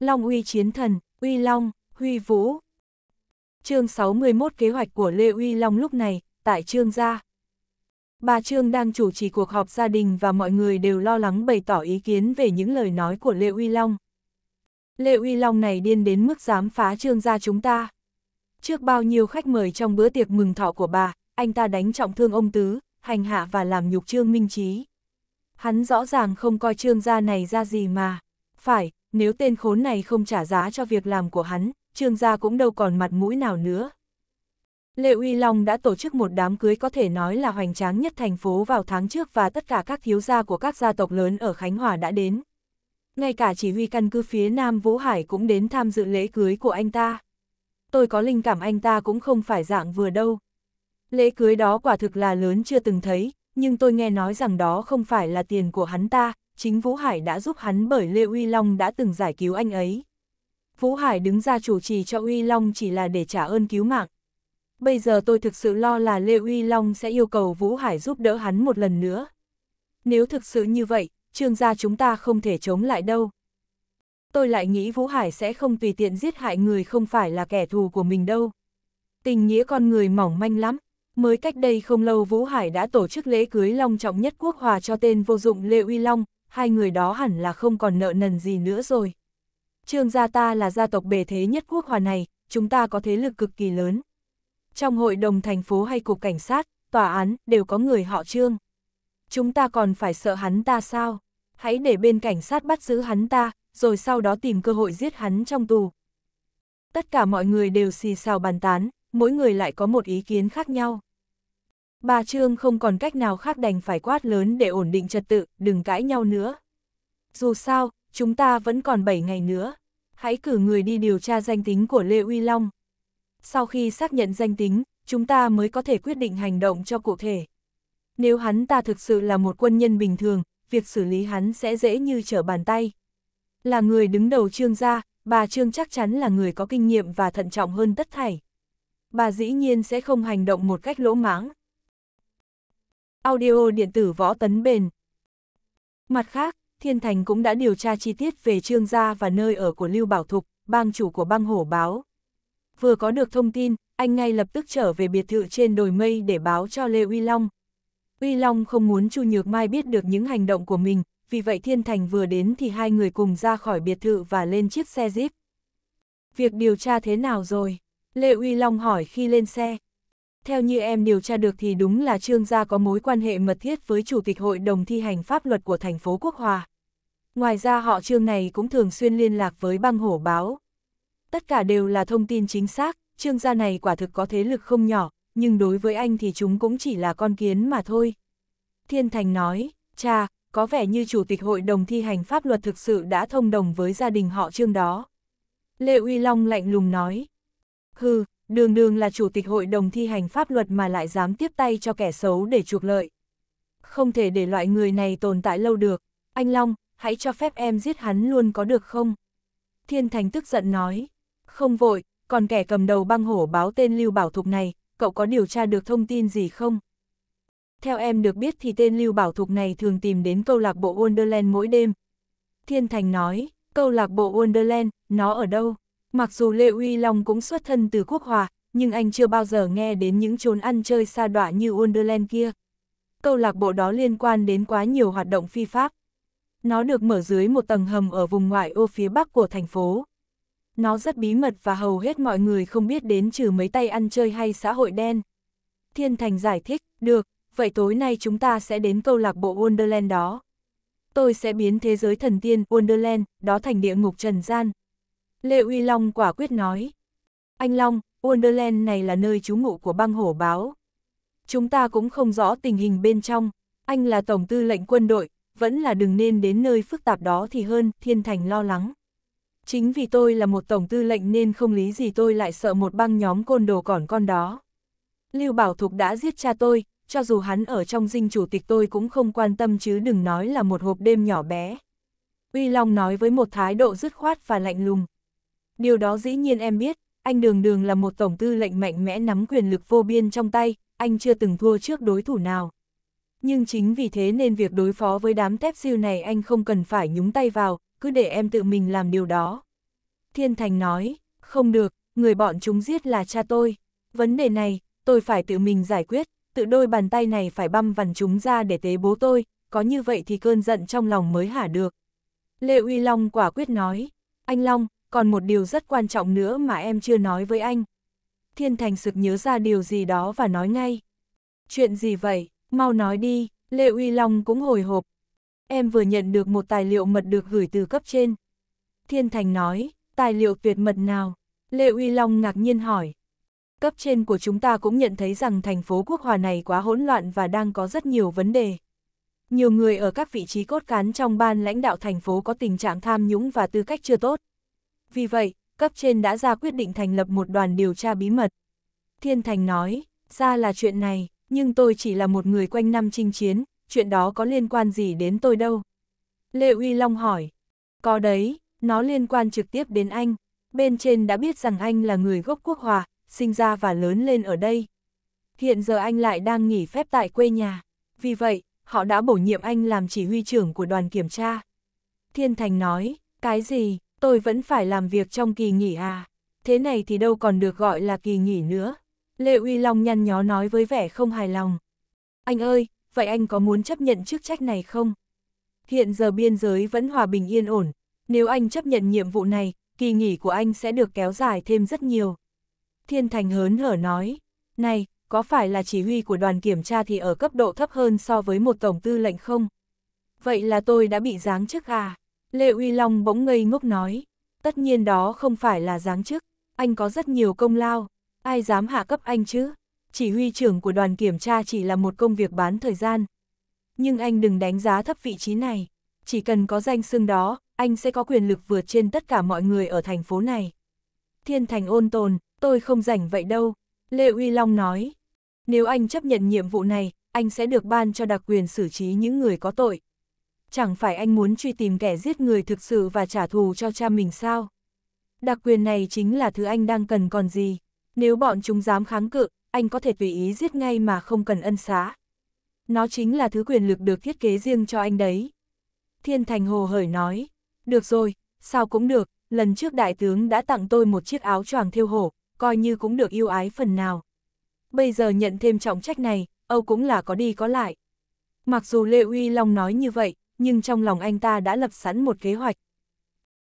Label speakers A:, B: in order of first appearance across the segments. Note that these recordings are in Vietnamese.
A: Long uy chiến thần, uy long, huy vũ. Chương 61 kế hoạch của Lê Uy Long lúc này, tại Trương gia. Bà Trương đang chủ trì cuộc họp gia đình và mọi người đều lo lắng bày tỏ ý kiến về những lời nói của Lê Uy Long. Lê Uy Long này điên đến mức dám phá Trương gia chúng ta. Trước bao nhiêu khách mời trong bữa tiệc mừng thọ của bà, anh ta đánh trọng thương ông Tứ, hành hạ và làm nhục Trương Minh Chí. Hắn rõ ràng không coi Trương gia này ra gì mà. Phải, nếu tên khốn này không trả giá cho việc làm của hắn, trương gia cũng đâu còn mặt mũi nào nữa. Lệ Uy Long đã tổ chức một đám cưới có thể nói là hoành tráng nhất thành phố vào tháng trước và tất cả các thiếu gia của các gia tộc lớn ở Khánh Hòa đã đến. Ngay cả chỉ huy căn cứ phía Nam Vũ Hải cũng đến tham dự lễ cưới của anh ta. Tôi có linh cảm anh ta cũng không phải dạng vừa đâu. Lễ cưới đó quả thực là lớn chưa từng thấy, nhưng tôi nghe nói rằng đó không phải là tiền của hắn ta, chính Vũ Hải đã giúp hắn bởi Lê Uy Long đã từng giải cứu anh ấy. Vũ Hải đứng ra chủ trì cho Uy Long chỉ là để trả ơn cứu mạng. Bây giờ tôi thực sự lo là Lê Uy Long sẽ yêu cầu Vũ Hải giúp đỡ hắn một lần nữa. Nếu thực sự như vậy, trương gia chúng ta không thể chống lại đâu. Tôi lại nghĩ Vũ Hải sẽ không tùy tiện giết hại người không phải là kẻ thù của mình đâu. Tình nghĩa con người mỏng manh lắm, mới cách đây không lâu Vũ Hải đã tổ chức lễ cưới long trọng nhất quốc hòa cho tên vô dụng Lê Uy Long, hai người đó hẳn là không còn nợ nần gì nữa rồi. Trương gia ta là gia tộc bề thế nhất quốc hòa này, chúng ta có thế lực cực kỳ lớn. Trong hội đồng thành phố hay cục cảnh sát, tòa án đều có người họ Trương. Chúng ta còn phải sợ hắn ta sao? Hãy để bên cảnh sát bắt giữ hắn ta, rồi sau đó tìm cơ hội giết hắn trong tù. Tất cả mọi người đều xì xào bàn tán, mỗi người lại có một ý kiến khác nhau bà Trương không còn cách nào khác đành phải quát lớn để ổn định trật tự, đừng cãi nhau nữa. Dù sao, chúng ta vẫn còn 7 ngày nữa. Hãy cử người đi điều tra danh tính của Lê Uy Long. Sau khi xác nhận danh tính, chúng ta mới có thể quyết định hành động cho cụ thể. Nếu hắn ta thực sự là một quân nhân bình thường, việc xử lý hắn sẽ dễ như trở bàn tay. Là người đứng đầu trương gia, bà Trương chắc chắn là người có kinh nghiệm và thận trọng hơn tất thảy. Bà dĩ nhiên sẽ không hành động một cách lỗ mãng audio điện tử võ tấn bền. Mặt khác, Thiên Thành cũng đã điều tra chi tiết về trương gia và nơi ở của Lưu Bảo Thục, bang chủ của băng hổ báo. Vừa có được thông tin, anh ngay lập tức trở về biệt thự trên đồi mây để báo cho Lê Uy Long. Uy Long không muốn Chu Nhược Mai biết được những hành động của mình, vì vậy Thiên Thành vừa đến thì hai người cùng ra khỏi biệt thự và lên chiếc xe Jeep. Việc điều tra thế nào rồi? Lê Uy Long hỏi khi lên xe theo như em điều tra được thì đúng là Trương Gia có mối quan hệ mật thiết với Chủ tịch Hội đồng thi hành pháp luật của thành phố Quốc Hòa. Ngoài ra họ Trương này cũng thường xuyên liên lạc với băng hổ báo. Tất cả đều là thông tin chính xác, Trương Gia này quả thực có thế lực không nhỏ, nhưng đối với anh thì chúng cũng chỉ là con kiến mà thôi. Thiên Thành nói, cha, có vẻ như Chủ tịch Hội đồng thi hành pháp luật thực sự đã thông đồng với gia đình họ Trương đó. Lệ Uy Long lạnh lùng nói, hừ, đường đường là chủ tịch hội đồng thi hành pháp luật mà lại dám tiếp tay cho kẻ xấu để trục lợi. Không thể để loại người này tồn tại lâu được, anh Long, hãy cho phép em giết hắn luôn có được không? Thiên Thành tức giận nói, không vội, còn kẻ cầm đầu băng hổ báo tên Lưu Bảo Thục này, cậu có điều tra được thông tin gì không? Theo em được biết thì tên Lưu Bảo Thục này thường tìm đến câu lạc bộ Wonderland mỗi đêm. Thiên Thành nói, câu lạc bộ Wonderland, nó ở đâu? Mặc dù Lê Uy Long cũng xuất thân từ quốc hòa, nhưng anh chưa bao giờ nghe đến những chốn ăn chơi xa đọa như Wonderland kia. Câu lạc bộ đó liên quan đến quá nhiều hoạt động phi pháp. Nó được mở dưới một tầng hầm ở vùng ngoại ô phía bắc của thành phố. Nó rất bí mật và hầu hết mọi người không biết đến trừ mấy tay ăn chơi hay xã hội đen. Thiên Thành giải thích, được, vậy tối nay chúng ta sẽ đến câu lạc bộ Wonderland đó. Tôi sẽ biến thế giới thần tiên Wonderland đó thành địa ngục trần gian, Lê Uy Long quả quyết nói. Anh Long, Wonderland này là nơi trú ngụ của băng hổ báo. Chúng ta cũng không rõ tình hình bên trong, anh là tổng tư lệnh quân đội, vẫn là đừng nên đến nơi phức tạp đó thì hơn, Thiên Thành lo lắng. Chính vì tôi là một tổng tư lệnh nên không lý gì tôi lại sợ một băng nhóm côn đồ còn con đó. Lưu Bảo Thục đã giết cha tôi, cho dù hắn ở trong dinh chủ tịch tôi cũng không quan tâm chứ đừng nói là một hộp đêm nhỏ bé. Uy Long nói với một thái độ dứt khoát và lạnh lùng. Điều đó dĩ nhiên em biết, anh đường đường là một tổng tư lệnh mạnh mẽ nắm quyền lực vô biên trong tay, anh chưa từng thua trước đối thủ nào. Nhưng chính vì thế nên việc đối phó với đám tép siêu này anh không cần phải nhúng tay vào, cứ để em tự mình làm điều đó. Thiên Thành nói, không được, người bọn chúng giết là cha tôi. Vấn đề này, tôi phải tự mình giải quyết, tự đôi bàn tay này phải băm vằn chúng ra để tế bố tôi, có như vậy thì cơn giận trong lòng mới hả được. Lê Uy Long quả quyết nói, anh Long, còn một điều rất quan trọng nữa mà em chưa nói với anh. Thiên Thành sực nhớ ra điều gì đó và nói ngay. Chuyện gì vậy, mau nói đi, Lê Uy Long cũng hồi hộp. Em vừa nhận được một tài liệu mật được gửi từ cấp trên. Thiên Thành nói, tài liệu tuyệt mật nào? Lê Uy Long ngạc nhiên hỏi. Cấp trên của chúng ta cũng nhận thấy rằng thành phố Quốc Hòa này quá hỗn loạn và đang có rất nhiều vấn đề. Nhiều người ở các vị trí cốt cán trong ban lãnh đạo thành phố có tình trạng tham nhũng và tư cách chưa tốt. Vì vậy, cấp trên đã ra quyết định thành lập một đoàn điều tra bí mật. Thiên Thành nói, ra là chuyện này, nhưng tôi chỉ là một người quanh năm chinh chiến, chuyện đó có liên quan gì đến tôi đâu. Lê Uy Long hỏi, có đấy, nó liên quan trực tiếp đến anh, bên trên đã biết rằng anh là người gốc quốc hòa, sinh ra và lớn lên ở đây. Hiện giờ anh lại đang nghỉ phép tại quê nhà, vì vậy, họ đã bổ nhiệm anh làm chỉ huy trưởng của đoàn kiểm tra. Thiên Thành nói, cái gì, tôi vẫn phải làm việc trong kỳ nghỉ à, thế này thì đâu còn được gọi là kỳ nghỉ nữa. Lê Uy Long nhăn nhó nói với vẻ không hài lòng. Anh ơi, vậy anh có muốn chấp nhận chức trách này không? Hiện giờ biên giới vẫn hòa bình yên ổn, nếu anh chấp nhận nhiệm vụ này, kỳ nghỉ của anh sẽ được kéo dài thêm rất nhiều. Thiên Thành hớn hở nói, này, có phải là chỉ huy của đoàn kiểm tra thì ở cấp độ thấp hơn so với một tổng tư lệnh không? Vậy là tôi đã bị giáng chức à? Lê Uy Long bỗng ngây ngốc nói, tất nhiên đó không phải là giáng chức, anh có rất nhiều công lao, ai dám hạ cấp anh chứ? Chỉ huy trưởng của đoàn kiểm tra chỉ là một công việc bán thời gian. Nhưng anh đừng đánh giá thấp vị trí này, chỉ cần có danh xưng đó, anh sẽ có quyền lực vượt trên tất cả mọi người ở thành phố này. Thiên Thành ôn tồn, tôi không rảnh vậy đâu, Lê Uy Long nói. Nếu anh chấp nhận nhiệm vụ này, anh sẽ được ban cho đặc quyền xử trí những người có tội chẳng phải anh muốn truy tìm kẻ giết người thực sự và trả thù cho cha mình sao? Đặc quyền này chính là thứ anh đang cần còn gì. Nếu bọn chúng dám kháng cự, anh có thể tùy ý giết ngay mà không cần ân xá. Nó chính là thứ quyền lực được thiết kế riêng cho anh đấy. Thiên Thành Hồ hởi nói, được rồi, sao cũng được, lần trước đại tướng đã tặng tôi một chiếc áo choàng thiêu hổ, coi như cũng được yêu ái phần nào. Bây giờ nhận thêm trọng trách này, Âu cũng là có đi có lại. Mặc dù Lê Uy Long nói như vậy, nhưng trong lòng anh ta đã lập sẵn một kế hoạch.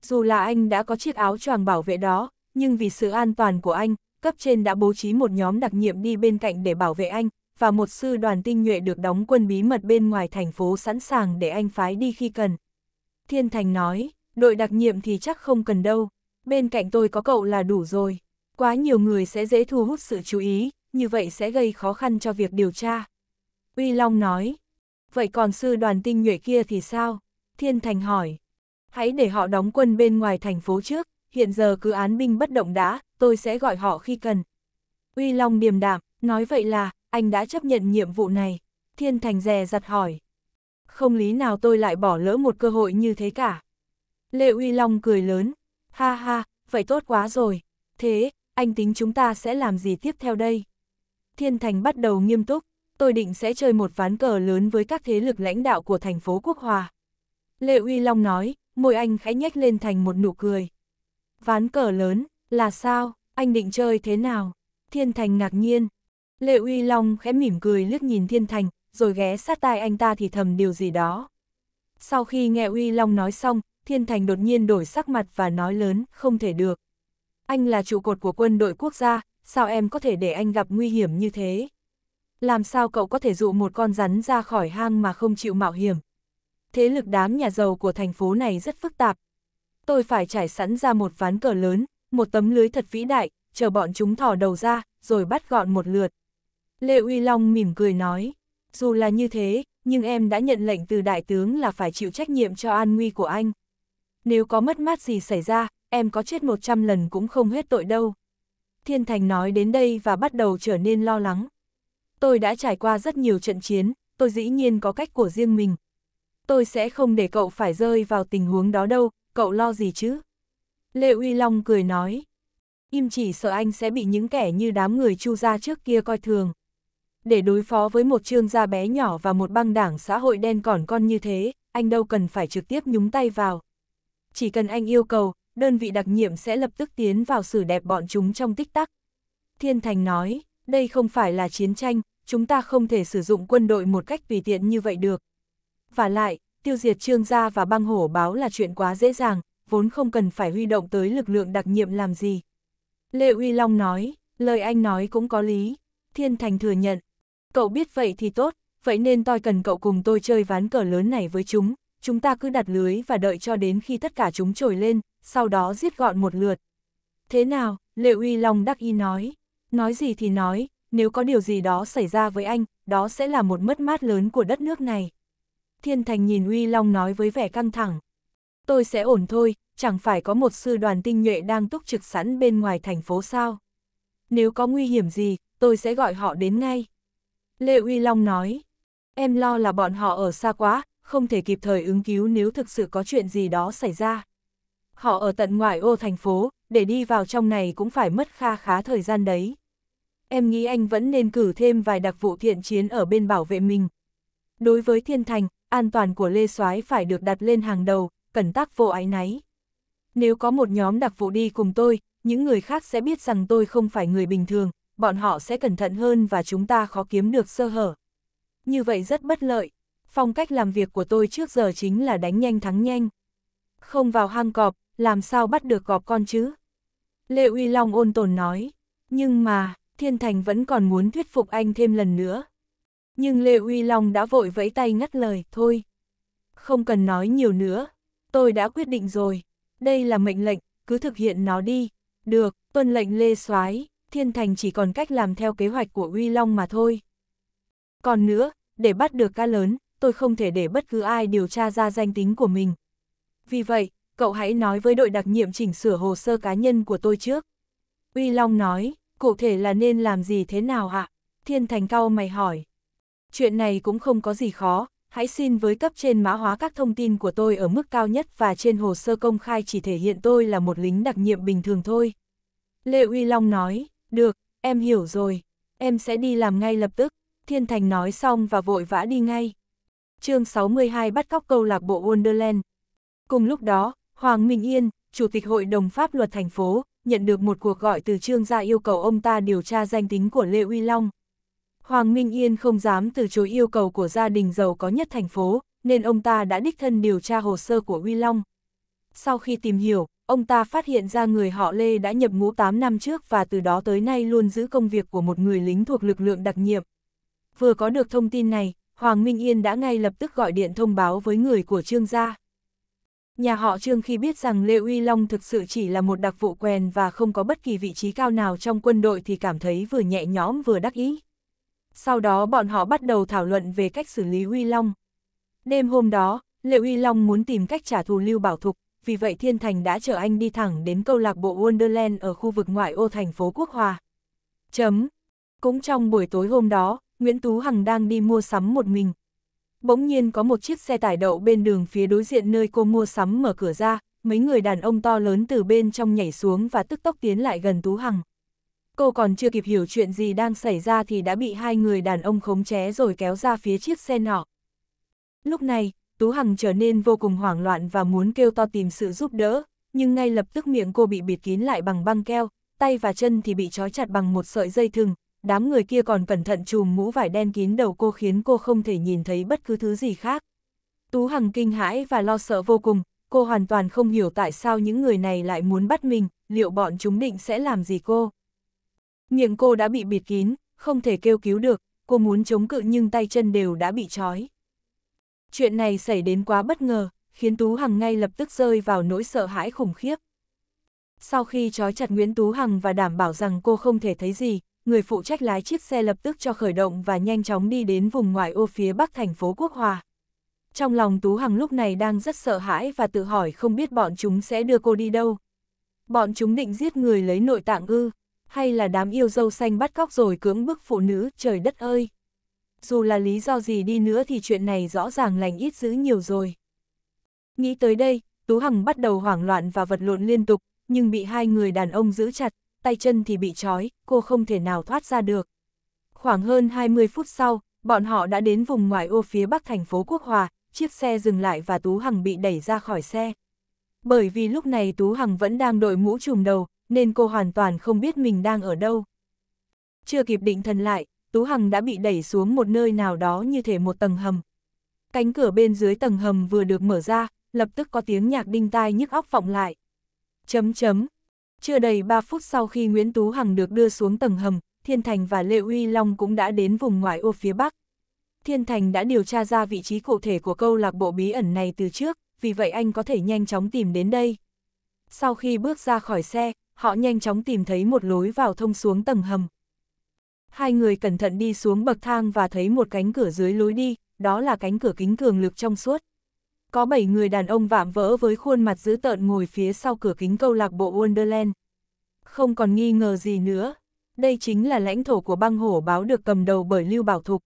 A: Dù là anh đã có chiếc áo choàng bảo vệ đó, nhưng vì sự an toàn của anh, cấp trên đã bố trí một nhóm đặc nhiệm đi bên cạnh để bảo vệ anh, và một sư đoàn tinh nhuệ được đóng quân bí mật bên ngoài thành phố sẵn sàng để anh phái đi khi cần. Thiên Thành nói, đội đặc nhiệm thì chắc không cần đâu, bên cạnh tôi có cậu là đủ rồi. Quá nhiều người sẽ dễ thu hút sự chú ý, như vậy sẽ gây khó khăn cho việc điều tra. Uy Long nói, vậy còn sư đoàn tinh nhuệ kia thì sao? Thiên Thành hỏi. Hãy để họ đóng quân bên ngoài thành phố trước, hiện giờ cứ án binh bất động đã, tôi sẽ gọi họ khi cần. Uy Long điềm đạm, nói vậy là, anh đã chấp nhận nhiệm vụ này. Thiên Thành rè dặt hỏi. Không lý nào tôi lại bỏ lỡ một cơ hội như thế cả. Lệ Uy Long cười lớn. Ha ha, vậy tốt quá rồi. Thế, anh tính chúng ta sẽ làm gì tiếp theo đây? Thiên Thành bắt đầu nghiêm túc tôi định sẽ chơi một ván cờ lớn với các thế lực lãnh đạo của thành phố Quốc Hòa. Lệ Uy Long nói, môi anh khẽ nhếch lên thành một nụ cười. Ván cờ lớn, là sao, anh định chơi thế nào? Thiên Thành ngạc nhiên. Lệ Uy Long khẽ mỉm cười liếc nhìn Thiên Thành, rồi ghé sát tai anh ta thì thầm điều gì đó. Sau khi nghe Uy Long nói xong, Thiên Thành đột nhiên đổi sắc mặt và nói lớn, không thể được. Anh là trụ cột của quân đội quốc gia, sao em có thể để anh gặp nguy hiểm như thế? làm sao cậu có thể dụ một con rắn ra khỏi hang mà không chịu mạo hiểm. Thế lực đám nhà giàu của thành phố này rất phức tạp. Tôi phải trải sẵn ra một ván cờ lớn, một tấm lưới thật vĩ đại, chờ bọn chúng thỏ đầu ra, rồi bắt gọn một lượt. Lê Uy Long mỉm cười nói, dù là như thế, nhưng em đã nhận lệnh từ đại tướng là phải chịu trách nhiệm cho an nguy của anh. Nếu có mất mát gì xảy ra, em có chết 100 lần cũng không hết tội đâu. Thiên Thành nói đến đây và bắt đầu trở nên lo lắng tôi đã trải qua rất nhiều trận chiến, tôi dĩ nhiên có cách của riêng mình. Tôi sẽ không để cậu phải rơi vào tình huống đó đâu, cậu lo gì chứ? Lệ Uy Long cười nói. Im chỉ sợ anh sẽ bị những kẻ như đám người chu ra trước kia coi thường. Để đối phó với một trương gia bé nhỏ và một băng đảng xã hội đen còn con như thế, anh đâu cần phải trực tiếp nhúng tay vào. Chỉ cần anh yêu cầu, đơn vị đặc nhiệm sẽ lập tức tiến vào xử đẹp bọn chúng trong tích tắc. Thiên Thành nói đây không phải là chiến tranh, chúng ta không thể sử dụng quân đội một cách tùy tiện như vậy được. Và lại, tiêu diệt trương gia và băng hổ báo là chuyện quá dễ dàng, vốn không cần phải huy động tới lực lượng đặc nhiệm làm gì. Lê Uy Long nói, lời anh nói cũng có lý, Thiên Thành thừa nhận. Cậu biết vậy thì tốt, vậy nên tôi cần cậu cùng tôi chơi ván cờ lớn này với chúng, chúng ta cứ đặt lưới và đợi cho đến khi tất cả chúng trồi lên, sau đó giết gọn một lượt. Thế nào, Lệ Uy Long đắc ý nói. Nói gì thì nói, nếu có điều gì đó xảy ra với anh, đó sẽ là một mất mát lớn của đất nước này. Thiên Thành nhìn Uy Long nói với vẻ căng thẳng. Tôi sẽ ổn thôi, chẳng phải có một sư đoàn tinh nhuệ đang túc trực sẵn bên ngoài thành phố sao. Nếu có nguy hiểm gì, tôi sẽ gọi họ đến ngay. Lê Uy Long nói, em lo là bọn họ ở xa quá, không thể kịp thời ứng cứu nếu thực sự có chuyện gì đó xảy ra họ ở tận ngoại ô thành phố, để đi vào trong này cũng phải mất kha khá thời gian đấy. Em nghĩ anh vẫn nên cử thêm vài đặc vụ thiện chiến ở bên bảo vệ mình. Đối với thiên thành, an toàn của Lê soái phải được đặt lên hàng đầu, cẩn tác vô ái náy. Nếu có một nhóm đặc vụ đi cùng tôi, những người khác sẽ biết rằng tôi không phải người bình thường, bọn họ sẽ cẩn thận hơn và chúng ta khó kiếm được sơ hở. Như vậy rất bất lợi, phong cách làm việc của tôi trước giờ chính là đánh nhanh thắng nhanh. Không vào hang cọp, làm sao bắt được gọp con chứ? Lê Uy Long ôn tồn nói, nhưng mà, Thiên Thành vẫn còn muốn thuyết phục anh thêm lần nữa. Nhưng Lê Uy Long đã vội vẫy tay ngắt lời, thôi. Không cần nói nhiều nữa, tôi đã quyết định rồi, đây là mệnh lệnh, cứ thực hiện nó đi. Được, tuân lệnh Lê Soái, Thiên Thành chỉ còn cách làm theo kế hoạch của Uy Long mà thôi. Còn nữa, để bắt được ca lớn, tôi không thể để bất cứ ai điều tra ra danh tính của mình. Vì vậy, cậu hãy nói với đội đặc nhiệm chỉnh sửa hồ sơ cá nhân của tôi trước. Uy Long nói, cụ thể là nên làm gì thế nào ạ? Thiên Thành cao mày hỏi. Chuyện này cũng không có gì khó, hãy xin với cấp trên mã hóa các thông tin của tôi ở mức cao nhất và trên hồ sơ công khai chỉ thể hiện tôi là một lính đặc nhiệm bình thường thôi. Lê Uy Long nói, được, em hiểu rồi, em sẽ đi làm ngay lập tức. Thiên Thành nói xong và vội vã đi ngay. chương 62 bắt cóc câu lạc bộ Wonderland. Cùng lúc đó, Hoàng Minh Yên, Chủ tịch Hội đồng Pháp luật thành phố, nhận được một cuộc gọi từ Trương gia yêu cầu ông ta điều tra danh tính của Lê Uy Long. Hoàng Minh Yên không dám từ chối yêu cầu của gia đình giàu có nhất thành phố, nên ông ta đã đích thân điều tra hồ sơ của Uy Long. Sau khi tìm hiểu, ông ta phát hiện ra người họ Lê đã nhập ngũ 8 năm trước và từ đó tới nay luôn giữ công việc của một người lính thuộc lực lượng đặc nhiệm. Vừa có được thông tin này, Hoàng Minh Yên đã ngay lập tức gọi điện thông báo với người của Trương gia. Nhà họ Trương khi biết rằng Lê Uy Long thực sự chỉ là một đặc vụ quen và không có bất kỳ vị trí cao nào trong quân đội thì cảm thấy vừa nhẹ nhõm vừa đắc ý. Sau đó bọn họ bắt đầu thảo luận về cách xử lý Uy Long. Đêm hôm đó, Lê Uy Long muốn tìm cách trả thù Lưu Bảo Thục, vì vậy Thiên Thành đã chở anh đi thẳng đến câu lạc bộ Wonderland ở khu vực ngoại ô thành phố Quốc Hòa. Chấm. Cũng trong buổi tối hôm đó, Nguyễn Tú Hằng đang đi mua sắm một mình, Bỗng nhiên có một chiếc xe tải đậu bên đường phía đối diện nơi cô mua sắm mở cửa ra, mấy người đàn ông to lớn từ bên trong nhảy xuống và tức tốc tiến lại gần Tú Hằng. Cô còn chưa kịp hiểu chuyện gì đang xảy ra thì đã bị hai người đàn ông khống chế rồi kéo ra phía chiếc xe nọ. Lúc này, Tú Hằng trở nên vô cùng hoảng loạn và muốn kêu to tìm sự giúp đỡ, nhưng ngay lập tức miệng cô bị bịt kín lại bằng băng keo, tay và chân thì bị trói chặt bằng một sợi dây thừng, đám người kia còn cẩn thận chùm mũ vải đen kín đầu cô khiến cô không thể nhìn thấy bất cứ thứ gì khác. Tú Hằng kinh hãi và lo sợ vô cùng, cô hoàn toàn không hiểu tại sao những người này lại muốn bắt mình, liệu bọn chúng định sẽ làm gì cô. Miệng cô đã bị bịt kín, không thể kêu cứu được, cô muốn chống cự nhưng tay chân đều đã bị trói. Chuyện này xảy đến quá bất ngờ, khiến Tú Hằng ngay lập tức rơi vào nỗi sợ hãi khủng khiếp. Sau khi trói chặt Nguyễn Tú Hằng và đảm bảo rằng cô không thể thấy gì, người phụ trách lái chiếc xe lập tức cho khởi động và nhanh chóng đi đến vùng ngoại ô phía bắc thành phố Quốc Hòa. Trong lòng Tú Hằng lúc này đang rất sợ hãi và tự hỏi không biết bọn chúng sẽ đưa cô đi đâu. Bọn chúng định giết người lấy nội tạng ư, hay là đám yêu dâu xanh bắt cóc rồi cưỡng bức phụ nữ, trời đất ơi. Dù là lý do gì đi nữa thì chuyện này rõ ràng lành ít dữ nhiều rồi. Nghĩ tới đây, Tú Hằng bắt đầu hoảng loạn và vật lộn liên tục, nhưng bị hai người đàn ông giữ chặt, tay chân thì bị trói, cô không thể nào thoát ra được. Khoảng hơn 20 phút sau, bọn họ đã đến vùng ngoại ô phía bắc thành phố Quốc Hòa, chiếc xe dừng lại và Tú Hằng bị đẩy ra khỏi xe. Bởi vì lúc này Tú Hằng vẫn đang đội mũ trùm đầu, nên cô hoàn toàn không biết mình đang ở đâu. Chưa kịp định thần lại, Tú Hằng đã bị đẩy xuống một nơi nào đó như thể một tầng hầm. Cánh cửa bên dưới tầng hầm vừa được mở ra, lập tức có tiếng nhạc đinh tai nhức óc vọng lại. Chấm chấm, chưa đầy 3 phút sau khi Nguyễn Tú Hằng được đưa xuống tầng hầm, Thiên Thành và Lệ Uy Long cũng đã đến vùng ngoại ô phía Bắc. Thiên Thành đã điều tra ra vị trí cụ thể của câu lạc bộ bí ẩn này từ trước, vì vậy anh có thể nhanh chóng tìm đến đây. Sau khi bước ra khỏi xe, họ nhanh chóng tìm thấy một lối vào thông xuống tầng hầm. Hai người cẩn thận đi xuống bậc thang và thấy một cánh cửa dưới lối đi, đó là cánh cửa kính cường lực trong suốt. Có 7 người đàn ông vạm vỡ với khuôn mặt dữ tợn ngồi phía sau cửa kính câu lạc bộ Wonderland. Không còn nghi ngờ gì nữa, đây chính là lãnh thổ của băng hổ báo được cầm đầu bởi Lưu Bảo Thục.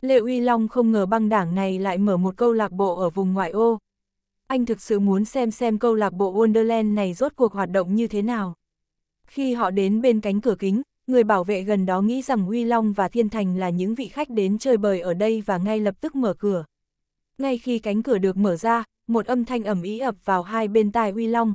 A: Lệ Uy Long không ngờ băng đảng này lại mở một câu lạc bộ ở vùng ngoại ô. Anh thực sự muốn xem xem câu lạc bộ Wonderland này rốt cuộc hoạt động như thế nào. Khi họ đến bên cánh cửa kính, người bảo vệ gần đó nghĩ rằng Uy Long và Thiên Thành là những vị khách đến chơi bời ở đây và ngay lập tức mở cửa ngay khi cánh cửa được mở ra, một âm thanh ẩm ý ập vào hai bên tai Huy Long.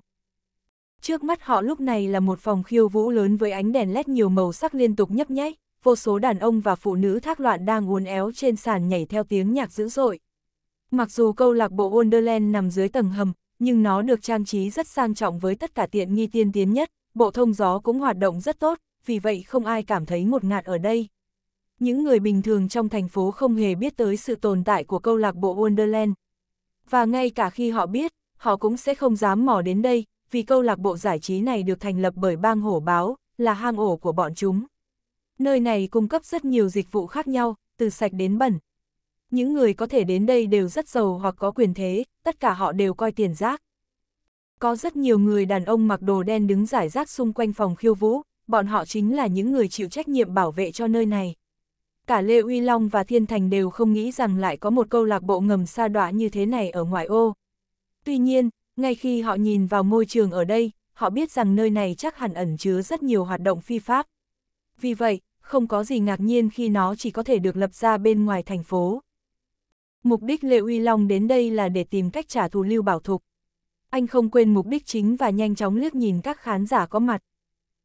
A: Trước mắt họ lúc này là một phòng khiêu vũ lớn với ánh đèn led nhiều màu sắc liên tục nhấp nháy, vô số đàn ông và phụ nữ thác loạn đang uốn éo trên sàn nhảy theo tiếng nhạc dữ dội. Mặc dù câu lạc bộ Wonderland nằm dưới tầng hầm, nhưng nó được trang trí rất sang trọng với tất cả tiện nghi tiên tiến nhất, bộ thông gió cũng hoạt động rất tốt, vì vậy không ai cảm thấy một ngạt ở đây. Những người bình thường trong thành phố không hề biết tới sự tồn tại của câu lạc bộ Wonderland. Và ngay cả khi họ biết, họ cũng sẽ không dám mò đến đây, vì câu lạc bộ giải trí này được thành lập bởi bang hổ báo, là hang ổ của bọn chúng. Nơi này cung cấp rất nhiều dịch vụ khác nhau, từ sạch đến bẩn. Những người có thể đến đây đều rất giàu hoặc có quyền thế, tất cả họ đều coi tiền rác. Có rất nhiều người đàn ông mặc đồ đen đứng giải rác xung quanh phòng khiêu vũ, bọn họ chính là những người chịu trách nhiệm bảo vệ cho nơi này cả Lê Uy Long và Thiên Thành đều không nghĩ rằng lại có một câu lạc bộ ngầm sa đọa như thế này ở ngoại ô. Tuy nhiên, ngay khi họ nhìn vào môi trường ở đây, họ biết rằng nơi này chắc hẳn ẩn chứa rất nhiều hoạt động phi pháp. Vì vậy, không có gì ngạc nhiên khi nó chỉ có thể được lập ra bên ngoài thành phố. Mục đích Lê Uy Long đến đây là để tìm cách trả thù Lưu Bảo Thục. Anh không quên mục đích chính và nhanh chóng liếc nhìn các khán giả có mặt.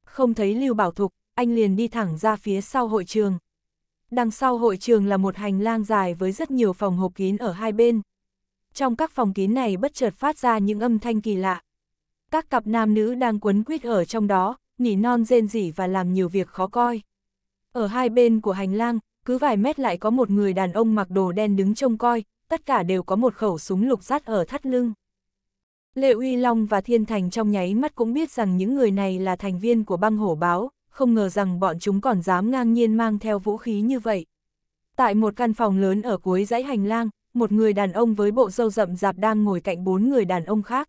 A: Không thấy Lưu Bảo Thục, anh liền đi thẳng ra phía sau hội trường đằng sau hội trường là một hành lang dài với rất nhiều phòng hộp kín ở hai bên. Trong các phòng kín này bất chợt phát ra những âm thanh kỳ lạ. Các cặp nam nữ đang quấn quýt ở trong đó, nỉ non rên rỉ và làm nhiều việc khó coi. Ở hai bên của hành lang, cứ vài mét lại có một người đàn ông mặc đồ đen đứng trông coi, tất cả đều có một khẩu súng lục rát ở thắt lưng. Lệ Uy Long và Thiên Thành trong nháy mắt cũng biết rằng những người này là thành viên của băng hổ báo, không ngờ rằng bọn chúng còn dám ngang nhiên mang theo vũ khí như vậy. Tại một căn phòng lớn ở cuối dãy hành lang, một người đàn ông với bộ râu rậm rạp đang ngồi cạnh bốn người đàn ông khác.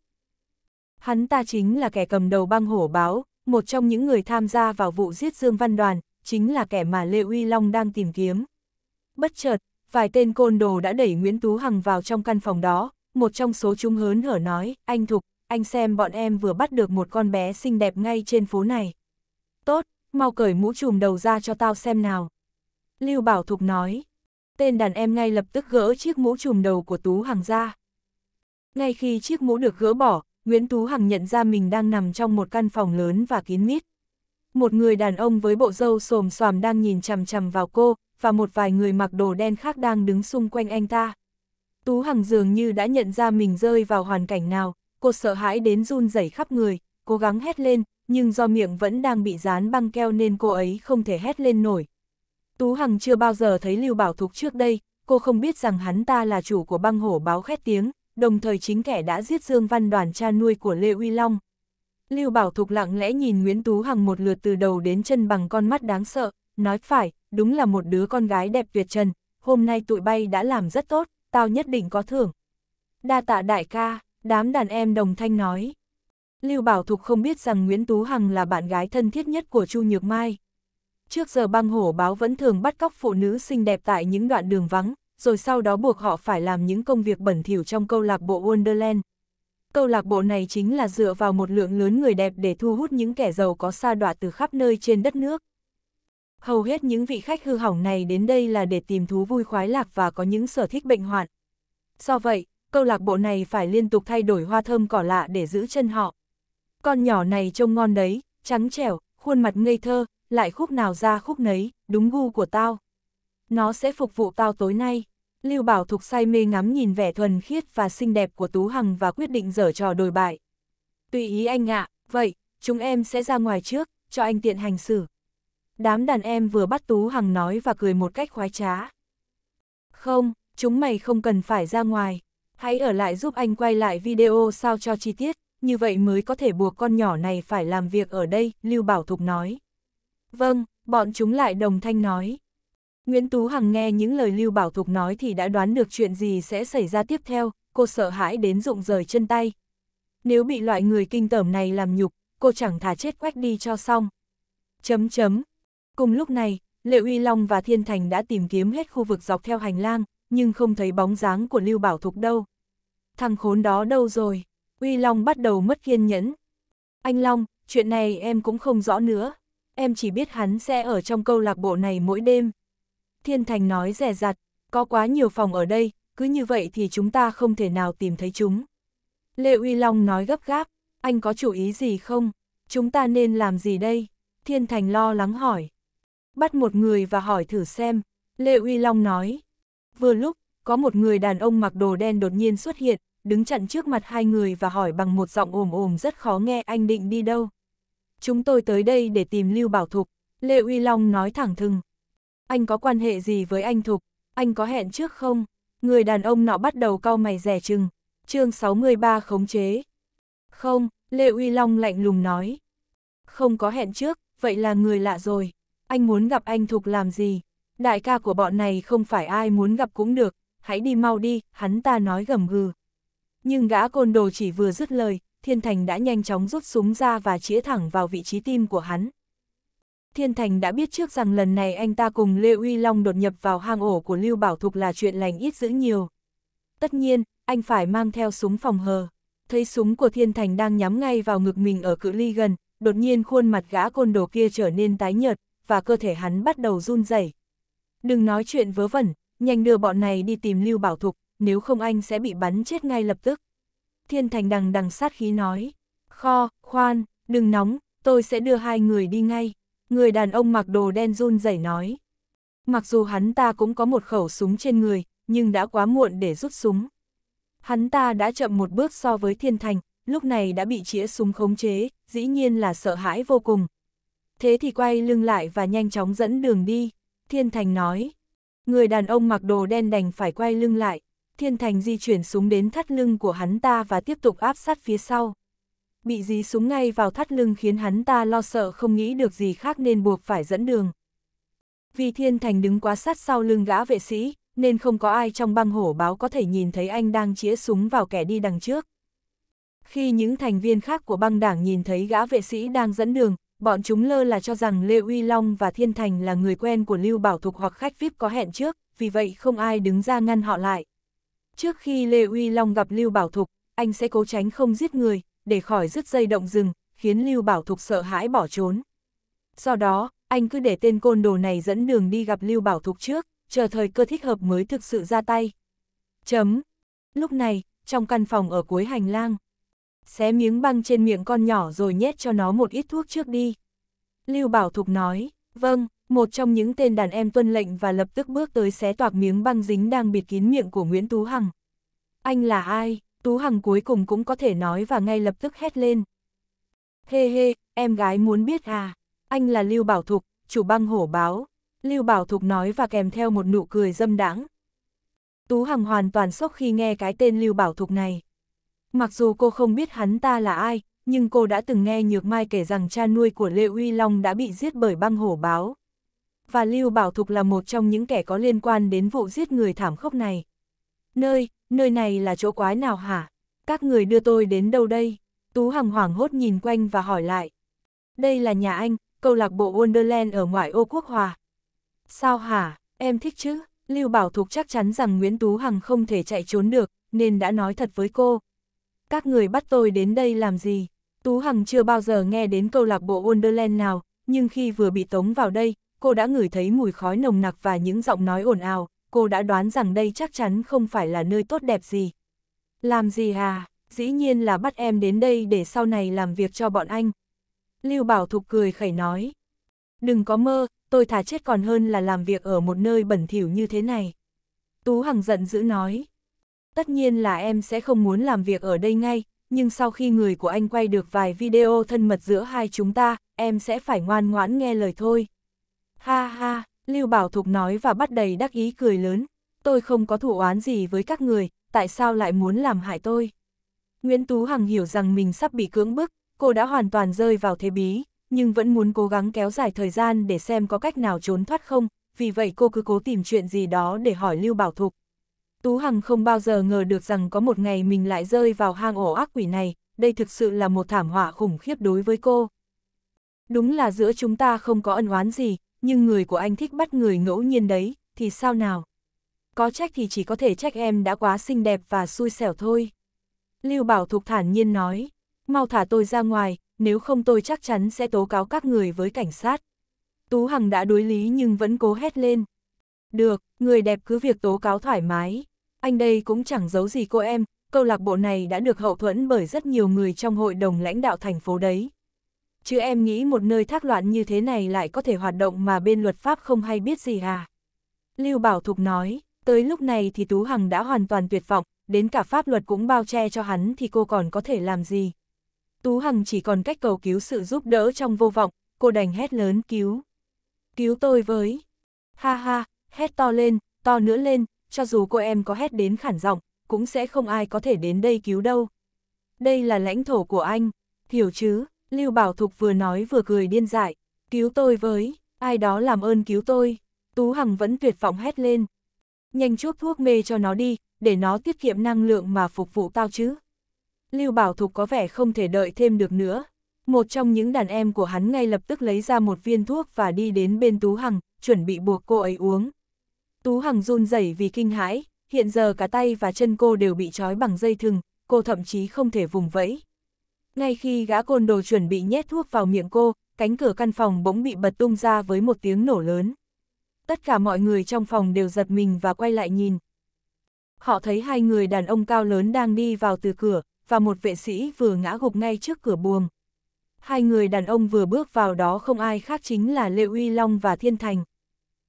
A: Hắn ta chính là kẻ cầm đầu băng hổ báo, một trong những người tham gia vào vụ giết Dương Văn Đoàn, chính là kẻ mà Lê Uy Long đang tìm kiếm. Bất chợt, vài tên côn đồ đã đẩy Nguyễn Tú Hằng vào trong căn phòng đó, một trong số chúng hớn hở nói, anh Thục, anh xem bọn em vừa bắt được một con bé xinh đẹp ngay trên phố này. Tốt, mau cởi mũ trùm đầu ra cho tao xem nào. Lưu Bảo Thục nói, tên đàn em ngay lập tức gỡ chiếc mũ trùm đầu của Tú Hằng ra. Ngay khi chiếc mũ được gỡ bỏ, Nguyễn Tú Hằng nhận ra mình đang nằm trong một căn phòng lớn và kín mít. Một người đàn ông với bộ râu xồm xoàm đang nhìn chằm chằm vào cô, và một vài người mặc đồ đen khác đang đứng xung quanh anh ta. Tú Hằng dường như đã nhận ra mình rơi vào hoàn cảnh nào, cô sợ hãi đến run rẩy khắp người, cố gắng hét lên, nhưng do miệng vẫn đang bị dán băng keo nên cô ấy không thể hét lên nổi. Tú Hằng chưa bao giờ thấy Lưu Bảo Thục trước đây, cô không biết rằng hắn ta là chủ của băng hổ báo khét tiếng, đồng thời chính kẻ đã giết Dương Văn đoàn cha nuôi của Lê Uy Long. Lưu Bảo Thục lặng lẽ nhìn Nguyễn Tú Hằng một lượt từ đầu đến chân bằng con mắt đáng sợ, nói phải, đúng là một đứa con gái đẹp tuyệt trần, hôm nay tụi bay đã làm rất tốt, tao nhất định có thưởng. Đa tạ đại ca, đám đàn em đồng thanh nói. Lưu Bảo Thục không biết rằng Nguyễn Tú Hằng là bạn gái thân thiết nhất của Chu Nhược Mai. Trước giờ băng hổ báo vẫn thường bắt cóc phụ nữ xinh đẹp tại những đoạn đường vắng, rồi sau đó buộc họ phải làm những công việc bẩn thỉu trong câu lạc bộ Wonderland. Câu lạc bộ này chính là dựa vào một lượng lớn người đẹp để thu hút những kẻ giàu có xa đọa từ khắp nơi trên đất nước. Hầu hết những vị khách hư hỏng này đến đây là để tìm thú vui khoái lạc và có những sở thích bệnh hoạn. Do vậy, câu lạc bộ này phải liên tục thay đổi hoa thơm cỏ lạ để giữ chân họ con nhỏ này trông ngon đấy, trắng trẻo, khuôn mặt ngây thơ, lại khúc nào ra khúc nấy, đúng gu của tao. Nó sẽ phục vụ tao tối nay. Lưu Bảo Thục say mê ngắm nhìn vẻ thuần khiết và xinh đẹp của Tú Hằng và quyết định dở trò đồi bại. Tùy ý anh ạ, vậy, chúng em sẽ ra ngoài trước, cho anh tiện hành xử. Đám đàn em vừa bắt Tú Hằng nói và cười một cách khoái trá. Không, chúng mày không cần phải ra ngoài. Hãy ở lại giúp anh quay lại video sao cho chi tiết như vậy mới có thể buộc con nhỏ này phải làm việc ở đây, Lưu Bảo Thục nói. Vâng, bọn chúng lại đồng thanh nói. Nguyễn Tú Hằng nghe những lời Lưu Bảo Thục nói thì đã đoán được chuyện gì sẽ xảy ra tiếp theo, cô sợ hãi đến rụng rời chân tay. Nếu bị loại người kinh tởm này làm nhục, cô chẳng thả chết quách đi cho xong. Chấm chấm. Cùng lúc này, Lệ Uy Long và Thiên Thành đã tìm kiếm hết khu vực dọc theo hành lang, nhưng không thấy bóng dáng của Lưu Bảo Thục đâu. Thằng khốn đó đâu rồi? Uy Long bắt đầu mất kiên nhẫn. Anh Long, chuyện này em cũng không rõ nữa. Em chỉ biết hắn sẽ ở trong câu lạc bộ này mỗi đêm. Thiên Thành nói rẻ rặt, có quá nhiều phòng ở đây, cứ như vậy thì chúng ta không thể nào tìm thấy chúng. Lệ Uy Long nói gấp gáp, anh có chủ ý gì không? Chúng ta nên làm gì đây? Thiên Thành lo lắng hỏi. Bắt một người và hỏi thử xem, Lệ Uy Long nói. Vừa lúc, có một người đàn ông mặc đồ đen đột nhiên xuất hiện, đứng chặn trước mặt hai người và hỏi bằng một giọng ồm ồm rất khó nghe anh định đi đâu. Chúng tôi tới đây để tìm Lưu Bảo Thục, Lê Uy Long nói thẳng thừng. Anh có quan hệ gì với anh Thục, anh có hẹn trước không? Người đàn ông nọ bắt đầu cau mày rẻ chừng, chương 63 khống chế. Không, Lê Uy Long lạnh lùng nói. Không có hẹn trước, vậy là người lạ rồi. Anh muốn gặp anh Thục làm gì? Đại ca của bọn này không phải ai muốn gặp cũng được, hãy đi mau đi, hắn ta nói gầm gừ. Nhưng gã côn đồ chỉ vừa dứt lời, Thiên Thành đã nhanh chóng rút súng ra và chĩa thẳng vào vị trí tim của hắn. Thiên Thành đã biết trước rằng lần này anh ta cùng Lê Uy Long đột nhập vào hang ổ của Lưu Bảo Thục là chuyện lành ít dữ nhiều. Tất nhiên, anh phải mang theo súng phòng hờ. Thấy súng của Thiên Thành đang nhắm ngay vào ngực mình ở cự ly gần, đột nhiên khuôn mặt gã côn đồ kia trở nên tái nhợt, và cơ thể hắn bắt đầu run rẩy. Đừng nói chuyện vớ vẩn, nhanh đưa bọn này đi tìm Lưu Bảo Thục, nếu không anh sẽ bị bắn chết ngay lập tức. Thiên Thành đằng đằng sát khí nói, kho, khoan, đừng nóng, tôi sẽ đưa hai người đi ngay. Người đàn ông mặc đồ đen run rẩy nói. Mặc dù hắn ta cũng có một khẩu súng trên người, nhưng đã quá muộn để rút súng. Hắn ta đã chậm một bước so với Thiên Thành, lúc này đã bị chĩa súng khống chế, dĩ nhiên là sợ hãi vô cùng. Thế thì quay lưng lại và nhanh chóng dẫn đường đi, Thiên Thành nói. Người đàn ông mặc đồ đen đành phải quay lưng lại, Thiên Thành di chuyển súng đến thắt lưng của hắn ta và tiếp tục áp sát phía sau. Bị dí súng ngay vào thắt lưng khiến hắn ta lo sợ không nghĩ được gì khác nên buộc phải dẫn đường. Vì Thiên Thành đứng quá sát sau lưng gã vệ sĩ, nên không có ai trong băng hổ báo có thể nhìn thấy anh đang chĩa súng vào kẻ đi đằng trước. Khi những thành viên khác của băng đảng nhìn thấy gã vệ sĩ đang dẫn đường, bọn chúng lơ là cho rằng Lê Uy Long và Thiên Thành là người quen của Lưu Bảo Thục hoặc khách VIP có hẹn trước, vì vậy không ai đứng ra ngăn họ lại. Trước khi Lê Uy Long gặp Lưu Bảo Thục, anh sẽ cố tránh không giết người, để khỏi rứt dây động rừng, khiến Lưu Bảo Thục sợ hãi bỏ trốn. sau đó, anh cứ để tên côn đồ này dẫn đường đi gặp Lưu Bảo Thục trước, chờ thời cơ thích hợp mới thực sự ra tay. Chấm. Lúc này, trong căn phòng ở cuối hành lang, xé miếng băng trên miệng con nhỏ rồi nhét cho nó một ít thuốc trước đi. Lưu Bảo Thục nói, vâng một trong những tên đàn em tuân lệnh và lập tức bước tới xé toạc miếng băng dính đang bịt kín miệng của Nguyễn Tú Hằng. Anh là ai? Tú Hằng cuối cùng cũng có thể nói và ngay lập tức hét lên. Hê hey, hê, em gái muốn biết à? Anh là Lưu Bảo Thục, chủ băng hổ báo. Lưu Bảo Thục nói và kèm theo một nụ cười dâm đãng. Tú Hằng hoàn toàn sốc khi nghe cái tên Lưu Bảo Thục này. Mặc dù cô không biết hắn ta là ai, nhưng cô đã từng nghe Nhược Mai kể rằng cha nuôi của Lê Uy Long đã bị giết bởi băng hổ báo và Lưu Bảo Thục là một trong những kẻ có liên quan đến vụ giết người thảm khốc này. Nơi, nơi này là chỗ quái nào hả? Các người đưa tôi đến đâu đây? Tú Hằng hoảng hốt nhìn quanh và hỏi lại. Đây là nhà anh, câu lạc bộ Wonderland ở ngoại ô quốc hòa. Sao hả, em thích chứ? Lưu Bảo Thục chắc chắn rằng Nguyễn Tú Hằng không thể chạy trốn được, nên đã nói thật với cô. Các người bắt tôi đến đây làm gì? Tú Hằng chưa bao giờ nghe đến câu lạc bộ Wonderland nào, nhưng khi vừa bị tống vào đây, cô đã ngửi thấy mùi khói nồng nặc và những giọng nói ồn ào, cô đã đoán rằng đây chắc chắn không phải là nơi tốt đẹp gì. Làm gì hà? dĩ nhiên là bắt em đến đây để sau này làm việc cho bọn anh. Lưu Bảo Thục cười khẩy nói. Đừng có mơ, tôi thà chết còn hơn là làm việc ở một nơi bẩn thỉu như thế này. Tú Hằng giận dữ nói. Tất nhiên là em sẽ không muốn làm việc ở đây ngay, nhưng sau khi người của anh quay được vài video thân mật giữa hai chúng ta, em sẽ phải ngoan ngoãn nghe lời thôi. Ha ha, Lưu Bảo Thục nói và bắt đầy đắc ý cười lớn, tôi không có thủ oán gì với các người, tại sao lại muốn làm hại tôi? Nguyễn Tú Hằng hiểu rằng mình sắp bị cưỡng bức, cô đã hoàn toàn rơi vào thế bí, nhưng vẫn muốn cố gắng kéo dài thời gian để xem có cách nào trốn thoát không, vì vậy cô cứ cố tìm chuyện gì đó để hỏi Lưu Bảo Thục. Tú Hằng không bao giờ ngờ được rằng có một ngày mình lại rơi vào hang ổ ác quỷ này, đây thực sự là một thảm họa khủng khiếp đối với cô. Đúng là giữa chúng ta không có ân oán gì, nhưng người của anh thích bắt người ngẫu nhiên đấy, thì sao nào? Có trách thì chỉ có thể trách em đã quá xinh đẹp và xui xẻo thôi. Lưu Bảo Thục thản nhiên nói, mau thả tôi ra ngoài, nếu không tôi chắc chắn sẽ tố cáo các người với cảnh sát. Tú Hằng đã đối lý nhưng vẫn cố hét lên. Được, người đẹp cứ việc tố cáo thoải mái. Anh đây cũng chẳng giấu gì cô em, câu lạc bộ này đã được hậu thuẫn bởi rất nhiều người trong hội đồng lãnh đạo thành phố đấy chứ em nghĩ một nơi thác loạn như thế này lại có thể hoạt động mà bên luật pháp không hay biết gì à. Lưu Bảo Thục nói, tới lúc này thì Tú Hằng đã hoàn toàn tuyệt vọng, đến cả pháp luật cũng bao che cho hắn thì cô còn có thể làm gì. Tú Hằng chỉ còn cách cầu cứu sự giúp đỡ trong vô vọng, cô đành hét lớn cứu. Cứu tôi với. Ha ha, hét to lên, to nữa lên, cho dù cô em có hét đến khản giọng, cũng sẽ không ai có thể đến đây cứu đâu. Đây là lãnh thổ của anh, hiểu chứ? Lưu Bảo Thục vừa nói vừa cười điên dại, cứu tôi với, ai đó làm ơn cứu tôi. Tú Hằng vẫn tuyệt vọng hét lên. Nhanh chuốc thuốc mê cho nó đi, để nó tiết kiệm năng lượng mà phục vụ tao chứ. Lưu Bảo Thục có vẻ không thể đợi thêm được nữa. Một trong những đàn em của hắn ngay lập tức lấy ra một viên thuốc và đi đến bên Tú Hằng, chuẩn bị buộc cô ấy uống. Tú Hằng run rẩy vì kinh hãi, hiện giờ cả tay và chân cô đều bị trói bằng dây thừng, cô thậm chí không thể vùng vẫy. Ngay khi gã côn đồ chuẩn bị nhét thuốc vào miệng cô, cánh cửa căn phòng bỗng bị bật tung ra với một tiếng nổ lớn. Tất cả mọi người trong phòng đều giật mình và quay lại nhìn. Họ thấy hai người đàn ông cao lớn đang đi vào từ cửa, và một vệ sĩ vừa ngã gục ngay trước cửa buồng. Hai người đàn ông vừa bước vào đó không ai khác chính là Lê Uy Long và Thiên Thành.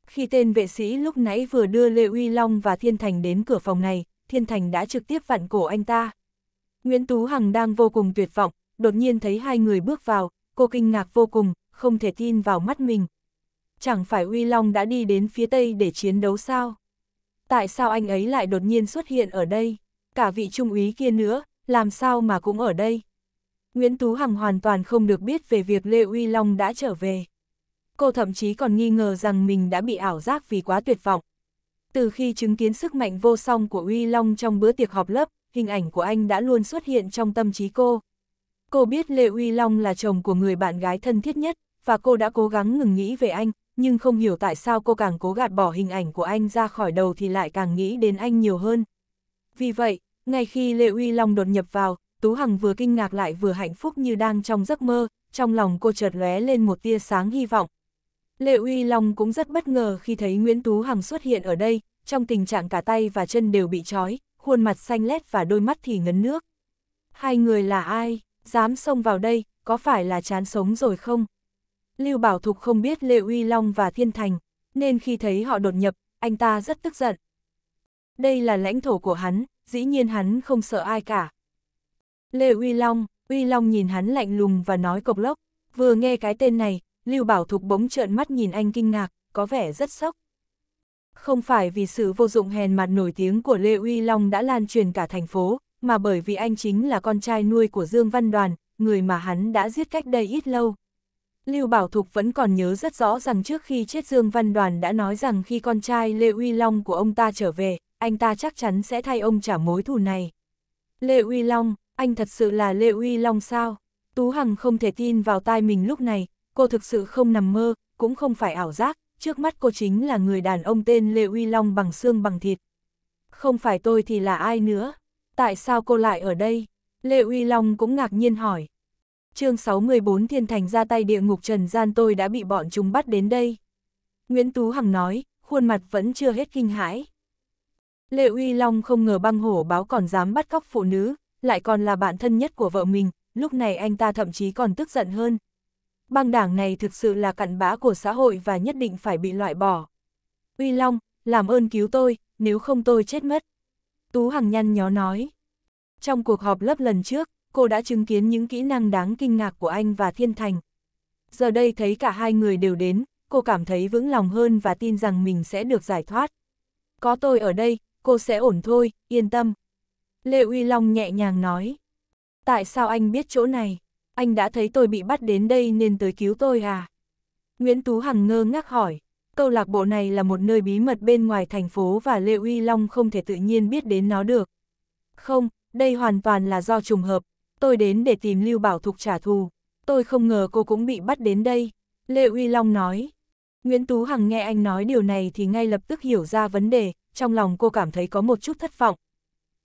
A: Khi tên vệ sĩ lúc nãy vừa đưa Lê Uy Long và Thiên Thành đến cửa phòng này, Thiên Thành đã trực tiếp vặn cổ anh ta. Nguyễn Tú Hằng đang vô cùng tuyệt vọng, đột nhiên thấy hai người bước vào, cô kinh ngạc vô cùng, không thể tin vào mắt mình. Chẳng phải Uy Long đã đi đến phía Tây để chiến đấu sao? Tại sao anh ấy lại đột nhiên xuất hiện ở đây? Cả vị trung úy kia nữa, làm sao mà cũng ở đây? Nguyễn Tú Hằng hoàn toàn không được biết về việc Lê Uy Long đã trở về. Cô thậm chí còn nghi ngờ rằng mình đã bị ảo giác vì quá tuyệt vọng. Từ khi chứng kiến sức mạnh vô song của Uy Long trong bữa tiệc họp lớp, hình ảnh của anh đã luôn xuất hiện trong tâm trí cô. Cô biết Lê Uy Long là chồng của người bạn gái thân thiết nhất, và cô đã cố gắng ngừng nghĩ về anh, nhưng không hiểu tại sao cô càng cố gạt bỏ hình ảnh của anh ra khỏi đầu thì lại càng nghĩ đến anh nhiều hơn. Vì vậy, ngay khi Lê Uy Long đột nhập vào, Tú Hằng vừa kinh ngạc lại vừa hạnh phúc như đang trong giấc mơ, trong lòng cô chợt lóe lên một tia sáng hy vọng. Lệ Uy Long cũng rất bất ngờ khi thấy Nguyễn Tú Hằng xuất hiện ở đây, trong tình trạng cả tay và chân đều bị trói, khuôn mặt xanh lét và đôi mắt thì ngấn nước. Hai người là ai, dám xông vào đây, có phải là chán sống rồi không? Lưu Bảo Thục không biết Lê Uy Long và Thiên Thành, nên khi thấy họ đột nhập, anh ta rất tức giận. Đây là lãnh thổ của hắn, dĩ nhiên hắn không sợ ai cả. Lê Uy Long, Uy Long nhìn hắn lạnh lùng và nói cộc lốc, vừa nghe cái tên này, Lưu Bảo Thục bỗng trợn mắt nhìn anh kinh ngạc, có vẻ rất sốc. Không phải vì sự vô dụng hèn mặt nổi tiếng của Lê Uy Long đã lan truyền cả thành phố, mà bởi vì anh chính là con trai nuôi của Dương Văn Đoàn, người mà hắn đã giết cách đây ít lâu. Lưu Bảo Thục vẫn còn nhớ rất rõ rằng trước khi chết Dương Văn Đoàn đã nói rằng khi con trai Lê Uy Long của ông ta trở về, anh ta chắc chắn sẽ thay ông trả mối thù này. Lê Uy Long, anh thật sự là Lê Uy Long sao? Tú Hằng không thể tin vào tai mình lúc này, cô thực sự không nằm mơ, cũng không phải ảo giác, trước mắt cô chính là người đàn ông tên Lê Uy Long bằng xương bằng thịt. Không phải tôi thì là ai nữa? Tại sao cô lại ở đây? Lê Uy Long cũng ngạc nhiên hỏi. chương 614 Thiên Thành ra tay địa ngục trần gian tôi đã bị bọn chúng bắt đến đây. Nguyễn Tú Hằng nói, khuôn mặt vẫn chưa hết kinh hãi. Lê Uy Long không ngờ băng hổ báo còn dám bắt cóc phụ nữ, lại còn là bạn thân nhất của vợ mình, lúc này anh ta thậm chí còn tức giận hơn, băng đảng này thực sự là cặn bã của xã hội và nhất định phải bị loại bỏ. Uy Long, làm ơn cứu tôi, nếu không tôi chết mất. Tú Hằng nhăn nhó nói. Trong cuộc họp lớp lần trước, cô đã chứng kiến những kỹ năng đáng kinh ngạc của anh và Thiên Thành. Giờ đây thấy cả hai người đều đến, cô cảm thấy vững lòng hơn và tin rằng mình sẽ được giải thoát. Có tôi ở đây, cô sẽ ổn thôi, yên tâm. Lê Uy Long nhẹ nhàng nói. Tại sao anh biết chỗ này? anh đã thấy tôi bị bắt đến đây nên tới cứu tôi à? Nguyễn Tú Hằng ngơ ngác hỏi, câu lạc bộ này là một nơi bí mật bên ngoài thành phố và Lê Uy Long không thể tự nhiên biết đến nó được. Không, đây hoàn toàn là do trùng hợp, tôi đến để tìm Lưu Bảo Thục trả thù, tôi không ngờ cô cũng bị bắt đến đây, Lê Uy Long nói. Nguyễn Tú Hằng nghe anh nói điều này thì ngay lập tức hiểu ra vấn đề, trong lòng cô cảm thấy có một chút thất vọng.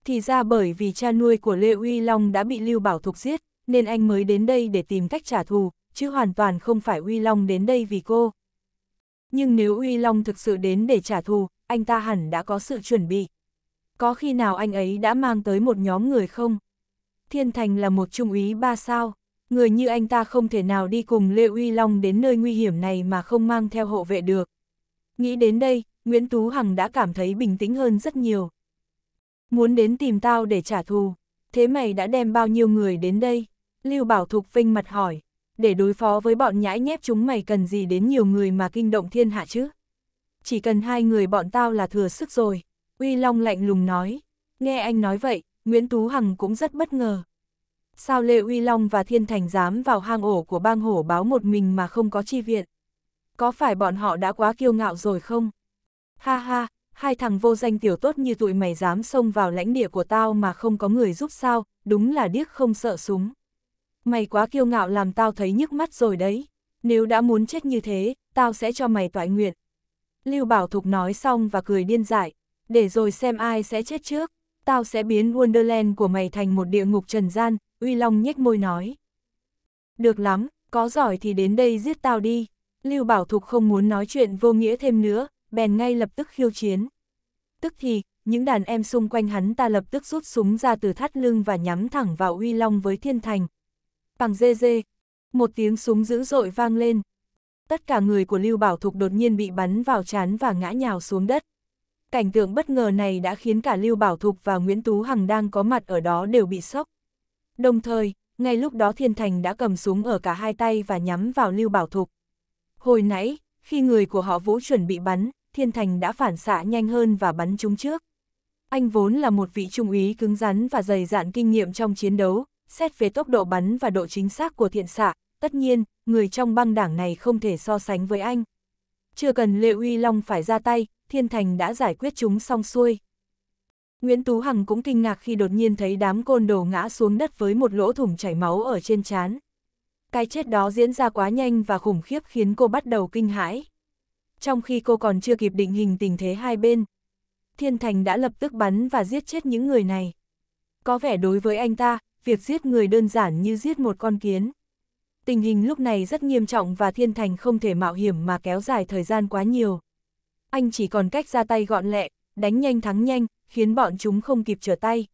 A: Thì ra bởi vì cha nuôi của Lê Uy Long đã bị Lưu Bảo Thục giết, nên anh mới đến đây để tìm cách trả thù, chứ hoàn toàn không phải Uy Long đến đây vì cô. Nhưng nếu Uy Long thực sự đến để trả thù, anh ta hẳn đã có sự chuẩn bị. Có khi nào anh ấy đã mang tới một nhóm người không? Thiên Thành là một trung úy ba sao, người như anh ta không thể nào đi cùng Lê Uy Long đến nơi nguy hiểm này mà không mang theo hộ vệ được. Nghĩ đến đây, Nguyễn Tú Hằng đã cảm thấy bình tĩnh hơn rất nhiều. Muốn đến tìm tao để trả thù, thế mày đã đem bao nhiêu người đến đây? Lưu Bảo Thục vinh mặt hỏi, để đối phó với bọn nhãi nhép chúng mày cần gì đến nhiều người mà kinh động thiên hạ chứ? Chỉ cần hai người bọn tao là thừa sức rồi, Uy Long lạnh lùng nói. Nghe anh nói vậy, Nguyễn Tú Hằng cũng rất bất ngờ. Sao Lê Uy Long và Thiên Thành dám vào hang ổ của bang hổ báo một mình mà không có chi viện? Có phải bọn họ đã quá kiêu ngạo rồi không? Ha ha, hai thằng vô danh tiểu tốt như tụi mày dám xông vào lãnh địa của tao mà không có người giúp sao, đúng là điếc không sợ súng mày quá kiêu ngạo làm tao thấy nhức mắt rồi đấy, nếu đã muốn chết như thế, tao sẽ cho mày toại nguyện. Lưu Bảo Thục nói xong và cười điên dại, để rồi xem ai sẽ chết trước, tao sẽ biến Wonderland của mày thành một địa ngục trần gian, Uy Long nhếch môi nói. Được lắm, có giỏi thì đến đây giết tao đi. Lưu Bảo Thục không muốn nói chuyện vô nghĩa thêm nữa, bèn ngay lập tức khiêu chiến. Tức thì, những đàn em xung quanh hắn ta lập tức rút súng ra từ thắt lưng và nhắm thẳng vào Uy Long với thiên thành, bằng dê dê. Một tiếng súng dữ dội vang lên. Tất cả người của Lưu Bảo Thục đột nhiên bị bắn vào chán và ngã nhào xuống đất. Cảnh tượng bất ngờ này đã khiến cả Lưu Bảo Thục và Nguyễn Tú Hằng đang có mặt ở đó đều bị sốc. Đồng thời, ngay lúc đó Thiên Thành đã cầm súng ở cả hai tay và nhắm vào Lưu Bảo Thục. Hồi nãy, khi người của họ Vũ chuẩn bị bắn, Thiên Thành đã phản xạ nhanh hơn và bắn chúng trước. Anh vốn là một vị trung úy cứng rắn và dày dạn kinh nghiệm trong chiến đấu, xét về tốc độ bắn và độ chính xác của thiện xạ, tất nhiên, người trong băng đảng này không thể so sánh với anh. Chưa cần Lê Uy Long phải ra tay, Thiên Thành đã giải quyết chúng xong xuôi. Nguyễn Tú Hằng cũng kinh ngạc khi đột nhiên thấy đám côn đồ ngã xuống đất với một lỗ thủng chảy máu ở trên chán. Cái chết đó diễn ra quá nhanh và khủng khiếp khiến cô bắt đầu kinh hãi. Trong khi cô còn chưa kịp định hình tình thế hai bên, Thiên Thành đã lập tức bắn và giết chết những người này. Có vẻ đối với anh ta, việc giết người đơn giản như giết một con kiến. Tình hình lúc này rất nghiêm trọng và Thiên Thành không thể mạo hiểm mà kéo dài thời gian quá nhiều. Anh chỉ còn cách ra tay gọn lẹ, đánh nhanh thắng nhanh, khiến bọn chúng không kịp trở tay.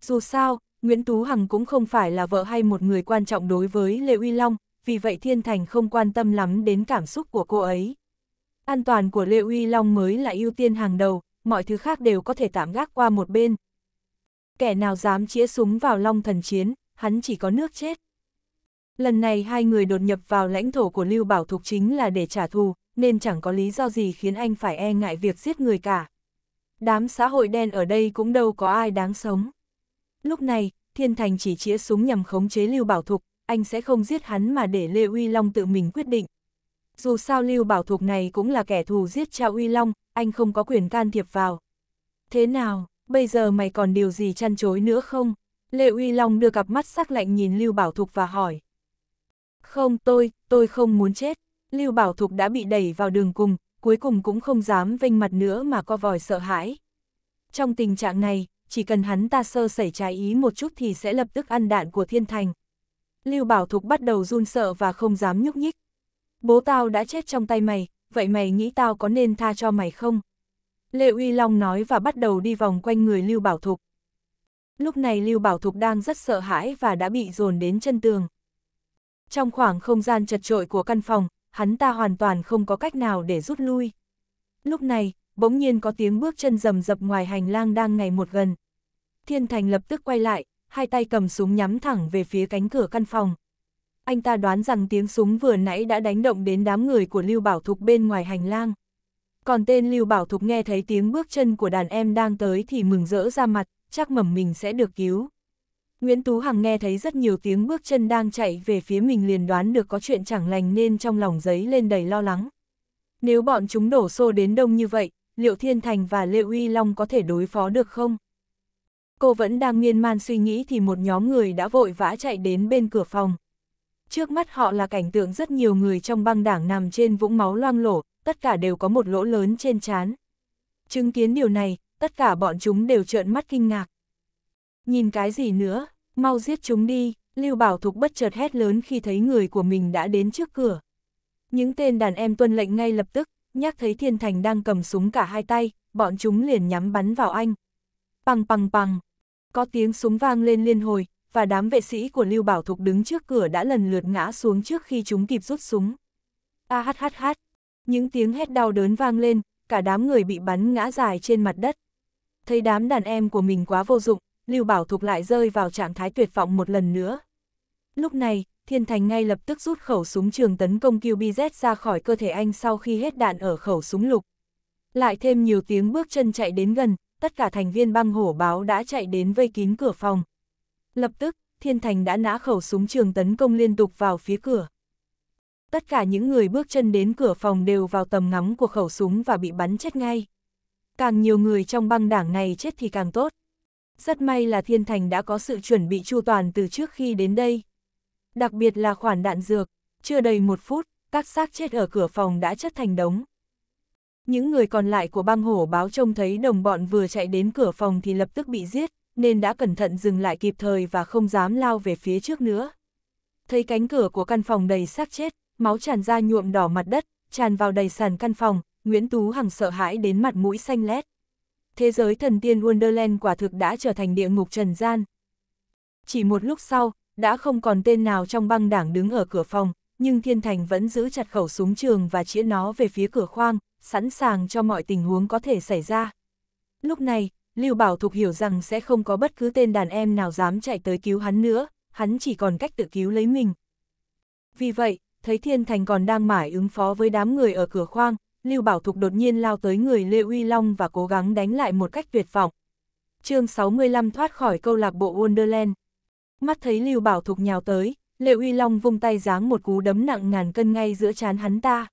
A: Dù sao, Nguyễn Tú Hằng cũng không phải là vợ hay một người quan trọng đối với Lê Uy Long, vì vậy Thiên Thành không quan tâm lắm đến cảm xúc của cô ấy. An toàn của Lê Uy Long mới là ưu tiên hàng đầu, mọi thứ khác đều có thể tạm gác qua một bên, kẻ nào dám chĩa súng vào long thần chiến, hắn chỉ có nước chết. Lần này hai người đột nhập vào lãnh thổ của Lưu Bảo Thục chính là để trả thù, nên chẳng có lý do gì khiến anh phải e ngại việc giết người cả. Đám xã hội đen ở đây cũng đâu có ai đáng sống. Lúc này, Thiên Thành chỉ chĩa súng nhằm khống chế Lưu Bảo Thục, anh sẽ không giết hắn mà để Lê Uy Long tự mình quyết định. Dù sao Lưu Bảo Thục này cũng là kẻ thù giết cha Uy Long, anh không có quyền can thiệp vào. Thế nào? bây giờ mày còn điều gì chăn chối nữa không? Lệ Uy Long đưa cặp mắt sắc lạnh nhìn Lưu Bảo Thục và hỏi. Không tôi, tôi không muốn chết. Lưu Bảo Thục đã bị đẩy vào đường cùng, cuối cùng cũng không dám vênh mặt nữa mà co vòi sợ hãi. Trong tình trạng này, chỉ cần hắn ta sơ sẩy trái ý một chút thì sẽ lập tức ăn đạn của thiên thành. Lưu Bảo Thục bắt đầu run sợ và không dám nhúc nhích. Bố tao đã chết trong tay mày, vậy mày nghĩ tao có nên tha cho mày không? Lê Uy Long nói và bắt đầu đi vòng quanh người Lưu Bảo Thục. Lúc này Lưu Bảo Thục đang rất sợ hãi và đã bị dồn đến chân tường. Trong khoảng không gian chật trội của căn phòng, hắn ta hoàn toàn không có cách nào để rút lui. Lúc này, bỗng nhiên có tiếng bước chân rầm rập ngoài hành lang đang ngày một gần. Thiên Thành lập tức quay lại, hai tay cầm súng nhắm thẳng về phía cánh cửa căn phòng. Anh ta đoán rằng tiếng súng vừa nãy đã đánh động đến đám người của Lưu Bảo Thục bên ngoài hành lang. Còn tên Lưu Bảo Thục nghe thấy tiếng bước chân của đàn em đang tới thì mừng rỡ ra mặt, chắc mầm mình sẽ được cứu. Nguyễn Tú Hằng nghe thấy rất nhiều tiếng bước chân đang chạy về phía mình liền đoán được có chuyện chẳng lành nên trong lòng giấy lên đầy lo lắng. Nếu bọn chúng đổ xô đến đông như vậy, liệu Thiên Thành và Lê Uy Long có thể đối phó được không? Cô vẫn đang miên man suy nghĩ thì một nhóm người đã vội vã chạy đến bên cửa phòng. Trước mắt họ là cảnh tượng rất nhiều người trong băng đảng nằm trên vũng máu loang lổ, tất cả đều có một lỗ lớn trên trán. Chứng kiến điều này, tất cả bọn chúng đều trợn mắt kinh ngạc. Nhìn cái gì nữa, mau giết chúng đi, Lưu Bảo Thục bất chợt hét lớn khi thấy người của mình đã đến trước cửa. Những tên đàn em tuân lệnh ngay lập tức, nhắc thấy Thiên Thành đang cầm súng cả hai tay, bọn chúng liền nhắm bắn vào anh. Bằng bằng bằng, có tiếng súng vang lên liên hồi, và đám vệ sĩ của Lưu Bảo Thục đứng trước cửa đã lần lượt ngã xuống trước khi chúng kịp rút súng. A hát hát hát, những tiếng hét đau đớn vang lên, cả đám người bị bắn ngã dài trên mặt đất. Thấy đám đàn em của mình quá vô dụng, Lưu Bảo Thục lại rơi vào trạng thái tuyệt vọng một lần nữa. Lúc này, Thiên Thành ngay lập tức rút khẩu súng trường tấn công QBZ ra khỏi cơ thể anh sau khi hết đạn ở khẩu súng lục. Lại thêm nhiều tiếng bước chân chạy đến gần, tất cả thành viên băng hổ báo đã chạy đến vây kín cửa phòng. Lập tức, Thiên Thành đã nã khẩu súng trường tấn công liên tục vào phía cửa. Tất cả những người bước chân đến cửa phòng đều vào tầm ngắm của khẩu súng và bị bắn chết ngay. Càng nhiều người trong băng đảng này chết thì càng tốt. Rất may là Thiên Thành đã có sự chuẩn bị chu toàn từ trước khi đến đây. Đặc biệt là khoản đạn dược, chưa đầy một phút, các xác chết ở cửa phòng đã chất thành đống. Những người còn lại của băng hổ báo trông thấy đồng bọn vừa chạy đến cửa phòng thì lập tức bị giết nên đã cẩn thận dừng lại kịp thời và không dám lao về phía trước nữa. Thấy cánh cửa của căn phòng đầy xác chết, máu tràn ra nhuộm đỏ mặt đất, tràn vào đầy sàn căn phòng, Nguyễn Tú Hằng sợ hãi đến mặt mũi xanh lét. Thế giới thần tiên Wonderland quả thực đã trở thành địa ngục trần gian. Chỉ một lúc sau, đã không còn tên nào trong băng đảng đứng ở cửa phòng, nhưng Thiên Thành vẫn giữ chặt khẩu súng trường và chĩa nó về phía cửa khoang, sẵn sàng cho mọi tình huống có thể xảy ra. Lúc này, Lưu Bảo Thục hiểu rằng sẽ không có bất cứ tên đàn em nào dám chạy tới cứu hắn nữa, hắn chỉ còn cách tự cứu lấy mình. Vì vậy, thấy Thiên Thành còn đang mải ứng phó với đám người ở cửa khoang, Lưu Bảo Thục đột nhiên lao tới người Lê Uy Long và cố gắng đánh lại một cách tuyệt vọng. chương 65 thoát khỏi câu lạc bộ Wonderland. Mắt thấy Lưu Bảo Thục nhào tới, Lê Uy Long vung tay giáng một cú đấm nặng ngàn cân ngay giữa chán hắn ta.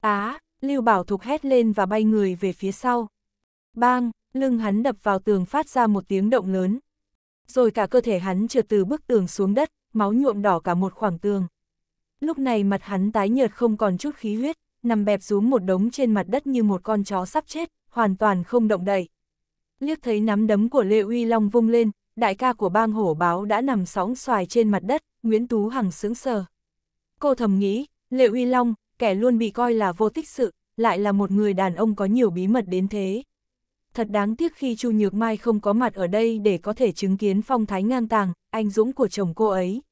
A: Á, à, Lưu Bảo Thục hét lên và bay người về phía sau. Bang, lưng hắn đập vào tường phát ra một tiếng động lớn. Rồi cả cơ thể hắn trượt từ bức tường xuống đất, máu nhuộm đỏ cả một khoảng tường. Lúc này mặt hắn tái nhợt không còn chút khí huyết, nằm bẹp rúm một đống trên mặt đất như một con chó sắp chết, hoàn toàn không động đậy. Liếc thấy nắm đấm của Lê Uy Long vung lên, đại ca của bang hổ báo đã nằm sóng xoài trên mặt đất, Nguyễn Tú Hằng sững sờ. Cô thầm nghĩ, Lê Uy Long, kẻ luôn bị coi là vô tích sự, lại là một người đàn ông có nhiều bí mật đến thế thật đáng tiếc khi Chu Nhược Mai không có mặt ở đây để có thể chứng kiến phong thái ngang tàng, anh dũng của chồng cô ấy.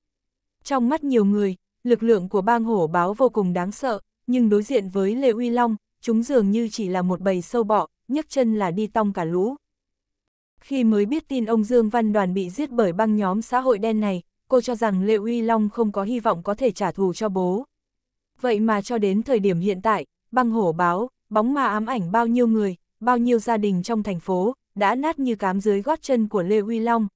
A: Trong mắt nhiều người, lực lượng của bang hổ báo vô cùng đáng sợ, nhưng đối diện với Lê Uy Long, chúng dường như chỉ là một bầy sâu bọ, nhấc chân là đi tong cả lũ. Khi mới biết tin ông Dương Văn Đoàn bị giết bởi băng nhóm xã hội đen này, cô cho rằng Lê Uy Long không có hy vọng có thể trả thù cho bố. Vậy mà cho đến thời điểm hiện tại, băng hổ báo, bóng ma ám ảnh bao nhiêu người, bao nhiêu gia đình trong thành phố đã nát như cám dưới gót chân của Lê Uy Long.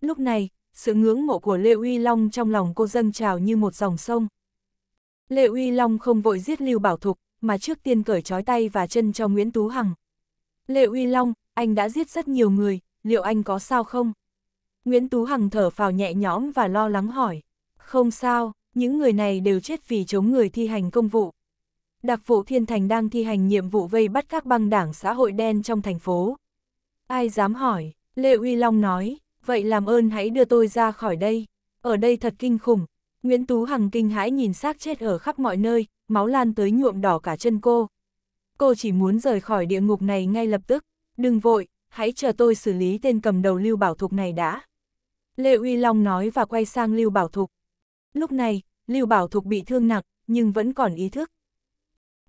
A: Lúc này, sự ngưỡng mộ của Lê Uy Long trong lòng cô dâng trào như một dòng sông. Lê Uy Long không vội giết Lưu Bảo Thục, mà trước tiên cởi trói tay và chân cho Nguyễn Tú Hằng. Lê Uy Long, anh đã giết rất nhiều người, liệu anh có sao không? Nguyễn Tú Hằng thở phào nhẹ nhõm và lo lắng hỏi. Không sao, những người này đều chết vì chống người thi hành công vụ đặc vụ thiên thành đang thi hành nhiệm vụ vây bắt các băng đảng xã hội đen trong thành phố. Ai dám hỏi, Lê Uy Long nói, vậy làm ơn hãy đưa tôi ra khỏi đây, ở đây thật kinh khủng. Nguyễn Tú Hằng kinh hãi nhìn xác chết ở khắp mọi nơi, máu lan tới nhuộm đỏ cả chân cô. Cô chỉ muốn rời khỏi địa ngục này ngay lập tức, đừng vội, hãy chờ tôi xử lý tên cầm đầu Lưu Bảo Thục này đã. Lê Uy Long nói và quay sang Lưu Bảo Thục. Lúc này, Lưu Bảo Thục bị thương nặng, nhưng vẫn còn ý thức,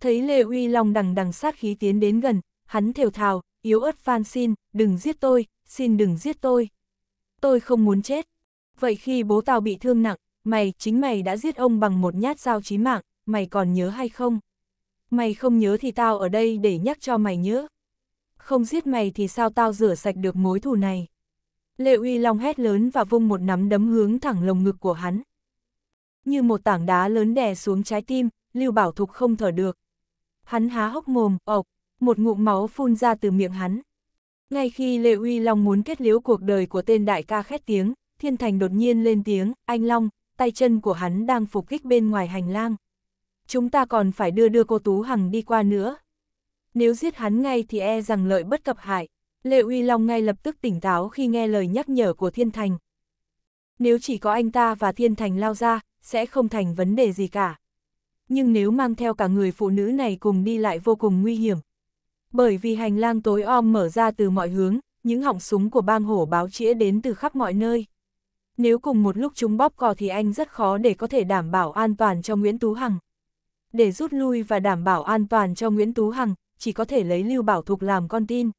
A: Thấy Lê Uy Long đằng đằng sát khí tiến đến gần, hắn thều thào, yếu ớt van xin, đừng giết tôi, xin đừng giết tôi. Tôi không muốn chết. Vậy khi bố tao bị thương nặng, mày, chính mày đã giết ông bằng một nhát dao chí mạng, mày còn nhớ hay không? Mày không nhớ thì tao ở đây để nhắc cho mày nhớ. Không giết mày thì sao tao rửa sạch được mối thù này? Lệ Uy Long hét lớn và vung một nắm đấm hướng thẳng lồng ngực của hắn. Như một tảng đá lớn đè xuống trái tim, Lưu Bảo Thục không thở được, Hắn há hốc mồm, ộc, một ngụm máu phun ra từ miệng hắn. Ngay khi Lệ Uy Long muốn kết liễu cuộc đời của tên đại ca khét tiếng, Thiên Thành đột nhiên lên tiếng, anh Long, tay chân của hắn đang phục kích bên ngoài hành lang. Chúng ta còn phải đưa đưa cô Tú Hằng đi qua nữa. Nếu giết hắn ngay thì e rằng lợi bất cập hại. Lệ Uy Long ngay lập tức tỉnh táo khi nghe lời nhắc nhở của Thiên Thành. Nếu chỉ có anh ta và Thiên Thành lao ra, sẽ không thành vấn đề gì cả nhưng nếu mang theo cả người phụ nữ này cùng đi lại vô cùng nguy hiểm. Bởi vì hành lang tối om mở ra từ mọi hướng, những họng súng của bang hổ báo chĩa đến từ khắp mọi nơi. Nếu cùng một lúc chúng bóp cò thì anh rất khó để có thể đảm bảo an toàn cho Nguyễn Tú Hằng. Để rút lui và đảm bảo an toàn cho Nguyễn Tú Hằng, chỉ có thể lấy Lưu Bảo Thục làm con tin.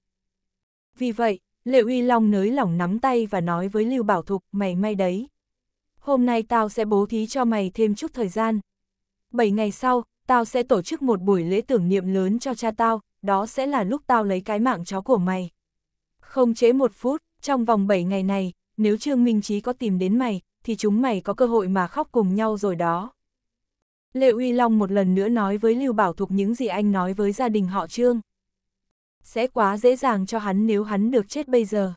A: Vì vậy, Lệ Uy Long nới lỏng nắm tay và nói với Lưu Bảo Thục, mày may đấy. Hôm nay tao sẽ bố thí cho mày thêm chút thời gian. 7 ngày sau, tao sẽ tổ chức một buổi lễ tưởng niệm lớn cho cha tao, đó sẽ là lúc tao lấy cái mạng chó của mày. Không chế một phút, trong vòng 7 ngày này, nếu Trương Minh Chí có tìm đến mày, thì chúng mày có cơ hội mà khóc cùng nhau rồi đó. Lệ Uy Long một lần nữa nói với Lưu Bảo Thục những gì anh nói với gia đình họ Trương. Sẽ quá dễ dàng cho hắn nếu hắn được chết bây giờ.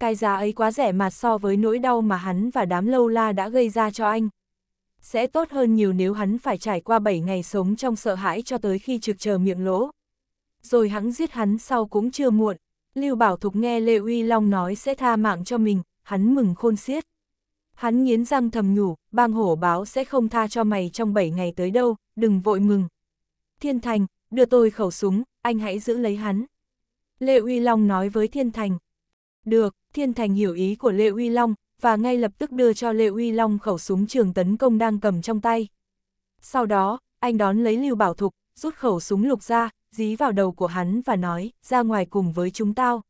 A: Cái giá ấy quá rẻ mà so với nỗi đau mà hắn và đám lâu la đã gây ra cho anh, sẽ tốt hơn nhiều nếu hắn phải trải qua 7 ngày sống trong sợ hãi cho tới khi trực chờ miệng lỗ. Rồi hắn giết hắn sau cũng chưa muộn, Lưu Bảo Thục nghe Lê Uy Long nói sẽ tha mạng cho mình, hắn mừng khôn xiết. Hắn nghiến răng thầm nhủ, bang hổ báo sẽ không tha cho mày trong 7 ngày tới đâu, đừng vội mừng. Thiên Thành, đưa tôi khẩu súng, anh hãy giữ lấy hắn. Lê Uy Long nói với Thiên Thành. Được, Thiên Thành hiểu ý của Lê Uy Long, và ngay lập tức đưa cho Lê Uy Long khẩu súng trường tấn công đang cầm trong tay. Sau đó, anh đón lấy Lưu Bảo Thục, rút khẩu súng lục ra, dí vào đầu của hắn và nói, ra ngoài cùng với chúng tao.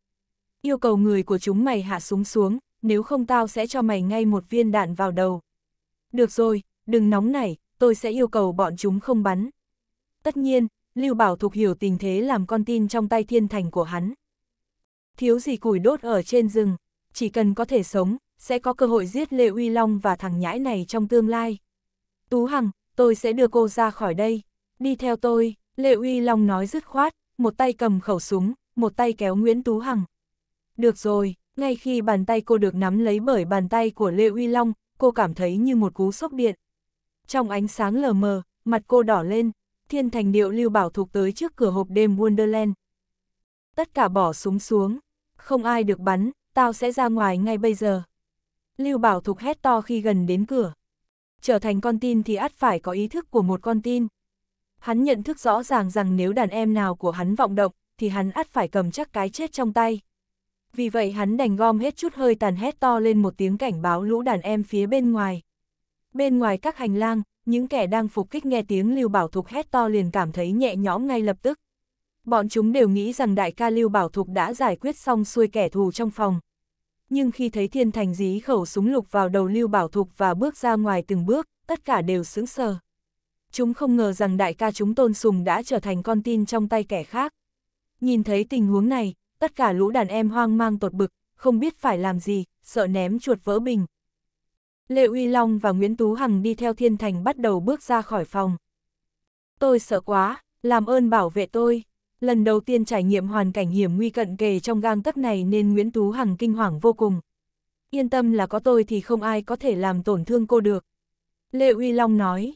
A: Yêu cầu người của chúng mày hạ súng xuống, nếu không tao sẽ cho mày ngay một viên đạn vào đầu. Được rồi, đừng nóng nảy, tôi sẽ yêu cầu bọn chúng không bắn. Tất nhiên, Lưu Bảo Thục hiểu tình thế làm con tin trong tay thiên thành của hắn. Thiếu gì củi đốt ở trên rừng, chỉ cần có thể sống, sẽ có cơ hội giết Lê Uy Long và thằng nhãi này trong tương lai. Tú Hằng, tôi sẽ đưa cô ra khỏi đây. Đi theo tôi, Lê Uy Long nói dứt khoát, một tay cầm khẩu súng, một tay kéo Nguyễn Tú Hằng. Được rồi, ngay khi bàn tay cô được nắm lấy bởi bàn tay của Lê Uy Long, cô cảm thấy như một cú sốc điện. Trong ánh sáng lờ mờ, mặt cô đỏ lên, thiên thành điệu lưu bảo thục tới trước cửa hộp đêm Wonderland. Tất cả bỏ súng xuống, không ai được bắn, tao sẽ ra ngoài ngay bây giờ. Lưu Bảo Thục hét to khi gần đến cửa. Trở thành con tin thì ắt phải có ý thức của một con tin. Hắn nhận thức rõ ràng rằng nếu đàn em nào của hắn vọng động, thì hắn ắt phải cầm chắc cái chết trong tay. Vì vậy hắn đành gom hết chút hơi tàn hét to lên một tiếng cảnh báo lũ đàn em phía bên ngoài. Bên ngoài các hành lang, những kẻ đang phục kích nghe tiếng Lưu Bảo Thục hét to liền cảm thấy nhẹ nhõm ngay lập tức. Bọn chúng đều nghĩ rằng đại ca Lưu Bảo Thục đã giải quyết xong xuôi kẻ thù trong phòng, nhưng khi thấy thiên thành dí khẩu súng lục vào đầu lưu bảo thục và bước ra ngoài từng bước, tất cả đều sững sờ. Chúng không ngờ rằng đại ca chúng tôn sùng đã trở thành con tin trong tay kẻ khác. Nhìn thấy tình huống này, tất cả lũ đàn em hoang mang tột bực, không biết phải làm gì, sợ ném chuột vỡ bình. Lệ Uy Long và Nguyễn Tú Hằng đi theo thiên thành bắt đầu bước ra khỏi phòng. Tôi sợ quá, làm ơn bảo vệ tôi. Lần đầu tiên trải nghiệm hoàn cảnh hiểm nguy cận kề trong gang tấc này nên Nguyễn Tú Hằng kinh hoàng vô cùng. Yên tâm là có tôi thì không ai có thể làm tổn thương cô được. Lê Uy Long nói.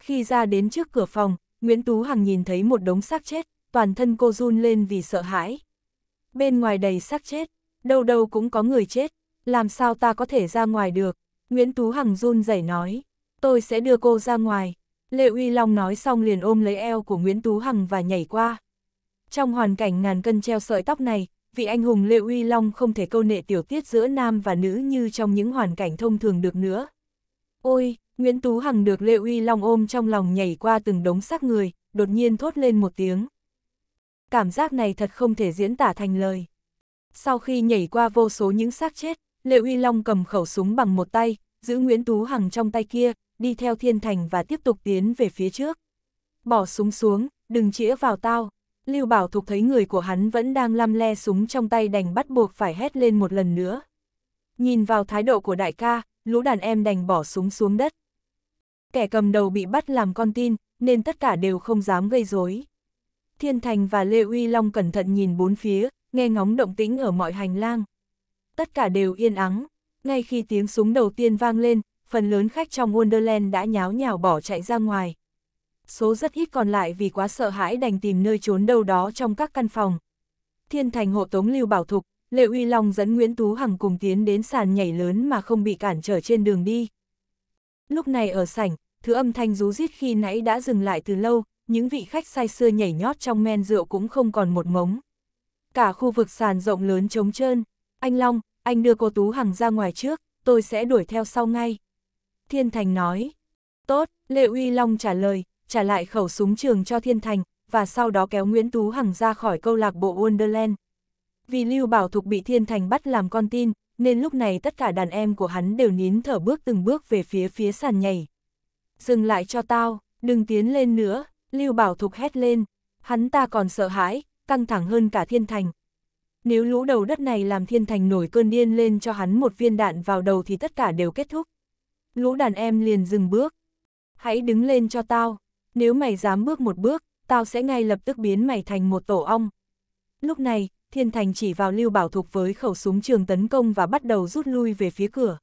A: Khi ra đến trước cửa phòng, Nguyễn Tú Hằng nhìn thấy một đống xác chết, toàn thân cô run lên vì sợ hãi. Bên ngoài đầy xác chết, đâu đâu cũng có người chết, làm sao ta có thể ra ngoài được? Nguyễn Tú Hằng run rẩy nói, tôi sẽ đưa cô ra ngoài. Lê Uy Long nói xong liền ôm lấy eo của Nguyễn Tú Hằng và nhảy qua. Trong hoàn cảnh ngàn cân treo sợi tóc này, vị anh hùng Lê Uy Long không thể câu nệ tiểu tiết giữa nam và nữ như trong những hoàn cảnh thông thường được nữa. Ôi, Nguyễn Tú Hằng được Lê Uy Long ôm trong lòng nhảy qua từng đống xác người, đột nhiên thốt lên một tiếng. Cảm giác này thật không thể diễn tả thành lời. Sau khi nhảy qua vô số những xác chết, Lê Uy Long cầm khẩu súng bằng một tay, giữ Nguyễn Tú Hằng trong tay kia, đi theo thiên thành và tiếp tục tiến về phía trước. Bỏ súng xuống, đừng chĩa vào tao. Lưu Bảo Thục thấy người của hắn vẫn đang lăm le súng trong tay đành bắt buộc phải hét lên một lần nữa. Nhìn vào thái độ của đại ca, lũ đàn em đành bỏ súng xuống đất. Kẻ cầm đầu bị bắt làm con tin, nên tất cả đều không dám gây rối. Thiên Thành và Lê Uy Long cẩn thận nhìn bốn phía, nghe ngóng động tĩnh ở mọi hành lang. Tất cả đều yên ắng, ngay khi tiếng súng đầu tiên vang lên, phần lớn khách trong Wonderland đã nháo nhào bỏ chạy ra ngoài, số rất ít còn lại vì quá sợ hãi đành tìm nơi trốn đâu đó trong các căn phòng. Thiên thành hộ tống Lưu Bảo Thục, Lệ Uy Long dẫn Nguyễn Tú Hằng cùng tiến đến sàn nhảy lớn mà không bị cản trở trên đường đi. Lúc này ở sảnh, thứ âm thanh rú rít khi nãy đã dừng lại từ lâu, những vị khách say sưa nhảy nhót trong men rượu cũng không còn một mống. Cả khu vực sàn rộng lớn trống trơn, anh Long, anh đưa cô Tú Hằng ra ngoài trước, tôi sẽ đuổi theo sau ngay. Thiên Thành nói, tốt, Lệ Uy Long trả lời, trả lại khẩu súng trường cho Thiên Thành, và sau đó kéo Nguyễn Tú Hằng ra khỏi câu lạc bộ Wonderland. Vì Lưu Bảo Thục bị Thiên Thành bắt làm con tin, nên lúc này tất cả đàn em của hắn đều nín thở bước từng bước về phía phía sàn nhảy. Dừng lại cho tao, đừng tiến lên nữa, Lưu Bảo Thục hét lên, hắn ta còn sợ hãi, căng thẳng hơn cả Thiên Thành. Nếu lũ đầu đất này làm Thiên Thành nổi cơn điên lên cho hắn một viên đạn vào đầu thì tất cả đều kết thúc. Lũ đàn em liền dừng bước. Hãy đứng lên cho tao, nếu mày dám bước một bước, tao sẽ ngay lập tức biến mày thành một tổ ong. Lúc này, Thiên Thành chỉ vào Lưu Bảo Thục với khẩu súng trường tấn công và bắt đầu rút lui về phía cửa.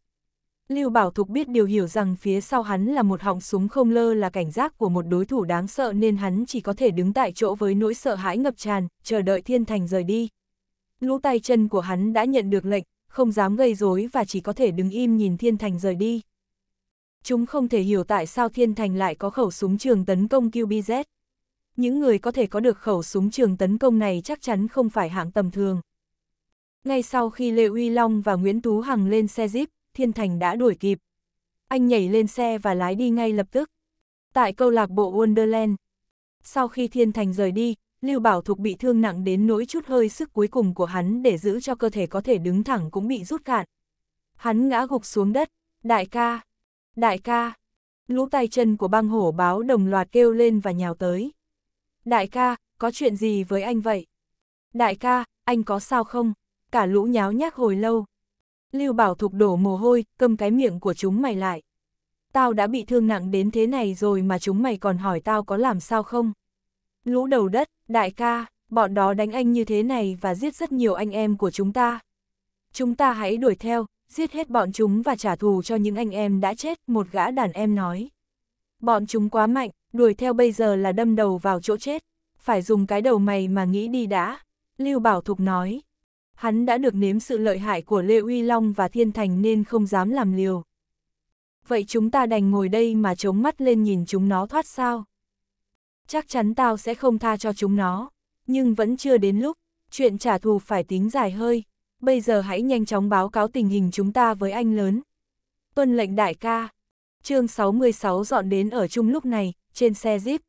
A: Lưu Bảo Thục biết điều hiểu rằng phía sau hắn là một họng súng không lơ là cảnh giác của một đối thủ đáng sợ nên hắn chỉ có thể đứng tại chỗ với nỗi sợ hãi ngập tràn, chờ đợi Thiên Thành rời đi. Lũ tay chân của hắn đã nhận được lệnh, không dám gây rối và chỉ có thể đứng im nhìn Thiên Thành rời đi. Chúng không thể hiểu tại sao Thiên Thành lại có khẩu súng trường tấn công QBZ. Những người có thể có được khẩu súng trường tấn công này chắc chắn không phải hạng tầm thường. Ngay sau khi Lê Uy Long và Nguyễn Tú Hằng lên xe Jeep, Thiên Thành đã đuổi kịp. Anh nhảy lên xe và lái đi ngay lập tức. Tại câu lạc bộ Wonderland. Sau khi Thiên Thành rời đi, Lưu Bảo Thục bị thương nặng đến nỗi chút hơi sức cuối cùng của hắn để giữ cho cơ thể có thể đứng thẳng cũng bị rút cạn. Hắn ngã gục xuống đất, đại ca, Đại ca! Lũ tay chân của băng hổ báo đồng loạt kêu lên và nhào tới. Đại ca, có chuyện gì với anh vậy? Đại ca, anh có sao không? Cả lũ nháo nhác hồi lâu. Lưu Bảo Thục đổ mồ hôi, cầm cái miệng của chúng mày lại. Tao đã bị thương nặng đến thế này rồi mà chúng mày còn hỏi tao có làm sao không? Lũ đầu đất, đại ca, bọn đó đánh anh như thế này và giết rất nhiều anh em của chúng ta. Chúng ta hãy đuổi theo, giết hết bọn chúng và trả thù cho những anh em đã chết, một gã đàn em nói. Bọn chúng quá mạnh, đuổi theo bây giờ là đâm đầu vào chỗ chết, phải dùng cái đầu mày mà nghĩ đi đã, Lưu Bảo Thục nói. Hắn đã được nếm sự lợi hại của Lê Uy Long và Thiên Thành nên không dám làm liều. Vậy chúng ta đành ngồi đây mà chống mắt lên nhìn chúng nó thoát sao? Chắc chắn tao sẽ không tha cho chúng nó, nhưng vẫn chưa đến lúc, chuyện trả thù phải tính dài hơi bây giờ hãy nhanh chóng báo cáo tình hình chúng ta với anh lớn. Tuân lệnh đại ca, chương 66 dọn đến ở chung lúc này, trên xe Jeep.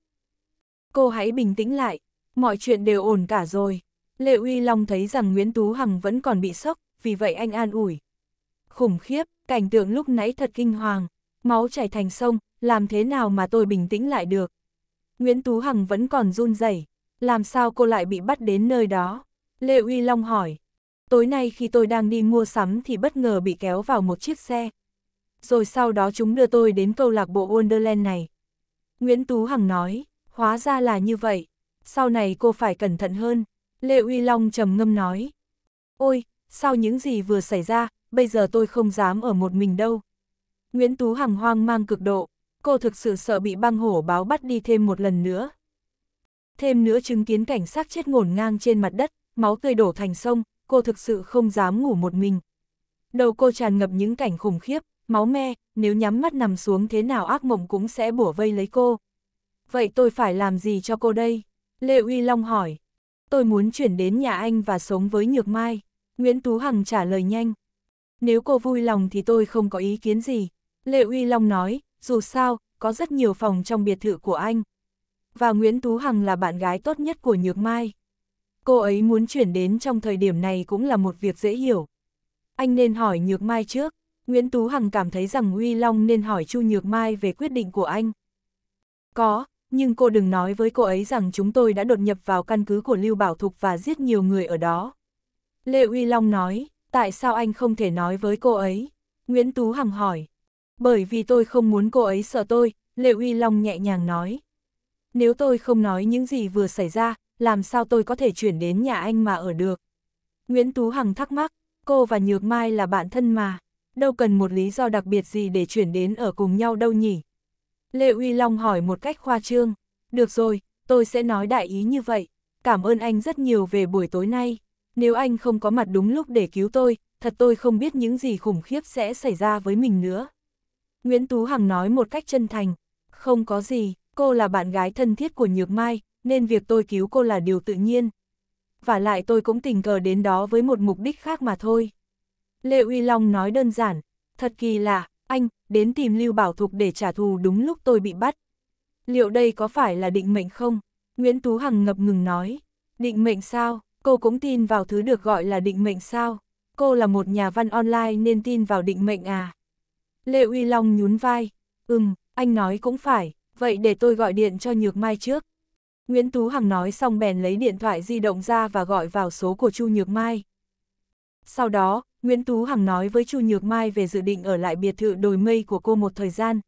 A: Cô hãy bình tĩnh lại, mọi chuyện đều ổn cả rồi. Lệ Uy Long thấy rằng Nguyễn Tú Hằng vẫn còn bị sốc, vì vậy anh an ủi. Khủng khiếp, cảnh tượng lúc nãy thật kinh hoàng, máu chảy thành sông, làm thế nào mà tôi bình tĩnh lại được. Nguyễn Tú Hằng vẫn còn run rẩy, làm sao cô lại bị bắt đến nơi đó? Lệ Uy Long hỏi, Tối nay khi tôi đang đi mua sắm thì bất ngờ bị kéo vào một chiếc xe. Rồi sau đó chúng đưa tôi đến câu lạc bộ Wonderland này. Nguyễn Tú Hằng nói, hóa ra là như vậy. Sau này cô phải cẩn thận hơn. Lê Uy Long trầm ngâm nói. Ôi, sau những gì vừa xảy ra, bây giờ tôi không dám ở một mình đâu. Nguyễn Tú Hằng hoang mang cực độ, cô thực sự sợ bị băng hổ báo bắt đi thêm một lần nữa. Thêm nữa chứng kiến cảnh sát chết ngổn ngang trên mặt đất, máu tươi đổ thành sông, cô thực sự không dám ngủ một mình. Đầu cô tràn ngập những cảnh khủng khiếp, máu me, nếu nhắm mắt nằm xuống thế nào ác mộng cũng sẽ bủa vây lấy cô. Vậy tôi phải làm gì cho cô đây? Lê Uy Long hỏi. Tôi muốn chuyển đến nhà anh và sống với Nhược Mai. Nguyễn Tú Hằng trả lời nhanh. Nếu cô vui lòng thì tôi không có ý kiến gì. Lệ Uy Long nói, dù sao, có rất nhiều phòng trong biệt thự của anh. Và Nguyễn Tú Hằng là bạn gái tốt nhất của Nhược Mai. Cô ấy muốn chuyển đến trong thời điểm này cũng là một việc dễ hiểu. Anh nên hỏi Nhược Mai trước. Nguyễn Tú Hằng cảm thấy rằng Huy Long nên hỏi Chu Nhược Mai về quyết định của anh. Có, nhưng cô đừng nói với cô ấy rằng chúng tôi đã đột nhập vào căn cứ của Lưu Bảo Thục và giết nhiều người ở đó. Lê Uy Long nói, tại sao anh không thể nói với cô ấy? Nguyễn Tú Hằng hỏi, bởi vì tôi không muốn cô ấy sợ tôi, Lê Uy Long nhẹ nhàng nói. Nếu tôi không nói những gì vừa xảy ra, làm sao tôi có thể chuyển đến nhà anh mà ở được? Nguyễn Tú Hằng thắc mắc, cô và Nhược Mai là bạn thân mà, đâu cần một lý do đặc biệt gì để chuyển đến ở cùng nhau đâu nhỉ? Lê Uy Long hỏi một cách khoa trương, được rồi, tôi sẽ nói đại ý như vậy, cảm ơn anh rất nhiều về buổi tối nay, nếu anh không có mặt đúng lúc để cứu tôi, thật tôi không biết những gì khủng khiếp sẽ xảy ra với mình nữa. Nguyễn Tú Hằng nói một cách chân thành, không có gì, cô là bạn gái thân thiết của Nhược Mai, nên việc tôi cứu cô là điều tự nhiên. Và lại tôi cũng tình cờ đến đó với một mục đích khác mà thôi. Lê Uy Long nói đơn giản, thật kỳ lạ, anh, đến tìm Lưu Bảo Thục để trả thù đúng lúc tôi bị bắt. Liệu đây có phải là định mệnh không? Nguyễn Tú Hằng ngập ngừng nói, định mệnh sao, cô cũng tin vào thứ được gọi là định mệnh sao? Cô là một nhà văn online nên tin vào định mệnh à? Lê Uy Long nhún vai, ừm, anh nói cũng phải, vậy để tôi gọi điện cho Nhược Mai trước. Nguyễn Tú Hằng nói xong bèn lấy điện thoại di động ra và gọi vào số của Chu Nhược Mai. Sau đó, Nguyễn Tú Hằng nói với Chu Nhược Mai về dự định ở lại biệt thự đồi mây của cô một thời gian.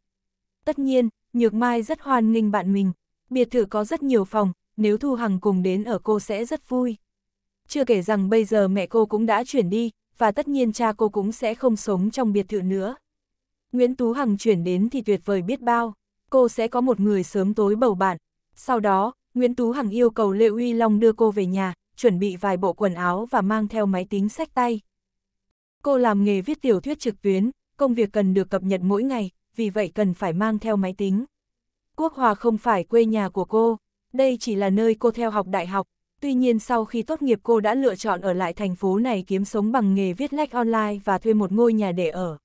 A: Tất nhiên, Nhược Mai rất hoan nghênh bạn mình. Biệt thự có rất nhiều phòng, nếu Thu Hằng cùng đến ở cô sẽ rất vui. Chưa kể rằng bây giờ mẹ cô cũng đã chuyển đi, và tất nhiên cha cô cũng sẽ không sống trong biệt thự nữa. Nguyễn Tú Hằng chuyển đến thì tuyệt vời biết bao, cô sẽ có một người sớm tối bầu bạn. Sau đó, Nguyễn Tú Hằng yêu cầu Lê Uy Long đưa cô về nhà, chuẩn bị vài bộ quần áo và mang theo máy tính sách tay. Cô làm nghề viết tiểu thuyết trực tuyến, công việc cần được cập nhật mỗi ngày, vì vậy cần phải mang theo máy tính. Quốc Hòa không phải quê nhà của cô, đây chỉ là nơi cô theo học đại học, tuy nhiên sau khi tốt nghiệp cô đã lựa chọn ở lại thành phố này kiếm sống bằng nghề viết lách online và thuê một ngôi nhà để ở.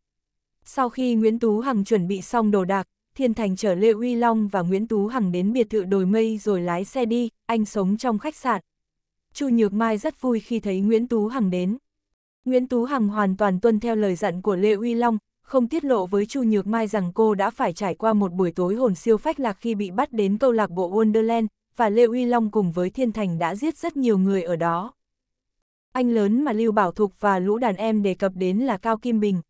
A: Sau khi Nguyễn Tú Hằng chuẩn bị xong đồ đạc, Thiên Thành chở Lê Uy Long và Nguyễn Tú Hằng đến biệt thự đồi mây rồi lái xe đi, anh sống trong khách sạn. Chu Nhược Mai rất vui khi thấy Nguyễn Tú Hằng đến. Nguyễn Tú Hằng hoàn toàn tuân theo lời dặn của Lê Uy Long, không tiết lộ với Chu Nhược Mai rằng cô đã phải trải qua một buổi tối hồn siêu phách lạc khi bị bắt đến câu lạc bộ Wonderland, và Lê Uy Long cùng với Thiên Thành đã giết rất nhiều người ở đó. Anh lớn mà Lưu Bảo Thục và lũ đàn em đề cập đến là Cao Kim Bình.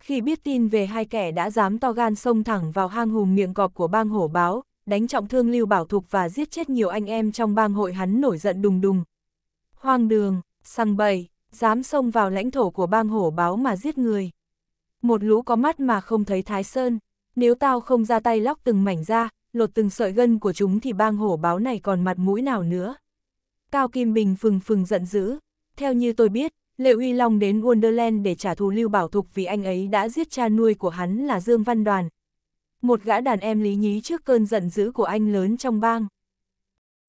A: Khi biết tin về hai kẻ đã dám to gan xông thẳng vào hang hùm miệng cọp của bang hổ báo, đánh trọng thương Lưu Bảo Thục và giết chết nhiều anh em trong bang hội hắn nổi giận đùng đùng. Hoang đường, sằng bầy, dám xông vào lãnh thổ của bang hổ báo mà giết người. Một lũ có mắt mà không thấy Thái Sơn, nếu tao không ra tay lóc từng mảnh ra, lột từng sợi gân của chúng thì bang hổ báo này còn mặt mũi nào nữa. Cao Kim Bình phừng phừng giận dữ, theo như tôi biết, Lệ Uy Long đến Wonderland để trả thù Lưu Bảo Thục vì anh ấy đã giết cha nuôi của hắn là Dương Văn Đoàn. Một gã đàn em lý nhí trước cơn giận dữ của anh lớn trong bang.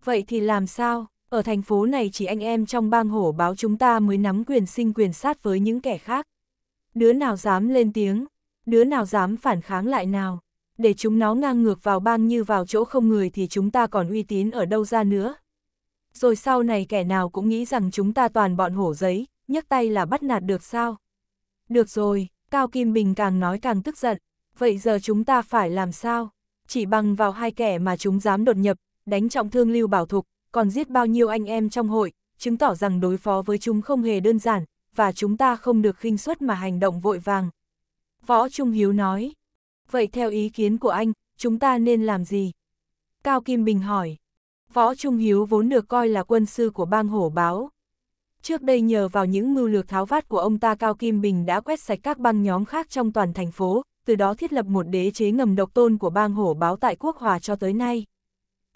A: Vậy thì làm sao? Ở thành phố này chỉ anh em trong bang hổ báo chúng ta mới nắm quyền sinh quyền sát với những kẻ khác. Đứa nào dám lên tiếng, đứa nào dám phản kháng lại nào. Để chúng nó ngang ngược vào bang như vào chỗ không người thì chúng ta còn uy tín ở đâu ra nữa. Rồi sau này kẻ nào cũng nghĩ rằng chúng ta toàn bọn hổ giấy, nhấc tay là bắt nạt được sao? Được rồi, Cao Kim Bình càng nói càng tức giận, vậy giờ chúng ta phải làm sao? Chỉ bằng vào hai kẻ mà chúng dám đột nhập, đánh trọng thương Lưu Bảo Thục, còn giết bao nhiêu anh em trong hội, chứng tỏ rằng đối phó với chúng không hề đơn giản, và chúng ta không được khinh suất mà hành động vội vàng. Võ Trung Hiếu nói, vậy theo ý kiến của anh, chúng ta nên làm gì? Cao Kim Bình hỏi, Võ Trung Hiếu vốn được coi là quân sư của bang hổ báo, Trước đây nhờ vào những mưu lược tháo vát của ông ta Cao Kim Bình đã quét sạch các băng nhóm khác trong toàn thành phố, từ đó thiết lập một đế chế ngầm độc tôn của bang hổ báo tại quốc hòa cho tới nay.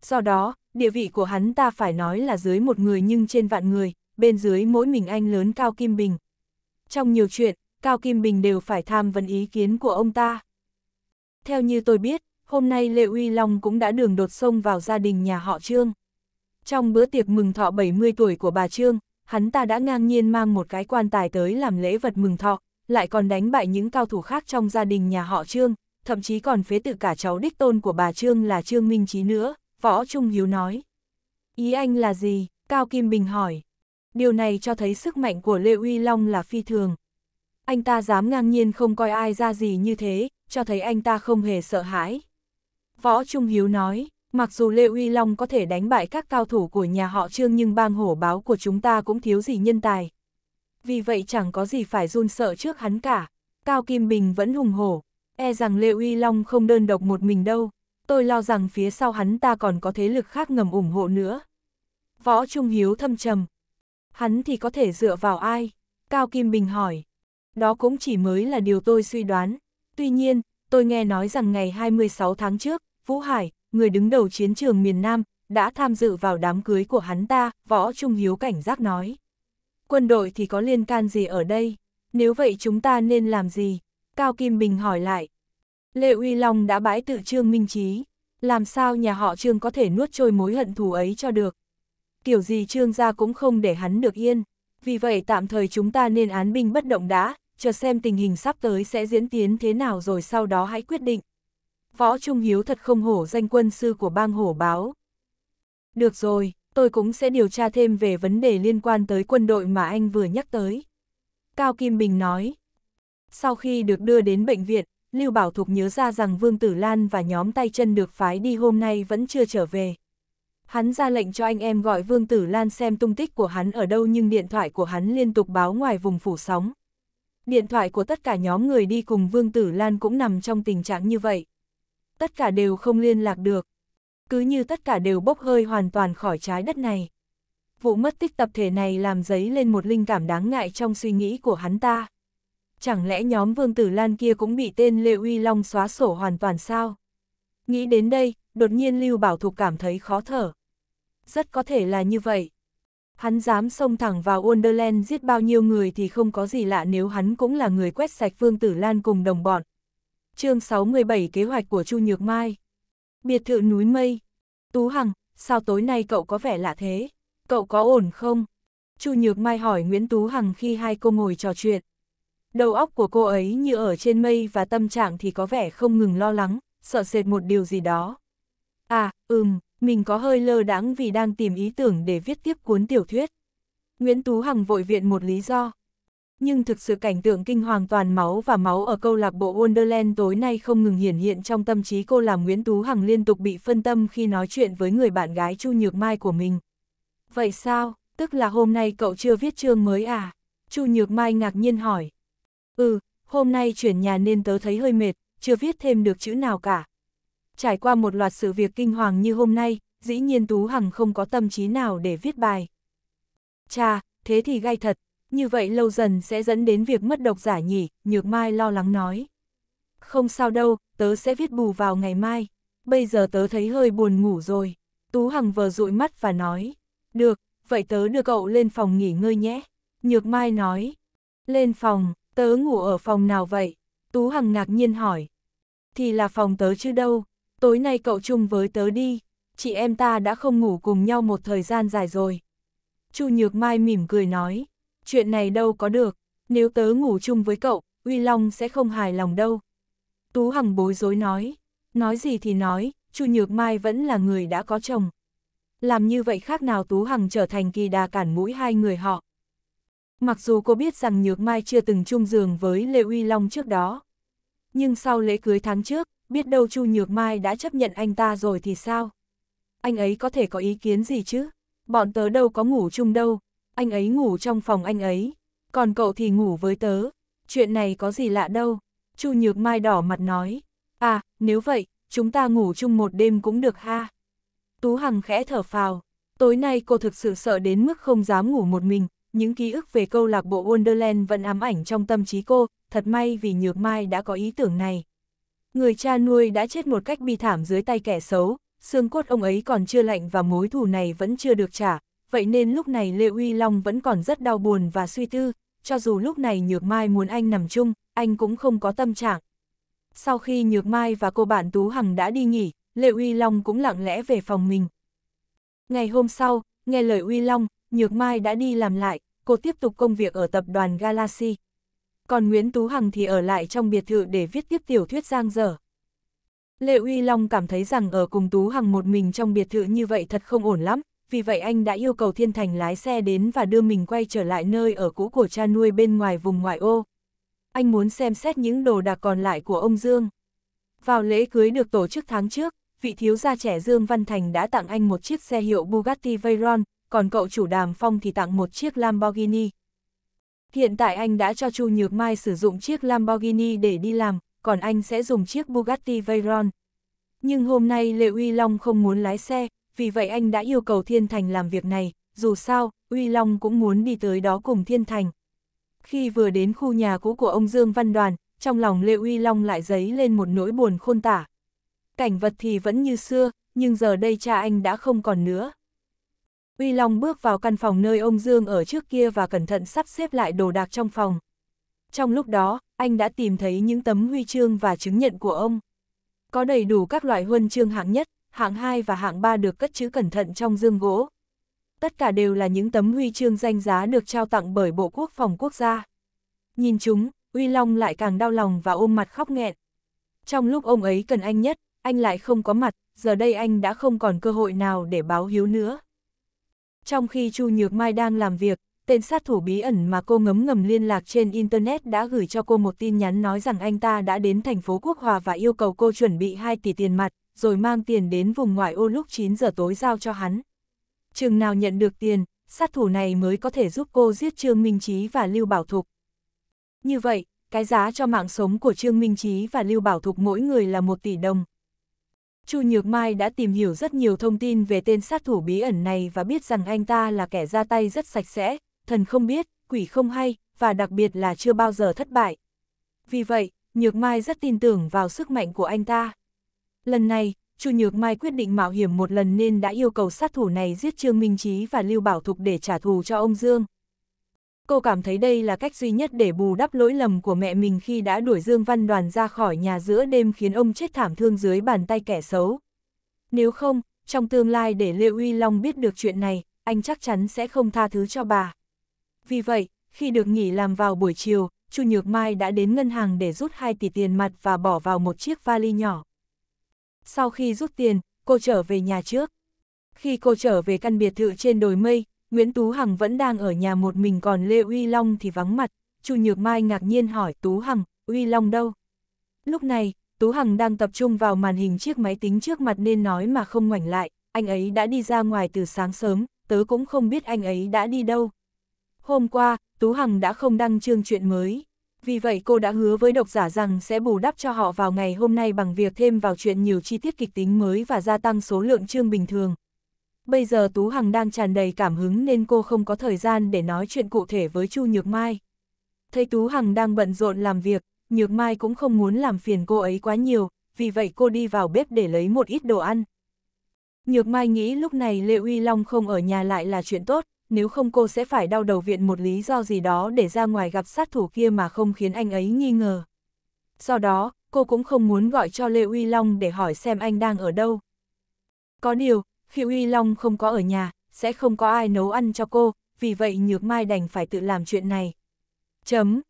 A: Do đó, địa vị của hắn ta phải nói là dưới một người nhưng trên vạn người, bên dưới mỗi mình anh lớn Cao Kim Bình. Trong nhiều chuyện, Cao Kim Bình đều phải tham vấn ý kiến của ông ta. Theo như tôi biết, hôm nay Lệ Uy Long cũng đã đường đột sông vào gia đình nhà họ Trương. Trong bữa tiệc mừng thọ 70 tuổi của bà Trương, hắn ta đã ngang nhiên mang một cái quan tài tới làm lễ vật mừng thọ, lại còn đánh bại những cao thủ khác trong gia đình nhà họ Trương, thậm chí còn phế tự cả cháu đích tôn của bà Trương là Trương Minh Chí nữa, Võ Trung Hiếu nói. Ý anh là gì? Cao Kim Bình hỏi. Điều này cho thấy sức mạnh của Lê Uy Long là phi thường. Anh ta dám ngang nhiên không coi ai ra gì như thế, cho thấy anh ta không hề sợ hãi. Võ Trung Hiếu nói, Mặc dù Lê Uy Long có thể đánh bại các cao thủ của nhà họ Trương nhưng bang hổ báo của chúng ta cũng thiếu gì nhân tài. Vì vậy chẳng có gì phải run sợ trước hắn cả. Cao Kim Bình vẫn hùng hổ, e rằng Lê Uy Long không đơn độc một mình đâu. Tôi lo rằng phía sau hắn ta còn có thế lực khác ngầm ủng hộ nữa. Võ Trung Hiếu thâm trầm. Hắn thì có thể dựa vào ai? Cao Kim Bình hỏi. Đó cũng chỉ mới là điều tôi suy đoán. Tuy nhiên, tôi nghe nói rằng ngày 26 tháng trước, Vũ Hải, người đứng đầu chiến trường miền Nam, đã tham dự vào đám cưới của hắn ta, Võ Trung Hiếu cảnh giác nói. Quân đội thì có liên can gì ở đây? Nếu vậy chúng ta nên làm gì? Cao Kim Bình hỏi lại. Lệ Uy Long đã bãi tự Trương Minh Trí. Làm sao nhà họ Trương có thể nuốt trôi mối hận thù ấy cho được? Kiểu gì Trương gia cũng không để hắn được yên. Vì vậy tạm thời chúng ta nên án binh bất động đã, chờ xem tình hình sắp tới sẽ diễn tiến thế nào rồi sau đó hãy quyết định. Võ Trung Hiếu thật không hổ danh quân sư của bang hổ báo. Được rồi, tôi cũng sẽ điều tra thêm về vấn đề liên quan tới quân đội mà anh vừa nhắc tới. Cao Kim Bình nói. Sau khi được đưa đến bệnh viện, Lưu Bảo Thục nhớ ra rằng Vương Tử Lan và nhóm tay chân được phái đi hôm nay vẫn chưa trở về. Hắn ra lệnh cho anh em gọi Vương Tử Lan xem tung tích của hắn ở đâu nhưng điện thoại của hắn liên tục báo ngoài vùng phủ sóng. Điện thoại của tất cả nhóm người đi cùng Vương Tử Lan cũng nằm trong tình trạng như vậy tất cả đều không liên lạc được. Cứ như tất cả đều bốc hơi hoàn toàn khỏi trái đất này. Vụ mất tích tập thể này làm giấy lên một linh cảm đáng ngại trong suy nghĩ của hắn ta. Chẳng lẽ nhóm Vương Tử Lan kia cũng bị tên Lê Uy Long xóa sổ hoàn toàn sao? Nghĩ đến đây, đột nhiên Lưu Bảo Thục cảm thấy khó thở. Rất có thể là như vậy. Hắn dám xông thẳng vào Wonderland giết bao nhiêu người thì không có gì lạ nếu hắn cũng là người quét sạch Vương Tử Lan cùng đồng bọn, chương 67 kế hoạch của Chu Nhược Mai. Biệt thự núi mây. Tú Hằng, sao tối nay cậu có vẻ lạ thế? Cậu có ổn không? Chu Nhược Mai hỏi Nguyễn Tú Hằng khi hai cô ngồi trò chuyện. Đầu óc của cô ấy như ở trên mây và tâm trạng thì có vẻ không ngừng lo lắng, sợ sệt một điều gì đó. À, ừm, mình có hơi lơ đãng vì đang tìm ý tưởng để viết tiếp cuốn tiểu thuyết. Nguyễn Tú Hằng vội viện một lý do nhưng thực sự cảnh tượng kinh hoàng toàn máu và máu ở câu lạc bộ Wonderland tối nay không ngừng hiển hiện trong tâm trí cô làm Nguyễn Tú Hằng liên tục bị phân tâm khi nói chuyện với người bạn gái Chu Nhược Mai của mình. Vậy sao, tức là hôm nay cậu chưa viết chương mới à? Chu Nhược Mai ngạc nhiên hỏi. Ừ, hôm nay chuyển nhà nên tớ thấy hơi mệt, chưa viết thêm được chữ nào cả. Trải qua một loạt sự việc kinh hoàng như hôm nay, dĩ nhiên Tú Hằng không có tâm trí nào để viết bài. cha, thế thì gay thật, như vậy lâu dần sẽ dẫn đến việc mất độc giả nhỉ, Nhược Mai lo lắng nói. Không sao đâu, tớ sẽ viết bù vào ngày mai, bây giờ tớ thấy hơi buồn ngủ rồi. Tú Hằng vờ dụi mắt và nói, được, vậy tớ đưa cậu lên phòng nghỉ ngơi nhé. Nhược Mai nói, lên phòng, tớ ngủ ở phòng nào vậy? Tú Hằng ngạc nhiên hỏi, thì là phòng tớ chứ đâu, tối nay cậu chung với tớ đi, chị em ta đã không ngủ cùng nhau một thời gian dài rồi. Chu Nhược Mai mỉm cười nói, Chuyện này đâu có được, nếu tớ ngủ chung với cậu, Uy Long sẽ không hài lòng đâu. Tú Hằng bối rối nói, nói gì thì nói, Chu Nhược Mai vẫn là người đã có chồng. Làm như vậy khác nào Tú Hằng trở thành kỳ đà cản mũi hai người họ. Mặc dù cô biết rằng Nhược Mai chưa từng chung giường với Lê Uy Long trước đó. Nhưng sau lễ cưới tháng trước, biết đâu Chu Nhược Mai đã chấp nhận anh ta rồi thì sao? Anh ấy có thể có ý kiến gì chứ? Bọn tớ đâu có ngủ chung đâu, anh ấy ngủ trong phòng anh ấy, còn cậu thì ngủ với tớ, chuyện này có gì lạ đâu, Chu Nhược Mai đỏ mặt nói, à, nếu vậy, chúng ta ngủ chung một đêm cũng được ha. Tú Hằng khẽ thở phào, tối nay cô thực sự sợ đến mức không dám ngủ một mình, những ký ức về câu lạc bộ Wonderland vẫn ám ảnh trong tâm trí cô, thật may vì Nhược Mai đã có ý tưởng này. Người cha nuôi đã chết một cách bi thảm dưới tay kẻ xấu, xương cốt ông ấy còn chưa lạnh và mối thù này vẫn chưa được trả, vậy nên lúc này Lê Uy Long vẫn còn rất đau buồn và suy tư, cho dù lúc này Nhược Mai muốn anh nằm chung, anh cũng không có tâm trạng. Sau khi Nhược Mai và cô bạn Tú Hằng đã đi nghỉ, Lê Uy Long cũng lặng lẽ về phòng mình. Ngày hôm sau, nghe lời Uy Long, Nhược Mai đã đi làm lại, cô tiếp tục công việc ở tập đoàn Galaxy. Còn Nguyễn Tú Hằng thì ở lại trong biệt thự để viết tiếp tiểu thuyết giang dở. Lê Uy Long cảm thấy rằng ở cùng Tú Hằng một mình trong biệt thự như vậy thật không ổn lắm, vì vậy anh đã yêu cầu Thiên Thành lái xe đến và đưa mình quay trở lại nơi ở cũ của cha nuôi bên ngoài vùng ngoại ô. Anh muốn xem xét những đồ đạc còn lại của ông Dương. Vào lễ cưới được tổ chức tháng trước, vị thiếu gia trẻ Dương Văn Thành đã tặng anh một chiếc xe hiệu Bugatti Veyron, còn cậu chủ Đàm Phong thì tặng một chiếc Lamborghini. Hiện tại anh đã cho Chu Nhược Mai sử dụng chiếc Lamborghini để đi làm, còn anh sẽ dùng chiếc Bugatti Veyron. Nhưng hôm nay lê Uy Long không muốn lái xe, vì vậy anh đã yêu cầu Thiên Thành làm việc này, dù sao, Uy Long cũng muốn đi tới đó cùng Thiên Thành. Khi vừa đến khu nhà cũ của ông Dương Văn Đoàn, trong lòng Lê Uy Long lại dấy lên một nỗi buồn khôn tả. Cảnh vật thì vẫn như xưa, nhưng giờ đây cha anh đã không còn nữa. Uy Long bước vào căn phòng nơi ông Dương ở trước kia và cẩn thận sắp xếp lại đồ đạc trong phòng. Trong lúc đó, anh đã tìm thấy những tấm huy chương và chứng nhận của ông. Có đầy đủ các loại huân chương hạng nhất, hạng 2 và hạng 3 được cất chữ cẩn thận trong dương gỗ. Tất cả đều là những tấm huy chương danh giá được trao tặng bởi Bộ Quốc phòng quốc gia. Nhìn chúng, Uy Long lại càng đau lòng và ôm mặt khóc nghẹn. Trong lúc ông ấy cần anh nhất, anh lại không có mặt, giờ đây anh đã không còn cơ hội nào để báo hiếu nữa. Trong khi Chu Nhược Mai đang làm việc, tên sát thủ bí ẩn mà cô ngấm ngầm liên lạc trên Internet đã gửi cho cô một tin nhắn nói rằng anh ta đã đến thành phố Quốc Hòa và yêu cầu cô chuẩn bị 2 tỷ tiền mặt, rồi mang tiền đến vùng ngoại ô lúc 9 giờ tối giao cho hắn. Chừng nào nhận được tiền, sát thủ này mới có thể giúp cô giết Trương Minh Trí và Lưu Bảo Thục. Như vậy, cái giá cho mạng sống của Trương Minh Trí và Lưu Bảo Thục mỗi người là 1 tỷ đồng. Chu Nhược Mai đã tìm hiểu rất nhiều thông tin về tên sát thủ bí ẩn này và biết rằng anh ta là kẻ ra tay rất sạch sẽ, thần không biết, quỷ không hay, và đặc biệt là chưa bao giờ thất bại. Vì vậy, Nhược Mai rất tin tưởng vào sức mạnh của anh ta. Lần này, Chu Nhược Mai quyết định mạo hiểm một lần nên đã yêu cầu sát thủ này giết Trương Minh Chí và Lưu Bảo Thục để trả thù cho ông Dương. Cô cảm thấy đây là cách duy nhất để bù đắp lỗi lầm của mẹ mình khi đã đuổi Dương Văn Đoàn ra khỏi nhà giữa đêm khiến ông chết thảm thương dưới bàn tay kẻ xấu. Nếu không, trong tương lai để Lê Uy Long biết được chuyện này, anh chắc chắn sẽ không tha thứ cho bà. Vì vậy, khi được nghỉ làm vào buổi chiều, Chu Nhược Mai đã đến ngân hàng để rút 2 tỷ tiền mặt và bỏ vào một chiếc vali nhỏ. Sau khi rút tiền, cô trở về nhà trước. Khi cô trở về căn biệt thự trên đồi mây, Nguyễn Tú Hằng vẫn đang ở nhà một mình còn Lê Uy Long thì vắng mặt. Chu Nhược Mai ngạc nhiên hỏi Tú Hằng, Uy Long đâu? Lúc này, Tú Hằng đang tập trung vào màn hình chiếc máy tính trước mặt nên nói mà không ngoảnh lại. Anh ấy đã đi ra ngoài từ sáng sớm, tớ cũng không biết anh ấy đã đi đâu. Hôm qua, Tú Hằng đã không đăng chương chuyện mới. Vì vậy cô đã hứa với độc giả rằng sẽ bù đắp cho họ vào ngày hôm nay bằng việc thêm vào chuyện nhiều chi tiết kịch tính mới và gia tăng số lượng chương bình thường. Bây giờ Tú Hằng đang tràn đầy cảm hứng nên cô không có thời gian để nói chuyện cụ thể với Chu Nhược Mai. Thấy Tú Hằng đang bận rộn làm việc, Nhược Mai cũng không muốn làm phiền cô ấy quá nhiều, vì vậy cô đi vào bếp để lấy một ít đồ ăn. Nhược Mai nghĩ lúc này Lê Uy Long không ở nhà lại là chuyện tốt, nếu không cô sẽ phải đau đầu viện một lý do gì đó để ra ngoài gặp sát thủ kia mà không khiến anh ấy nghi ngờ. Do đó, cô cũng không muốn gọi cho Lê Uy Long để hỏi xem anh đang ở đâu. Có điều, khi Uy Long không có ở nhà, sẽ không có ai nấu ăn cho cô, vì vậy Nhược Mai đành phải tự làm chuyện này. Chấm.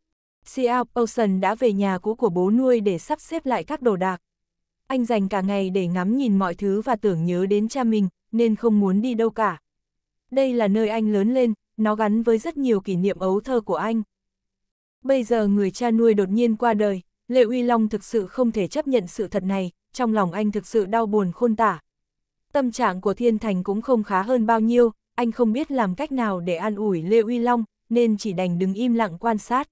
A: Xiao Ocean đã về nhà cũ của bố nuôi để sắp xếp lại các đồ đạc. Anh dành cả ngày để ngắm nhìn mọi thứ và tưởng nhớ đến cha mình, nên không muốn đi đâu cả đây là nơi anh lớn lên, nó gắn với rất nhiều kỷ niệm ấu thơ của anh. Bây giờ người cha nuôi đột nhiên qua đời, Lệ Uy Long thực sự không thể chấp nhận sự thật này, trong lòng anh thực sự đau buồn khôn tả. Tâm trạng của Thiên Thành cũng không khá hơn bao nhiêu, anh không biết làm cách nào để an ủi Lê Uy Long, nên chỉ đành đứng im lặng quan sát.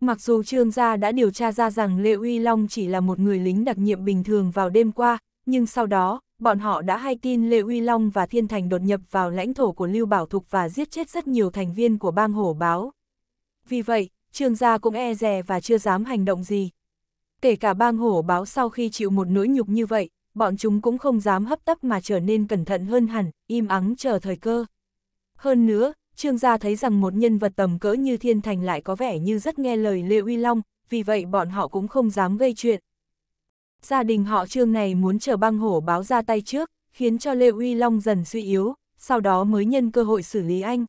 A: Mặc dù Trương Gia đã điều tra ra rằng Lê Uy Long chỉ là một người lính đặc nhiệm bình thường vào đêm qua, nhưng sau đó, bọn họ đã hay tin Lê Uy Long và Thiên Thành đột nhập vào lãnh thổ của Lưu Bảo Thục và giết chết rất nhiều thành viên của bang hổ báo. Vì vậy, trương gia cũng e dè và chưa dám hành động gì. Kể cả bang hổ báo sau khi chịu một nỗi nhục như vậy, bọn chúng cũng không dám hấp tấp mà trở nên cẩn thận hơn hẳn, im ắng chờ thời cơ. Hơn nữa, trương gia thấy rằng một nhân vật tầm cỡ như Thiên Thành lại có vẻ như rất nghe lời Lê Uy Long, vì vậy bọn họ cũng không dám gây chuyện, Gia đình họ trương này muốn chờ băng hổ báo ra tay trước, khiến cho Lê Uy Long dần suy yếu, sau đó mới nhân cơ hội xử lý anh.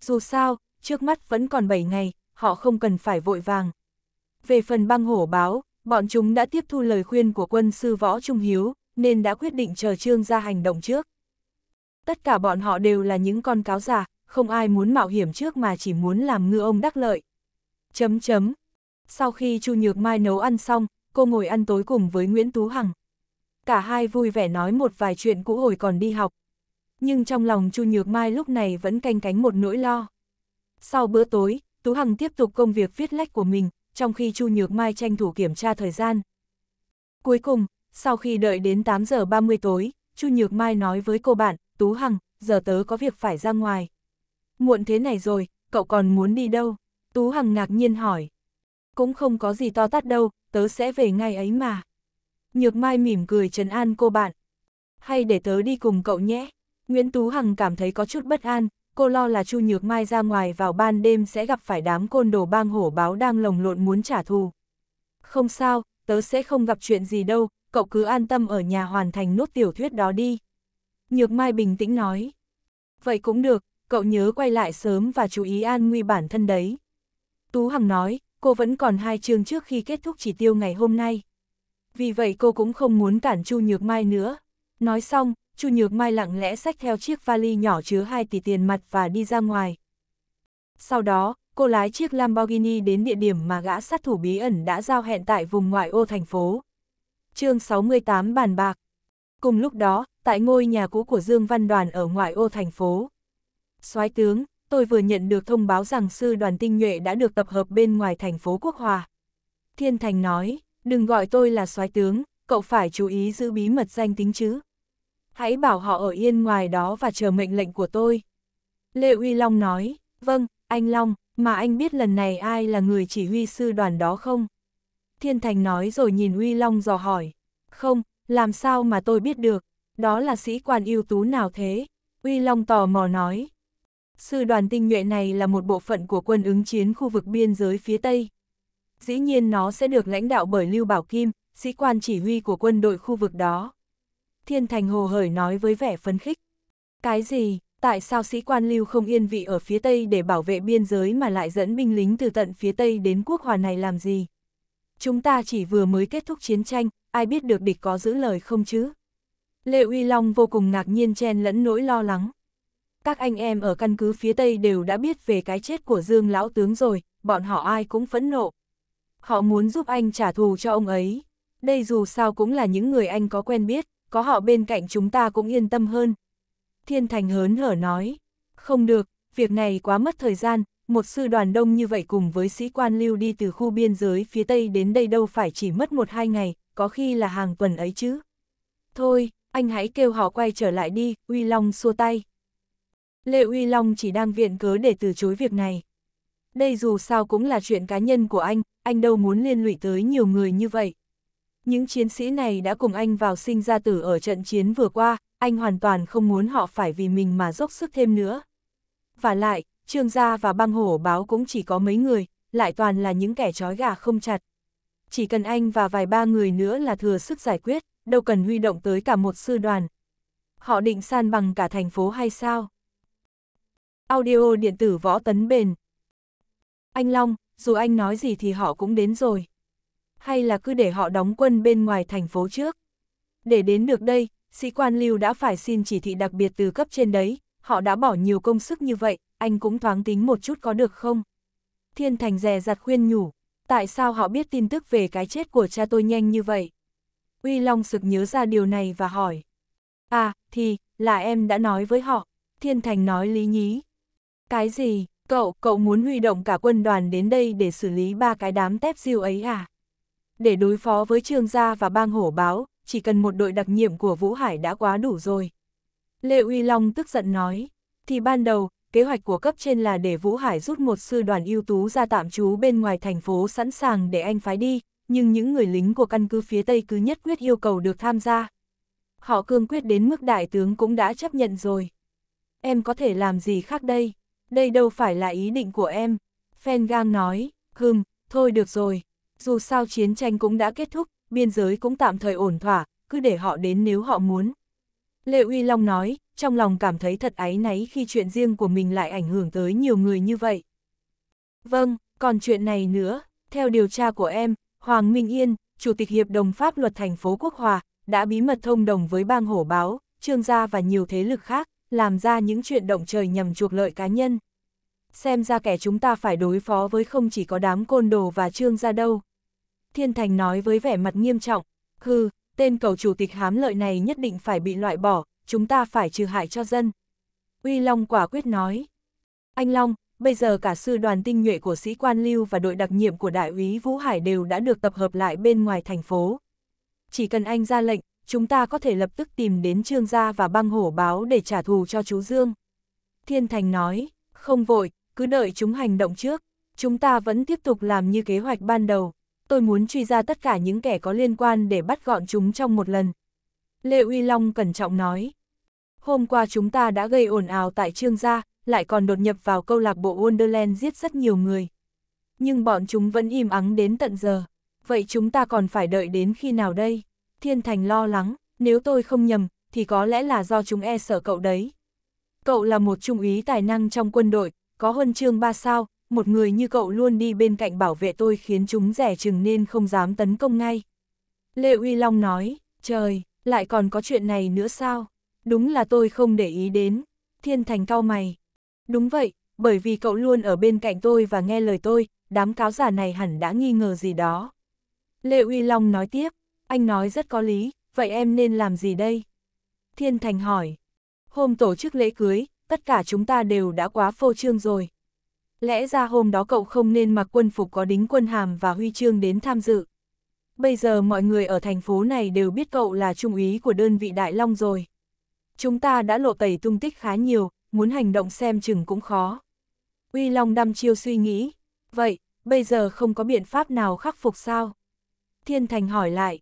A: Dù sao, trước mắt vẫn còn 7 ngày, họ không cần phải vội vàng. Về phần băng hổ báo, bọn chúng đã tiếp thu lời khuyên của quân sư võ Trung Hiếu, nên đã quyết định chờ trương ra hành động trước. Tất cả bọn họ đều là những con cáo già, không ai muốn mạo hiểm trước mà chỉ muốn làm ngư ông đắc lợi. Chấm chấm. Sau khi Chu Nhược Mai nấu ăn xong, cô ngồi ăn tối cùng với Nguyễn Tú Hằng. Cả hai vui vẻ nói một vài chuyện cũ hồi còn đi học. Nhưng trong lòng Chu Nhược Mai lúc này vẫn canh cánh một nỗi lo. Sau bữa tối, Tú Hằng tiếp tục công việc viết lách của mình, trong khi Chu Nhược Mai tranh thủ kiểm tra thời gian. Cuối cùng, sau khi đợi đến 8 giờ 30 tối, Chu Nhược Mai nói với cô bạn, Tú Hằng, giờ tớ có việc phải ra ngoài. Muộn thế này rồi, cậu còn muốn đi đâu? Tú Hằng ngạc nhiên hỏi. Cũng không có gì to tát đâu, tớ sẽ về ngay ấy mà. Nhược Mai mỉm cười trấn an cô bạn. Hay để tớ đi cùng cậu nhé. Nguyễn Tú Hằng cảm thấy có chút bất an, cô lo là Chu Nhược Mai ra ngoài vào ban đêm sẽ gặp phải đám côn đồ bang hổ báo đang lồng lộn muốn trả thù. Không sao, tớ sẽ không gặp chuyện gì đâu, cậu cứ an tâm ở nhà hoàn thành nốt tiểu thuyết đó đi. Nhược Mai bình tĩnh nói. Vậy cũng được, cậu nhớ quay lại sớm và chú ý an nguy bản thân đấy. Tú Hằng nói, cô vẫn còn hai chương trước khi kết thúc chỉ tiêu ngày hôm nay. Vì vậy cô cũng không muốn cản Chu Nhược Mai nữa. Nói xong, Chu Nhược Mai lặng lẽ xách theo chiếc vali nhỏ chứa 2 tỷ tiền mặt và đi ra ngoài. Sau đó, cô lái chiếc Lamborghini đến địa điểm mà gã sát thủ bí ẩn đã giao hẹn tại vùng ngoại ô thành phố. chương 68 bàn bạc. Cùng lúc đó, tại ngôi nhà cũ của Dương Văn Đoàn ở ngoại ô thành phố. soái tướng, tôi vừa nhận được thông báo rằng sư đoàn tinh nhuệ đã được tập hợp bên ngoài thành phố Quốc Hòa. Thiên Thành nói, đừng gọi tôi là soái tướng, cậu phải chú ý giữ bí mật danh tính chứ. Hãy bảo họ ở yên ngoài đó và chờ mệnh lệnh của tôi. Lê Uy Long nói, vâng, anh Long, mà anh biết lần này ai là người chỉ huy sư đoàn đó không? Thiên Thành nói rồi nhìn Uy Long dò hỏi, không, làm sao mà tôi biết được, đó là sĩ quan ưu tú nào thế? Uy Long tò mò nói, Sư đoàn tinh nhuệ này là một bộ phận của quân ứng chiến khu vực biên giới phía Tây. Dĩ nhiên nó sẽ được lãnh đạo bởi Lưu Bảo Kim, sĩ quan chỉ huy của quân đội khu vực đó. Thiên Thành hồ hởi nói với vẻ phấn khích. Cái gì, tại sao sĩ quan Lưu không yên vị ở phía Tây để bảo vệ biên giới mà lại dẫn binh lính từ tận phía Tây đến quốc hòa này làm gì? Chúng ta chỉ vừa mới kết thúc chiến tranh, ai biết được địch có giữ lời không chứ? Lệ Uy Long vô cùng ngạc nhiên chen lẫn nỗi lo lắng các anh em ở căn cứ phía Tây đều đã biết về cái chết của Dương Lão Tướng rồi, bọn họ ai cũng phẫn nộ. Họ muốn giúp anh trả thù cho ông ấy. Đây dù sao cũng là những người anh có quen biết, có họ bên cạnh chúng ta cũng yên tâm hơn. Thiên Thành hớn hở nói, không được, việc này quá mất thời gian, một sư đoàn đông như vậy cùng với sĩ quan lưu đi từ khu biên giới phía Tây đến đây đâu phải chỉ mất một hai ngày, có khi là hàng tuần ấy chứ. Thôi, anh hãy kêu họ quay trở lại đi, Uy Long xua tay. Lê Uy Long chỉ đang viện cớ để từ chối việc này. Đây dù sao cũng là chuyện cá nhân của anh, anh đâu muốn liên lụy tới nhiều người như vậy. Những chiến sĩ này đã cùng anh vào sinh ra tử ở trận chiến vừa qua, anh hoàn toàn không muốn họ phải vì mình mà dốc sức thêm nữa. Và lại, trương gia và băng hổ báo cũng chỉ có mấy người, lại toàn là những kẻ trói gà không chặt. Chỉ cần anh và vài ba người nữa là thừa sức giải quyết, đâu cần huy động tới cả một sư đoàn. Họ định san bằng cả thành phố hay sao? Audio điện tử võ tấn bền. Anh Long, dù anh nói gì thì họ cũng đến rồi. Hay là cứ để họ đóng quân bên ngoài thành phố trước. Để đến được đây, sĩ quan lưu đã phải xin chỉ thị đặc biệt từ cấp trên đấy, họ đã bỏ nhiều công sức như vậy, anh cũng thoáng tính một chút có được không? Thiên Thành rè rặt khuyên nhủ, tại sao họ biết tin tức về cái chết của cha tôi nhanh như vậy? Uy Long sực nhớ ra điều này và hỏi. À, thì, là em đã nói với họ. Thiên Thành nói lý nhí. Cái gì, cậu, cậu muốn huy động cả quân đoàn đến đây để xử lý ba cái đám tép diêu ấy à? Để đối phó với trương gia và bang hổ báo, chỉ cần một đội đặc nhiệm của Vũ Hải đã quá đủ rồi. Lê Uy Long tức giận nói, thì ban đầu, kế hoạch của cấp trên là để Vũ Hải rút một sư đoàn ưu tú ra tạm trú bên ngoài thành phố sẵn sàng để anh phái đi, nhưng những người lính của căn cứ phía Tây cứ nhất quyết yêu cầu được tham gia. Họ cương quyết đến mức đại tướng cũng đã chấp nhận rồi. Em có thể làm gì khác đây? đây đâu phải là ý định của em. Fengan nói, hừm, thôi được rồi. Dù sao chiến tranh cũng đã kết thúc, biên giới cũng tạm thời ổn thỏa, cứ để họ đến nếu họ muốn. Lệ Uy Long nói, trong lòng cảm thấy thật áy náy khi chuyện riêng của mình lại ảnh hưởng tới nhiều người như vậy. Vâng, còn chuyện này nữa, theo điều tra của em, Hoàng Minh Yên, Chủ tịch Hiệp đồng Pháp luật thành phố Quốc Hòa, đã bí mật thông đồng với bang hổ báo, trương gia và nhiều thế lực khác, làm ra những chuyện động trời nhằm chuộc lợi cá nhân. Xem ra kẻ chúng ta phải đối phó với không chỉ có đám côn đồ và trương ra đâu. Thiên Thành nói với vẻ mặt nghiêm trọng, hừ, tên cầu chủ tịch hám lợi này nhất định phải bị loại bỏ, chúng ta phải trừ hại cho dân. Uy Long quả quyết nói. Anh Long, bây giờ cả sư đoàn tinh nhuệ của sĩ quan lưu và đội đặc nhiệm của đại úy Vũ Hải đều đã được tập hợp lại bên ngoài thành phố. Chỉ cần anh ra lệnh, chúng ta có thể lập tức tìm đến Trương Gia và băng hổ báo để trả thù cho chú Dương. Thiên Thành nói, không vội, cứ đợi chúng hành động trước, chúng ta vẫn tiếp tục làm như kế hoạch ban đầu, tôi muốn truy ra tất cả những kẻ có liên quan để bắt gọn chúng trong một lần. Lê Uy Long cẩn trọng nói, hôm qua chúng ta đã gây ồn ào tại Trương Gia, lại còn đột nhập vào câu lạc bộ Wonderland giết rất nhiều người. Nhưng bọn chúng vẫn im ắng đến tận giờ, vậy chúng ta còn phải đợi đến khi nào đây? Thiên Thành lo lắng, nếu tôi không nhầm, thì có lẽ là do chúng e sợ cậu đấy. Cậu là một trung úy tài năng trong quân đội, có huân chương ba sao, một người như cậu luôn đi bên cạnh bảo vệ tôi khiến chúng rẻ chừng nên không dám tấn công ngay. Lê Uy Long nói, trời, lại còn có chuyện này nữa sao? Đúng là tôi không để ý đến. Thiên Thành cao mày. Đúng vậy, bởi vì cậu luôn ở bên cạnh tôi và nghe lời tôi, đám cáo giả này hẳn đã nghi ngờ gì đó. Lê Uy Long nói tiếp, anh nói rất có lý, vậy em nên làm gì đây? Thiên Thành hỏi. Hôm tổ chức lễ cưới, tất cả chúng ta đều đã quá phô trương rồi. Lẽ ra hôm đó cậu không nên mặc quân phục có đính quân hàm và huy chương đến tham dự. Bây giờ mọi người ở thành phố này đều biết cậu là trung úy của đơn vị Đại Long rồi. Chúng ta đã lộ tẩy tung tích khá nhiều, muốn hành động xem chừng cũng khó. Uy Long đăm chiêu suy nghĩ, vậy, bây giờ không có biện pháp nào khắc phục sao? Thiên Thành hỏi lại,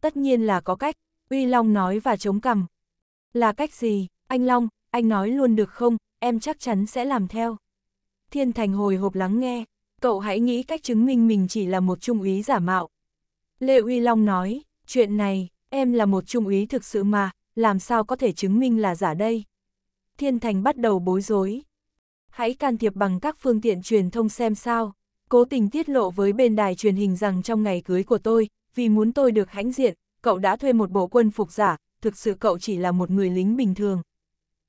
A: Tất nhiên là có cách, Uy Long nói và chống cằm. Là cách gì, anh Long, anh nói luôn được không, em chắc chắn sẽ làm theo. Thiên Thành hồi hộp lắng nghe, cậu hãy nghĩ cách chứng minh mình chỉ là một trung úy giả mạo. Lê Uy Long nói, chuyện này, em là một trung úy thực sự mà, làm sao có thể chứng minh là giả đây? Thiên Thành bắt đầu bối rối. Hãy can thiệp bằng các phương tiện truyền thông xem sao. Cố tình tiết lộ với bên đài truyền hình rằng trong ngày cưới của tôi, vì muốn tôi được hãnh diện, cậu đã thuê một bộ quân phục giả, thực sự cậu chỉ là một người lính bình thường.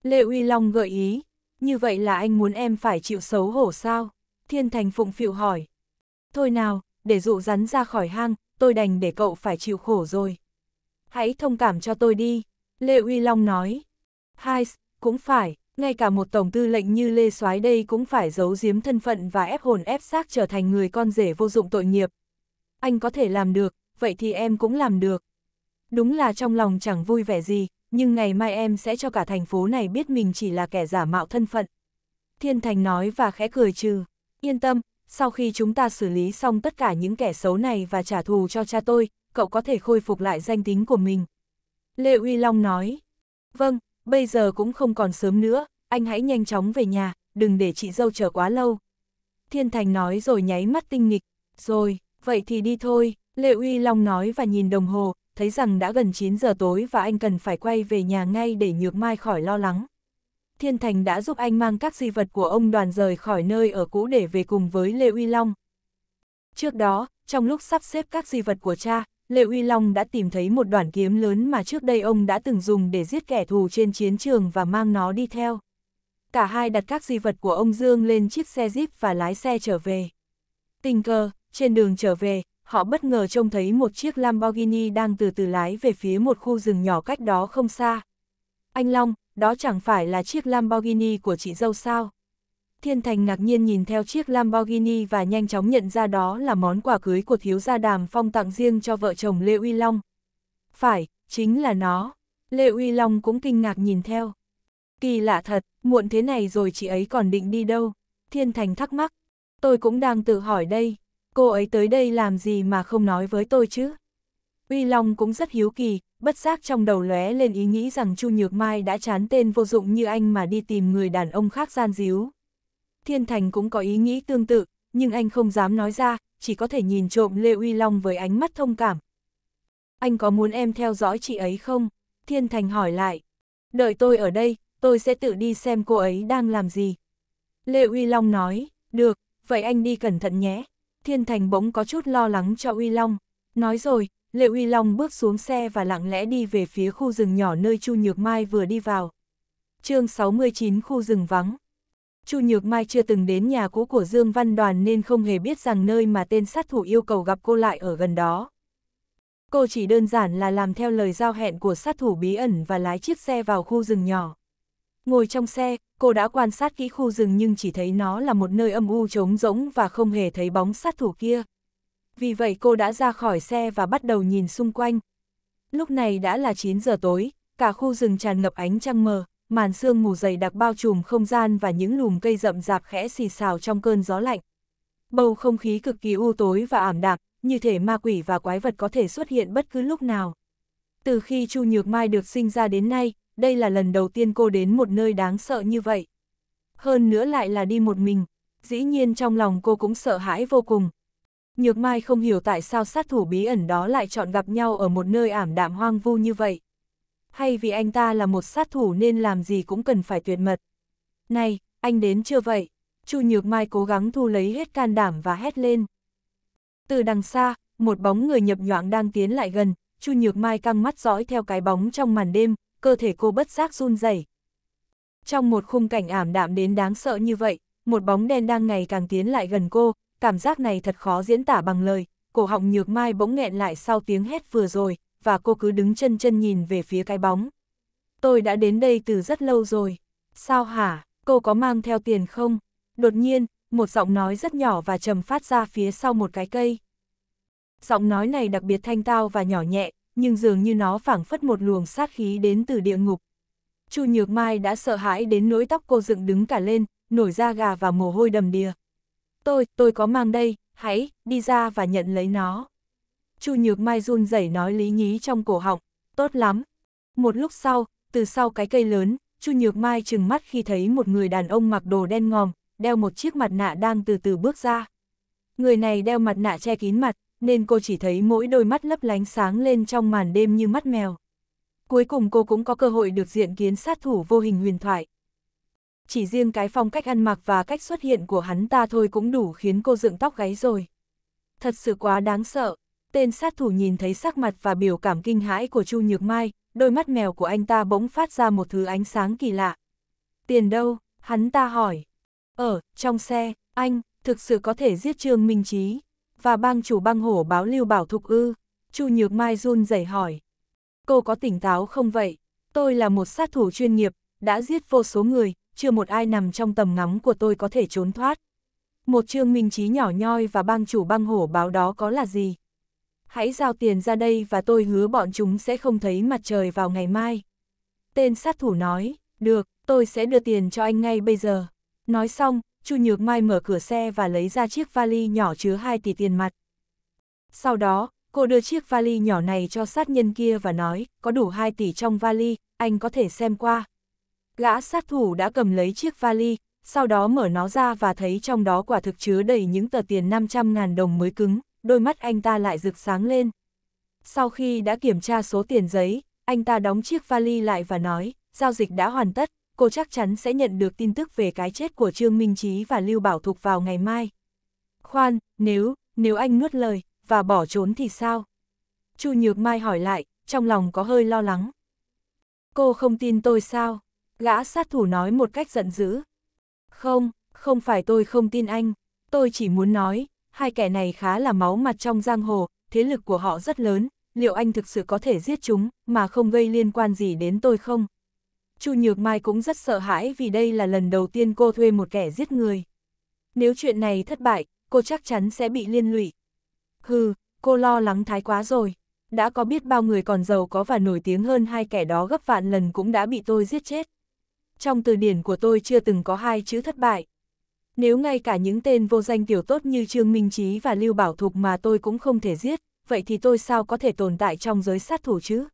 A: Lê Uy Long gợi ý, như vậy là anh muốn em phải chịu xấu hổ sao? Thiên Thành Phụng phịu hỏi. Thôi nào, để dụ rắn ra khỏi hang, tôi đành để cậu phải chịu khổ rồi. Hãy thông cảm cho tôi đi, Lê Uy Long nói. hai cũng phải, ngay cả một tổng tư lệnh như Lê Soái đây cũng phải giấu giếm thân phận và ép hồn ép xác trở thành người con rể vô dụng tội nghiệp. Anh có thể làm được, vậy thì em cũng làm được. Đúng là trong lòng chẳng vui vẻ gì, nhưng ngày mai em sẽ cho cả thành phố này biết mình chỉ là kẻ giả mạo thân phận. Thiên Thành nói và khẽ cười trừ. Yên tâm, sau khi chúng ta xử lý xong tất cả những kẻ xấu này và trả thù cho cha tôi, cậu có thể khôi phục lại danh tính của mình. Lê Uy Long nói. Vâng, bây giờ cũng không còn sớm nữa, anh hãy nhanh chóng về nhà, đừng để chị dâu chờ quá lâu. Thiên Thành nói rồi nháy mắt tinh nghịch. Rồi, vậy thì đi thôi. Lê Uy Long nói và nhìn đồng hồ, thấy rằng đã gần 9 giờ tối và anh cần phải quay về nhà ngay để Nhược Mai khỏi lo lắng. Thiên Thành đã giúp anh mang các di vật của ông đoàn rời khỏi nơi ở cũ để về cùng với Lê Uy Long. Trước đó, trong lúc sắp xếp các di vật của cha, Lê Uy Long đã tìm thấy một đoạn kiếm lớn mà trước đây ông đã từng dùng để giết kẻ thù trên chiến trường và mang nó đi theo. Cả hai đặt các di vật của ông Dương lên chiếc xe Jeep và lái xe trở về. Tình cờ, trên đường trở về, họ bất ngờ trông thấy một chiếc Lamborghini đang từ từ lái về phía một khu rừng nhỏ cách đó không xa. Anh Long, đó chẳng phải là chiếc Lamborghini của chị dâu sao? Thiên Thành ngạc nhiên nhìn theo chiếc Lamborghini và nhanh chóng nhận ra đó là món quà cưới của thiếu gia đàm phong tặng riêng cho vợ chồng Lê Uy Long. Phải, chính là nó. Lê Uy Long cũng kinh ngạc nhìn theo. Kỳ lạ thật, muộn thế này rồi chị ấy còn định đi đâu? Thiên Thành thắc mắc. Tôi cũng đang tự hỏi đây cô ấy tới đây làm gì mà không nói với tôi chứ? Uy Long cũng rất hiếu kỳ, bất giác trong đầu lóe lên ý nghĩ rằng Chu Nhược Mai đã chán tên vô dụng như anh mà đi tìm người đàn ông khác gian díu. Thiên Thành cũng có ý nghĩ tương tự, nhưng anh không dám nói ra, chỉ có thể nhìn trộm Lê Uy Long với ánh mắt thông cảm. Anh có muốn em theo dõi chị ấy không? Thiên Thành hỏi lại. Đợi tôi ở đây, tôi sẽ tự đi xem cô ấy đang làm gì. Lê Uy Long nói, được, vậy anh đi cẩn thận nhé. Thiên Thành bỗng có chút lo lắng cho Uy Long. Nói rồi, Lệ Uy Long bước xuống xe và lặng lẽ đi về phía khu rừng nhỏ nơi Chu Nhược Mai vừa đi vào. chương 69 khu rừng vắng. Chu Nhược Mai chưa từng đến nhà cũ của Dương Văn Đoàn nên không hề biết rằng nơi mà tên sát thủ yêu cầu gặp cô lại ở gần đó. Cô chỉ đơn giản là làm theo lời giao hẹn của sát thủ bí ẩn và lái chiếc xe vào khu rừng nhỏ. Ngồi trong xe, cô đã quan sát kỹ khu rừng nhưng chỉ thấy nó là một nơi âm u trống rỗng và không hề thấy bóng sát thủ kia. Vì vậy cô đã ra khỏi xe và bắt đầu nhìn xung quanh. Lúc này đã là 9 giờ tối, cả khu rừng tràn ngập ánh trăng mờ, màn sương mù dày đặc bao trùm không gian và những lùm cây rậm rạp khẽ xì xào trong cơn gió lạnh. Bầu không khí cực kỳ u tối và ảm đạm, như thể ma quỷ và quái vật có thể xuất hiện bất cứ lúc nào. Từ khi Chu Nhược Mai được sinh ra đến nay, đây là lần đầu tiên cô đến một nơi đáng sợ như vậy. Hơn nữa lại là đi một mình, dĩ nhiên trong lòng cô cũng sợ hãi vô cùng. Nhược Mai không hiểu tại sao sát thủ bí ẩn đó lại chọn gặp nhau ở một nơi ảm đạm hoang vu như vậy. Hay vì anh ta là một sát thủ nên làm gì cũng cần phải tuyệt mật. Này, anh đến chưa vậy? Chu Nhược Mai cố gắng thu lấy hết can đảm và hét lên. Từ đằng xa, một bóng người nhập nhoạng đang tiến lại gần, Chu Nhược Mai căng mắt dõi theo cái bóng trong màn đêm, cơ thể cô bất giác run rẩy. Trong một khung cảnh ảm đạm đến đáng sợ như vậy, một bóng đen đang ngày càng tiến lại gần cô, cảm giác này thật khó diễn tả bằng lời, cổ họng nhược mai bỗng nghẹn lại sau tiếng hét vừa rồi, và cô cứ đứng chân chân nhìn về phía cái bóng. Tôi đã đến đây từ rất lâu rồi. Sao hả, cô có mang theo tiền không? Đột nhiên, một giọng nói rất nhỏ và trầm phát ra phía sau một cái cây. Giọng nói này đặc biệt thanh tao và nhỏ nhẹ, nhưng dường như nó phảng phất một luồng sát khí đến từ địa ngục. Chu Nhược Mai đã sợ hãi đến nỗi tóc cô dựng đứng cả lên, nổi da gà và mồ hôi đầm đìa. Tôi, tôi có mang đây, hãy, đi ra và nhận lấy nó. Chu Nhược Mai run rẩy nói lý nhí trong cổ họng, tốt lắm. Một lúc sau, từ sau cái cây lớn, Chu Nhược Mai trừng mắt khi thấy một người đàn ông mặc đồ đen ngòm, đeo một chiếc mặt nạ đang từ từ bước ra. Người này đeo mặt nạ che kín mặt, nên cô chỉ thấy mỗi đôi mắt lấp lánh sáng lên trong màn đêm như mắt mèo. Cuối cùng cô cũng có cơ hội được diện kiến sát thủ vô hình huyền thoại. Chỉ riêng cái phong cách ăn mặc và cách xuất hiện của hắn ta thôi cũng đủ khiến cô dựng tóc gáy rồi. Thật sự quá đáng sợ. Tên sát thủ nhìn thấy sắc mặt và biểu cảm kinh hãi của Chu Nhược Mai, đôi mắt mèo của anh ta bỗng phát ra một thứ ánh sáng kỳ lạ. Tiền đâu? Hắn ta hỏi. Ở, trong xe, anh, thực sự có thể giết Trương Minh Trí và bang chủ băng hổ báo lưu bảo thục ư, Chu Nhược Mai run rẩy hỏi. Cô có tỉnh táo không vậy? Tôi là một sát thủ chuyên nghiệp, đã giết vô số người, chưa một ai nằm trong tầm ngắm của tôi có thể trốn thoát. Một trương minh trí nhỏ nhoi và bang chủ băng hổ báo đó có là gì? Hãy giao tiền ra đây và tôi hứa bọn chúng sẽ không thấy mặt trời vào ngày mai. Tên sát thủ nói, được, tôi sẽ đưa tiền cho anh ngay bây giờ. Nói xong, Chu Nhược Mai mở cửa xe và lấy ra chiếc vali nhỏ chứa 2 tỷ tiền mặt. Sau đó, cô đưa chiếc vali nhỏ này cho sát nhân kia và nói, có đủ 2 tỷ trong vali, anh có thể xem qua. Gã sát thủ đã cầm lấy chiếc vali, sau đó mở nó ra và thấy trong đó quả thực chứa đầy những tờ tiền 500.000 đồng mới cứng, đôi mắt anh ta lại rực sáng lên. Sau khi đã kiểm tra số tiền giấy, anh ta đóng chiếc vali lại và nói, giao dịch đã hoàn tất cô chắc chắn sẽ nhận được tin tức về cái chết của Trương Minh Trí và Lưu Bảo Thục vào ngày mai. Khoan, nếu, nếu anh nuốt lời, và bỏ trốn thì sao? Chu Nhược Mai hỏi lại, trong lòng có hơi lo lắng. Cô không tin tôi sao? Gã sát thủ nói một cách giận dữ. Không, không phải tôi không tin anh, tôi chỉ muốn nói, hai kẻ này khá là máu mặt trong giang hồ, thế lực của họ rất lớn, liệu anh thực sự có thể giết chúng mà không gây liên quan gì đến tôi không? Chu Nhược Mai cũng rất sợ hãi vì đây là lần đầu tiên cô thuê một kẻ giết người. Nếu chuyện này thất bại, cô chắc chắn sẽ bị liên lụy. Hừ, cô lo lắng thái quá rồi. Đã có biết bao người còn giàu có và nổi tiếng hơn hai kẻ đó gấp vạn lần cũng đã bị tôi giết chết. Trong từ điển của tôi chưa từng có hai chữ thất bại. Nếu ngay cả những tên vô danh tiểu tốt như Trương Minh Chí và Lưu Bảo Thục mà tôi cũng không thể giết, vậy thì tôi sao có thể tồn tại trong giới sát thủ chứ?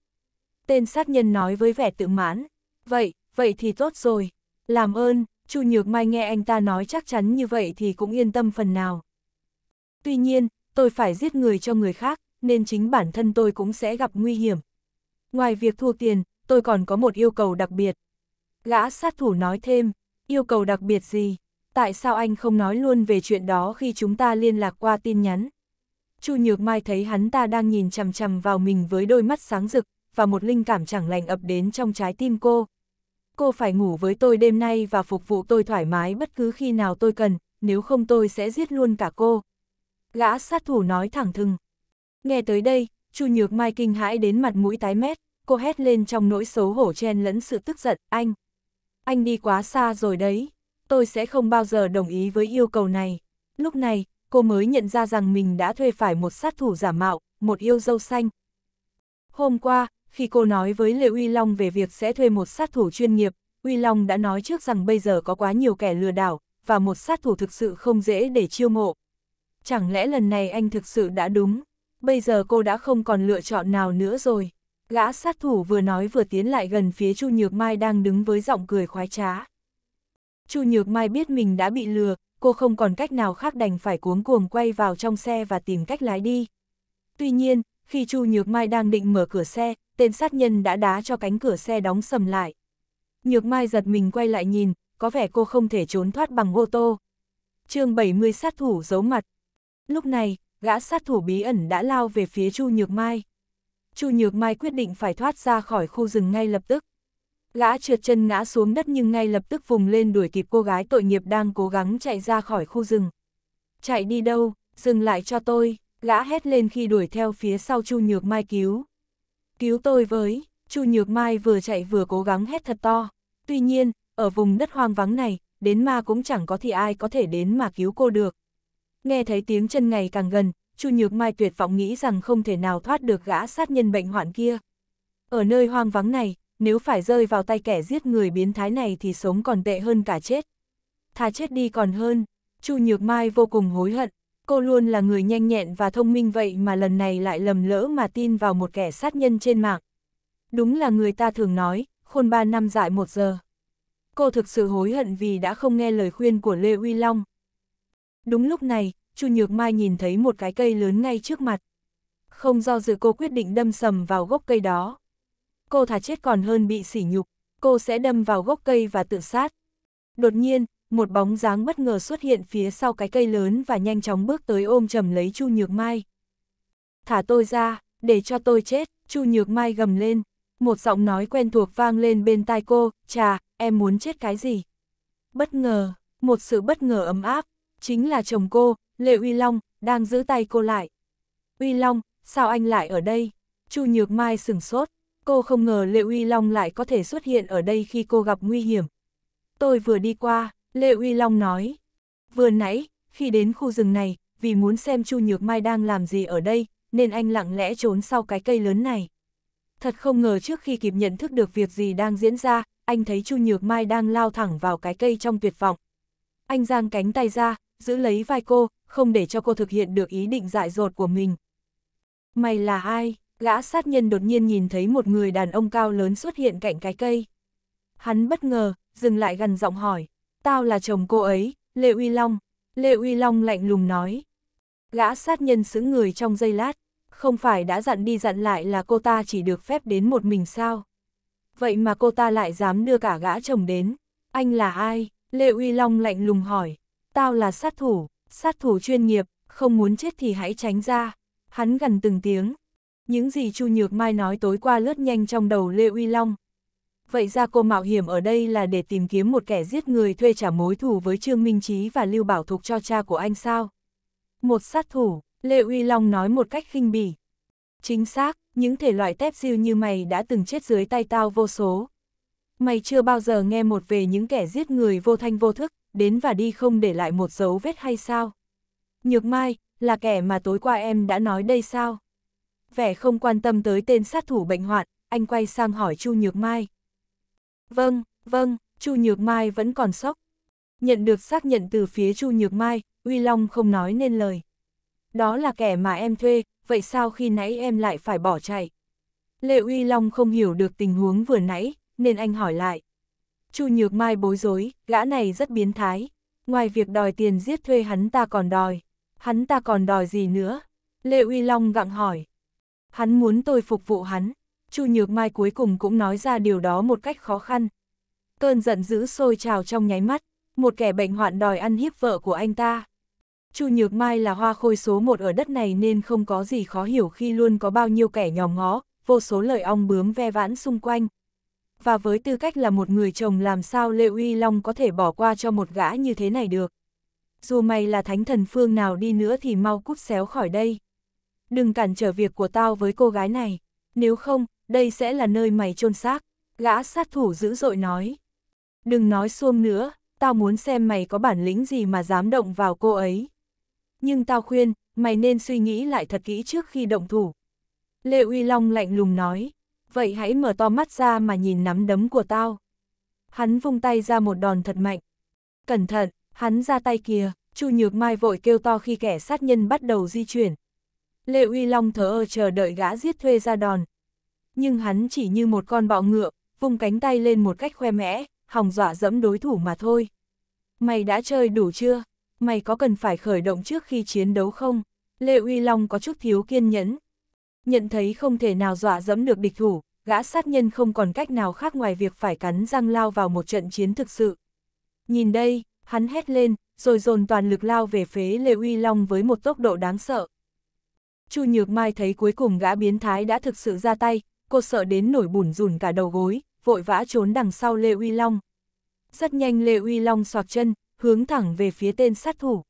A: Tên sát nhân nói với vẻ tự mãn. Vậy, vậy thì tốt rồi. Làm ơn, Chu Nhược Mai nghe anh ta nói chắc chắn như vậy thì cũng yên tâm phần nào. Tuy nhiên, tôi phải giết người cho người khác, nên chính bản thân tôi cũng sẽ gặp nguy hiểm. Ngoài việc thua tiền, tôi còn có một yêu cầu đặc biệt. Gã sát thủ nói thêm, yêu cầu đặc biệt gì? Tại sao anh không nói luôn về chuyện đó khi chúng ta liên lạc qua tin nhắn? Chu Nhược Mai thấy hắn ta đang nhìn chằm chằm vào mình với đôi mắt sáng rực, và một linh cảm chẳng lành ập đến trong trái tim cô cô phải ngủ với tôi đêm nay và phục vụ tôi thoải mái bất cứ khi nào tôi cần, nếu không tôi sẽ giết luôn cả cô. Gã sát thủ nói thẳng thừng. Nghe tới đây, Chu Nhược Mai kinh hãi đến mặt mũi tái mét, cô hét lên trong nỗi xấu hổ chen lẫn sự tức giận, anh. Anh đi quá xa rồi đấy, tôi sẽ không bao giờ đồng ý với yêu cầu này. Lúc này, cô mới nhận ra rằng mình đã thuê phải một sát thủ giả mạo, một yêu dâu xanh. Hôm qua, khi cô nói với Lệ Uy Long về việc sẽ thuê một sát thủ chuyên nghiệp, Uy Long đã nói trước rằng bây giờ có quá nhiều kẻ lừa đảo, và một sát thủ thực sự không dễ để chiêu mộ. Chẳng lẽ lần này anh thực sự đã đúng? Bây giờ cô đã không còn lựa chọn nào nữa rồi. Gã sát thủ vừa nói vừa tiến lại gần phía Chu Nhược Mai đang đứng với giọng cười khoái trá. Chu Nhược Mai biết mình đã bị lừa, cô không còn cách nào khác đành phải cuống cuồng quay vào trong xe và tìm cách lái đi. Tuy nhiên, khi Chu Nhược Mai đang định mở cửa xe, tên sát nhân đã đá cho cánh cửa xe đóng sầm lại. Nhược Mai giật mình quay lại nhìn, có vẻ cô không thể trốn thoát bằng ô tô. chương 70 sát thủ giấu mặt. Lúc này, gã sát thủ bí ẩn đã lao về phía Chu Nhược Mai. Chu Nhược Mai quyết định phải thoát ra khỏi khu rừng ngay lập tức. Gã trượt chân ngã xuống đất nhưng ngay lập tức vùng lên đuổi kịp cô gái tội nghiệp đang cố gắng chạy ra khỏi khu rừng. Chạy đi đâu, dừng lại cho tôi, gã hét lên khi đuổi theo phía sau Chu Nhược Mai cứu cứu tôi với, Chu Nhược Mai vừa chạy vừa cố gắng hét thật to. Tuy nhiên, ở vùng đất hoang vắng này, đến ma cũng chẳng có thì ai có thể đến mà cứu cô được. Nghe thấy tiếng chân ngày càng gần, Chu Nhược Mai tuyệt vọng nghĩ rằng không thể nào thoát được gã sát nhân bệnh hoạn kia. Ở nơi hoang vắng này, nếu phải rơi vào tay kẻ giết người biến thái này thì sống còn tệ hơn cả chết. Thà chết đi còn hơn, Chu Nhược Mai vô cùng hối hận, Cô luôn là người nhanh nhẹn và thông minh vậy mà lần này lại lầm lỡ mà tin vào một kẻ sát nhân trên mạng. Đúng là người ta thường nói, khôn ba năm dại một giờ. Cô thực sự hối hận vì đã không nghe lời khuyên của Lê Uy Long. Đúng lúc này, Chu Nhược Mai nhìn thấy một cái cây lớn ngay trước mặt. Không do dự cô quyết định đâm sầm vào gốc cây đó. Cô thà chết còn hơn bị sỉ nhục, cô sẽ đâm vào gốc cây và tự sát. Đột nhiên, một bóng dáng bất ngờ xuất hiện phía sau cái cây lớn và nhanh chóng bước tới ôm chầm lấy Chu Nhược Mai. Thả tôi ra, để cho tôi chết, Chu Nhược Mai gầm lên. Một giọng nói quen thuộc vang lên bên tai cô, chà, em muốn chết cái gì? Bất ngờ, một sự bất ngờ ấm áp, chính là chồng cô, Lệ Uy Long, đang giữ tay cô lại. Uy Long, sao anh lại ở đây? Chu Nhược Mai sửng sốt, cô không ngờ Lệ Uy Long lại có thể xuất hiện ở đây khi cô gặp nguy hiểm. Tôi vừa đi qua, Lê Uy Long nói. Vừa nãy, khi đến khu rừng này, vì muốn xem Chu Nhược Mai đang làm gì ở đây, nên anh lặng lẽ trốn sau cái cây lớn này. Thật không ngờ trước khi kịp nhận thức được việc gì đang diễn ra, anh thấy Chu Nhược Mai đang lao thẳng vào cái cây trong tuyệt vọng. Anh giang cánh tay ra, giữ lấy vai cô, không để cho cô thực hiện được ý định dại dột của mình. Mày là ai? Gã sát nhân đột nhiên nhìn thấy một người đàn ông cao lớn xuất hiện cạnh cái cây. Hắn bất ngờ, dừng lại gần giọng hỏi tao là chồng cô ấy, Lê Uy Long. Lê Uy Long lạnh lùng nói. Gã sát nhân xứng người trong giây lát, không phải đã dặn đi dặn lại là cô ta chỉ được phép đến một mình sao? Vậy mà cô ta lại dám đưa cả gã chồng đến. Anh là ai? Lê Uy Long lạnh lùng hỏi. Tao là sát thủ, sát thủ chuyên nghiệp, không muốn chết thì hãy tránh ra. Hắn gần từng tiếng. Những gì Chu Nhược Mai nói tối qua lướt nhanh trong đầu Lê Uy Long, vậy ra cô mạo hiểm ở đây là để tìm kiếm một kẻ giết người thuê trả mối thù với Trương Minh Trí và Lưu Bảo Thục cho cha của anh sao? Một sát thủ, Lê Uy Long nói một cách khinh bỉ. Chính xác, những thể loại tép siêu như mày đã từng chết dưới tay tao vô số. Mày chưa bao giờ nghe một về những kẻ giết người vô thanh vô thức, đến và đi không để lại một dấu vết hay sao? Nhược Mai, là kẻ mà tối qua em đã nói đây sao? Vẻ không quan tâm tới tên sát thủ bệnh hoạn, anh quay sang hỏi Chu Nhược Mai. Vâng, vâng, Chu Nhược Mai vẫn còn sốc. Nhận được xác nhận từ phía Chu Nhược Mai, Uy Long không nói nên lời. Đó là kẻ mà em thuê, vậy sao khi nãy em lại phải bỏ chạy? Lệ Uy Long không hiểu được tình huống vừa nãy, nên anh hỏi lại. Chu Nhược Mai bối rối, gã này rất biến thái. Ngoài việc đòi tiền giết thuê hắn ta còn đòi. Hắn ta còn đòi gì nữa? Lệ Uy Long gặng hỏi. Hắn muốn tôi phục vụ hắn. Chu Nhược Mai cuối cùng cũng nói ra điều đó một cách khó khăn. Cơn giận dữ sôi trào trong nháy mắt, một kẻ bệnh hoạn đòi ăn hiếp vợ của anh ta. Chu Nhược Mai là hoa khôi số một ở đất này nên không có gì khó hiểu khi luôn có bao nhiêu kẻ nhòm ngó, vô số lời ong bướm ve vãn xung quanh. Và với tư cách là một người chồng làm sao Lê Uy Long có thể bỏ qua cho một gã như thế này được. Dù mày là thánh thần phương nào đi nữa thì mau cút xéo khỏi đây. Đừng cản trở việc của tao với cô gái này, nếu không, đây sẽ là nơi mày chôn xác, gã sát thủ dữ dội nói. Đừng nói xuông nữa, tao muốn xem mày có bản lĩnh gì mà dám động vào cô ấy. Nhưng tao khuyên, mày nên suy nghĩ lại thật kỹ trước khi động thủ. Lê Uy Long lạnh lùng nói, vậy hãy mở to mắt ra mà nhìn nắm đấm của tao. Hắn vung tay ra một đòn thật mạnh. Cẩn thận, hắn ra tay kìa, Chu Nhược Mai vội kêu to khi kẻ sát nhân bắt đầu di chuyển. Lê Uy Long thở ơ chờ đợi gã giết thuê ra đòn, nhưng hắn chỉ như một con bọ ngựa, vung cánh tay lên một cách khoe mẽ, hòng dọa dẫm đối thủ mà thôi. Mày đã chơi đủ chưa? Mày có cần phải khởi động trước khi chiến đấu không? Lê Uy Long có chút thiếu kiên nhẫn. Nhận thấy không thể nào dọa dẫm được địch thủ, gã sát nhân không còn cách nào khác ngoài việc phải cắn răng lao vào một trận chiến thực sự. Nhìn đây, hắn hét lên, rồi dồn toàn lực lao về phế Lê Uy Long với một tốc độ đáng sợ. Chu Nhược Mai thấy cuối cùng gã biến thái đã thực sự ra tay, cô sợ đến nổi bùn rùn cả đầu gối, vội vã trốn đằng sau Lê Uy Long. Rất nhanh Lê Uy Long soạc chân, hướng thẳng về phía tên sát thủ.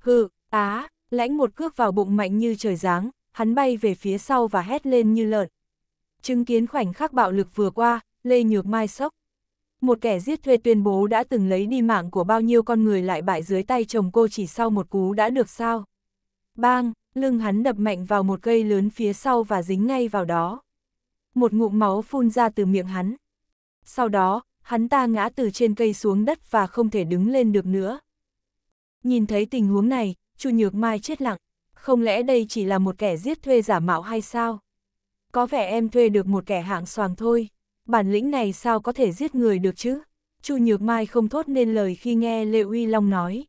A: Hự, á, lãnh một cước vào bụng mạnh như trời giáng, hắn bay về phía sau và hét lên như lợn. Chứng kiến khoảnh khắc bạo lực vừa qua, Lê Nhược Mai sốc. Một kẻ giết thuê tuyên bố đã từng lấy đi mạng của bao nhiêu con người lại bại dưới tay chồng cô chỉ sau một cú đã được sao. Bang, lưng hắn đập mạnh vào một cây lớn phía sau và dính ngay vào đó một ngụm máu phun ra từ miệng hắn. Sau đó, hắn ta ngã từ trên cây xuống đất và không thể đứng lên được nữa. Nhìn thấy tình huống này, Chu Nhược Mai chết lặng, không lẽ đây chỉ là một kẻ giết thuê giả mạo hay sao? Có vẻ em thuê được một kẻ hạng xoàng thôi, bản lĩnh này sao có thể giết người được chứ? Chu Nhược Mai không thốt nên lời khi nghe Lê Uy Long nói.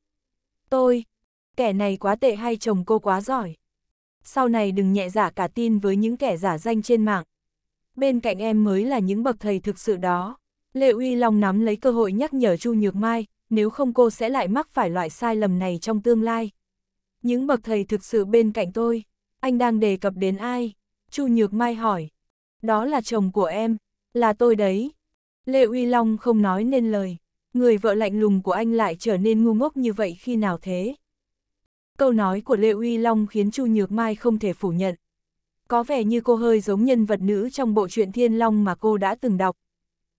A: Tôi, kẻ này quá tệ hay chồng cô quá giỏi? Sau này đừng nhẹ giả dạ cả tin với những kẻ giả danh trên mạng bên cạnh em mới là những bậc thầy thực sự đó. Lệ Uy Long nắm lấy cơ hội nhắc nhở Chu Nhược Mai, nếu không cô sẽ lại mắc phải loại sai lầm này trong tương lai. Những bậc thầy thực sự bên cạnh tôi, anh đang đề cập đến ai? Chu Nhược Mai hỏi. Đó là chồng của em, là tôi đấy. Lệ Uy Long không nói nên lời, người vợ lạnh lùng của anh lại trở nên ngu ngốc như vậy khi nào thế? Câu nói của Lệ Uy Long khiến Chu Nhược Mai không thể phủ nhận, có vẻ như cô hơi giống nhân vật nữ trong bộ truyện Thiên Long mà cô đã từng đọc.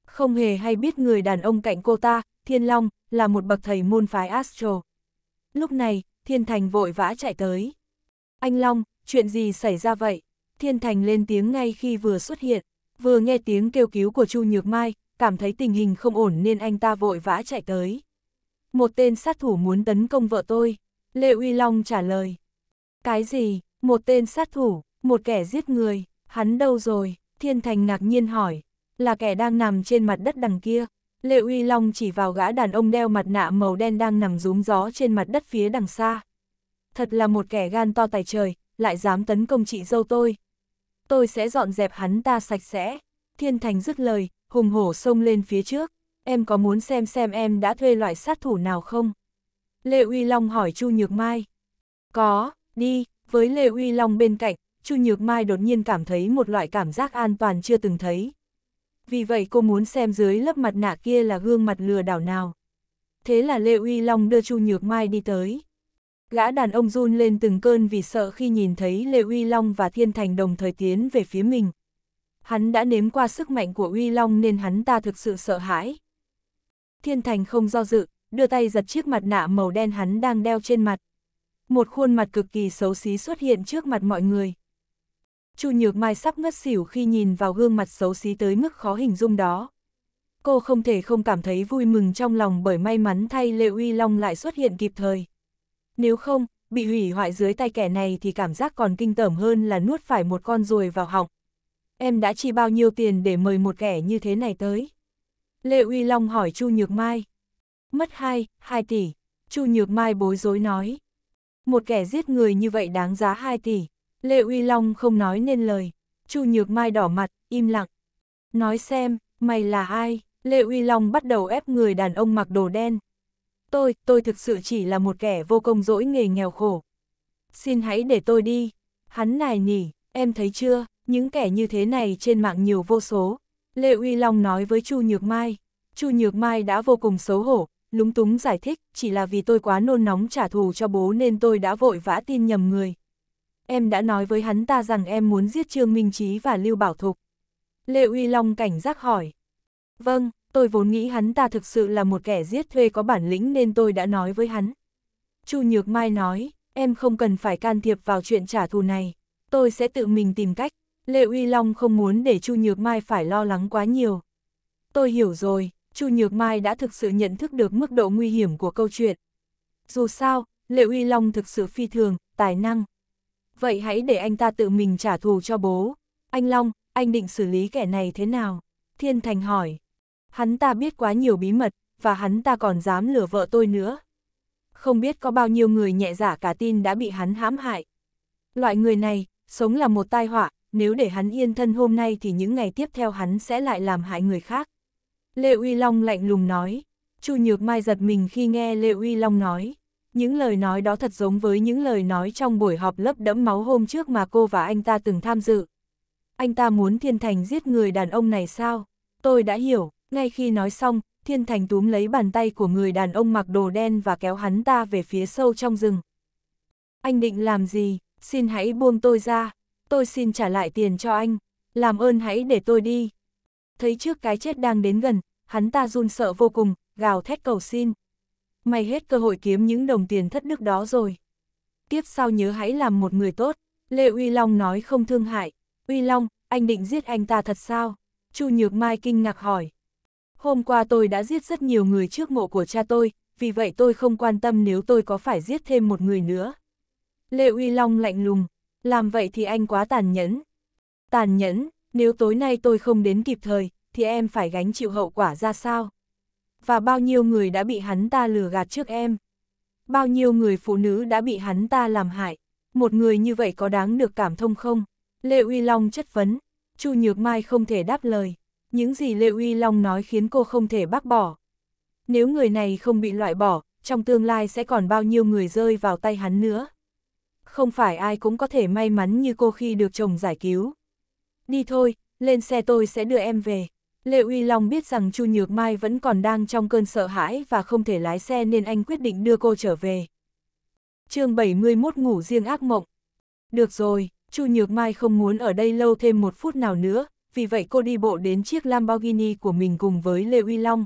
A: Không hề hay biết người đàn ông cạnh cô ta, Thiên Long, là một bậc thầy môn phái Astro. Lúc này, Thiên Thành vội vã chạy tới. Anh Long, chuyện gì xảy ra vậy? Thiên Thành lên tiếng ngay khi vừa xuất hiện, vừa nghe tiếng kêu cứu của Chu Nhược Mai, cảm thấy tình hình không ổn nên anh ta vội vã chạy tới. Một tên sát thủ muốn tấn công vợ tôi, Lệ Uy Long trả lời. Cái gì, một tên sát thủ, một kẻ giết người, hắn đâu rồi? Thiên Thành ngạc nhiên hỏi. Là kẻ đang nằm trên mặt đất đằng kia. Lệ Uy Long chỉ vào gã đàn ông đeo mặt nạ màu đen đang nằm rúm gió trên mặt đất phía đằng xa. Thật là một kẻ gan to tài trời, lại dám tấn công chị dâu tôi. Tôi sẽ dọn dẹp hắn ta sạch sẽ. Thiên Thành dứt lời, hùng hổ xông lên phía trước. Em có muốn xem xem em đã thuê loại sát thủ nào không? Lệ Uy Long hỏi Chu Nhược Mai. Có, đi, với Lệ Uy Long bên cạnh, Chu Nhược Mai đột nhiên cảm thấy một loại cảm giác an toàn chưa từng thấy. Vì vậy cô muốn xem dưới lớp mặt nạ kia là gương mặt lừa đảo nào. Thế là Lê Uy Long đưa Chu Nhược Mai đi tới. Gã đàn ông run lên từng cơn vì sợ khi nhìn thấy Lê Uy Long và Thiên Thành đồng thời tiến về phía mình. Hắn đã nếm qua sức mạnh của Uy Long nên hắn ta thực sự sợ hãi. Thiên Thành không do dự, đưa tay giật chiếc mặt nạ màu đen hắn đang đeo trên mặt. Một khuôn mặt cực kỳ xấu xí xuất hiện trước mặt mọi người. Chu Nhược Mai sắp ngất xỉu khi nhìn vào gương mặt xấu xí tới mức khó hình dung đó. Cô không thể không cảm thấy vui mừng trong lòng bởi may mắn thay Lệ Uy Long lại xuất hiện kịp thời. Nếu không, bị hủy hoại dưới tay kẻ này thì cảm giác còn kinh tởm hơn là nuốt phải một con ruồi vào họng. Em đã chi bao nhiêu tiền để mời một kẻ như thế này tới? Lệ Uy Long hỏi Chu Nhược Mai. Mất 2, 2 tỷ. Chu Nhược Mai bối rối nói. Một kẻ giết người như vậy đáng giá 2 tỷ. Lê Uy Long không nói nên lời, Chu Nhược Mai đỏ mặt, im lặng. Nói xem, mày là ai? Lê Uy Long bắt đầu ép người đàn ông mặc đồ đen. Tôi, tôi thực sự chỉ là một kẻ vô công dỗi nghề nghèo khổ. Xin hãy để tôi đi. Hắn nài nỉ, em thấy chưa, những kẻ như thế này trên mạng nhiều vô số. Lê Uy Long nói với Chu Nhược Mai. Chu Nhược Mai đã vô cùng xấu hổ, lúng túng giải thích, chỉ là vì tôi quá nôn nóng trả thù cho bố nên tôi đã vội vã tin nhầm người, em đã nói với hắn ta rằng em muốn giết Trương Minh Trí và Lưu Bảo Thục. Lê Uy Long cảnh giác hỏi. Vâng, tôi vốn nghĩ hắn ta thực sự là một kẻ giết thuê có bản lĩnh nên tôi đã nói với hắn. Chu Nhược Mai nói, em không cần phải can thiệp vào chuyện trả thù này, tôi sẽ tự mình tìm cách. Lê Uy Long không muốn để Chu Nhược Mai phải lo lắng quá nhiều. Tôi hiểu rồi, Chu Nhược Mai đã thực sự nhận thức được mức độ nguy hiểm của câu chuyện. Dù sao, lê Uy Long thực sự phi thường, tài năng vậy hãy để anh ta tự mình trả thù cho bố. Anh Long, anh định xử lý kẻ này thế nào? Thiên Thành hỏi. Hắn ta biết quá nhiều bí mật, và hắn ta còn dám lừa vợ tôi nữa. Không biết có bao nhiêu người nhẹ giả dạ cả tin đã bị hắn hãm hại. Loại người này, sống là một tai họa, nếu để hắn yên thân hôm nay thì những ngày tiếp theo hắn sẽ lại làm hại người khác. Lê Uy Long lạnh lùng nói. Chu Nhược Mai giật mình khi nghe Lê Uy Long nói. Những lời nói đó thật giống với những lời nói trong buổi họp lớp đẫm máu hôm trước mà cô và anh ta từng tham dự. Anh ta muốn Thiên Thành giết người đàn ông này sao? Tôi đã hiểu, ngay khi nói xong, Thiên Thành túm lấy bàn tay của người đàn ông mặc đồ đen và kéo hắn ta về phía sâu trong rừng. Anh định làm gì? Xin hãy buông tôi ra. Tôi xin trả lại tiền cho anh. Làm ơn hãy để tôi đi. Thấy trước cái chết đang đến gần, hắn ta run sợ vô cùng, gào thét cầu xin may hết cơ hội kiếm những đồng tiền thất đức đó rồi. Tiếp sau nhớ hãy làm một người tốt, Lê Uy Long nói không thương hại. Uy Long, anh định giết anh ta thật sao? Chu Nhược Mai kinh ngạc hỏi. Hôm qua tôi đã giết rất nhiều người trước mộ của cha tôi, vì vậy tôi không quan tâm nếu tôi có phải giết thêm một người nữa. Lê Uy Long lạnh lùng, làm vậy thì anh quá tàn nhẫn. Tàn nhẫn, nếu tối nay tôi không đến kịp thời, thì em phải gánh chịu hậu quả ra sao? và bao nhiêu người đã bị hắn ta lừa gạt trước em. Bao nhiêu người phụ nữ đã bị hắn ta làm hại. Một người như vậy có đáng được cảm thông không? Lê Uy Long chất vấn. Chu Nhược Mai không thể đáp lời. Những gì Lê Uy Long nói khiến cô không thể bác bỏ. Nếu người này không bị loại bỏ, trong tương lai sẽ còn bao nhiêu người rơi vào tay hắn nữa. Không phải ai cũng có thể may mắn như cô khi được chồng giải cứu. Đi thôi, lên xe tôi sẽ đưa em về. Lệ Uy Long biết rằng Chu Nhược Mai vẫn còn đang trong cơn sợ hãi và không thể lái xe nên anh quyết định đưa cô trở về. chương 71 ngủ riêng ác mộng. Được rồi, Chu Nhược Mai không muốn ở đây lâu thêm một phút nào nữa, vì vậy cô đi bộ đến chiếc Lamborghini của mình cùng với Lê Uy Long.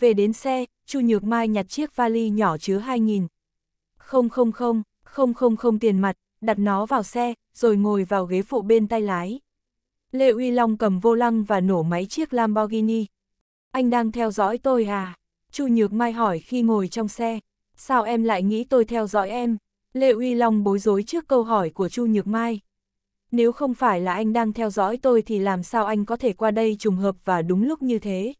A: Về đến xe, Chu Nhược Mai nhặt chiếc vali nhỏ chứa 2.000. không không, không không không tiền mặt, đặt nó vào xe, rồi ngồi vào ghế phụ bên tay lái. Lê Uy Long cầm vô lăng và nổ máy chiếc Lamborghini. Anh đang theo dõi tôi à? Chu Nhược Mai hỏi khi ngồi trong xe. Sao em lại nghĩ tôi theo dõi em? Lê Uy Long bối rối trước câu hỏi của Chu Nhược Mai. Nếu không phải là anh đang theo dõi tôi thì làm sao anh có thể qua đây trùng hợp và đúng lúc như thế?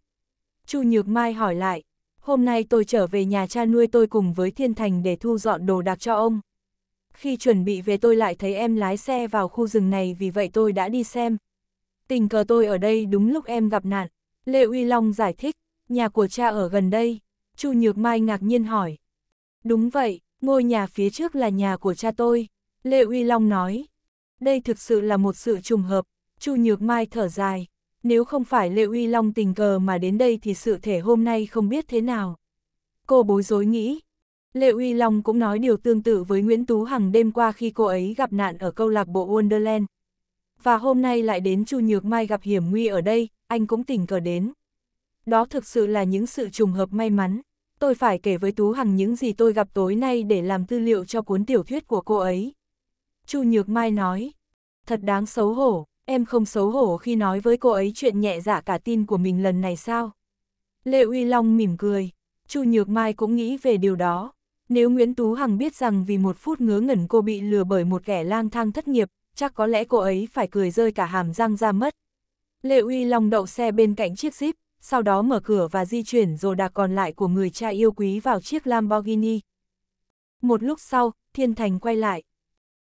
A: Chu Nhược Mai hỏi lại, hôm nay tôi trở về nhà cha nuôi tôi cùng với Thiên Thành để thu dọn đồ đạc cho ông. Khi chuẩn bị về tôi lại thấy em lái xe vào khu rừng này vì vậy tôi đã đi xem, tình cờ tôi ở đây đúng lúc em gặp nạn. Lê Uy Long giải thích, nhà của cha ở gần đây. Chu Nhược Mai ngạc nhiên hỏi. Đúng vậy, ngôi nhà phía trước là nhà của cha tôi. Lê Uy Long nói. Đây thực sự là một sự trùng hợp. Chu Nhược Mai thở dài. Nếu không phải Lê Uy Long tình cờ mà đến đây thì sự thể hôm nay không biết thế nào. Cô bối rối nghĩ. Lê Uy Long cũng nói điều tương tự với Nguyễn Tú Hằng đêm qua khi cô ấy gặp nạn ở câu lạc bộ Wonderland và hôm nay lại đến Chu Nhược Mai gặp hiểm nguy ở đây, anh cũng tình cờ đến. Đó thực sự là những sự trùng hợp may mắn. Tôi phải kể với Tú Hằng những gì tôi gặp tối nay để làm tư liệu cho cuốn tiểu thuyết của cô ấy. Chu Nhược Mai nói, thật đáng xấu hổ, em không xấu hổ khi nói với cô ấy chuyện nhẹ dạ cả tin của mình lần này sao? Lệ Uy Long mỉm cười, Chu Nhược Mai cũng nghĩ về điều đó. Nếu Nguyễn Tú Hằng biết rằng vì một phút ngớ ngẩn cô bị lừa bởi một kẻ lang thang thất nghiệp, chắc có lẽ cô ấy phải cười rơi cả hàm răng ra mất. Lệ Uy Long đậu xe bên cạnh chiếc Jeep, sau đó mở cửa và di chuyển đồ đạc còn lại của người cha yêu quý vào chiếc Lamborghini. Một lúc sau, Thiên Thành quay lại.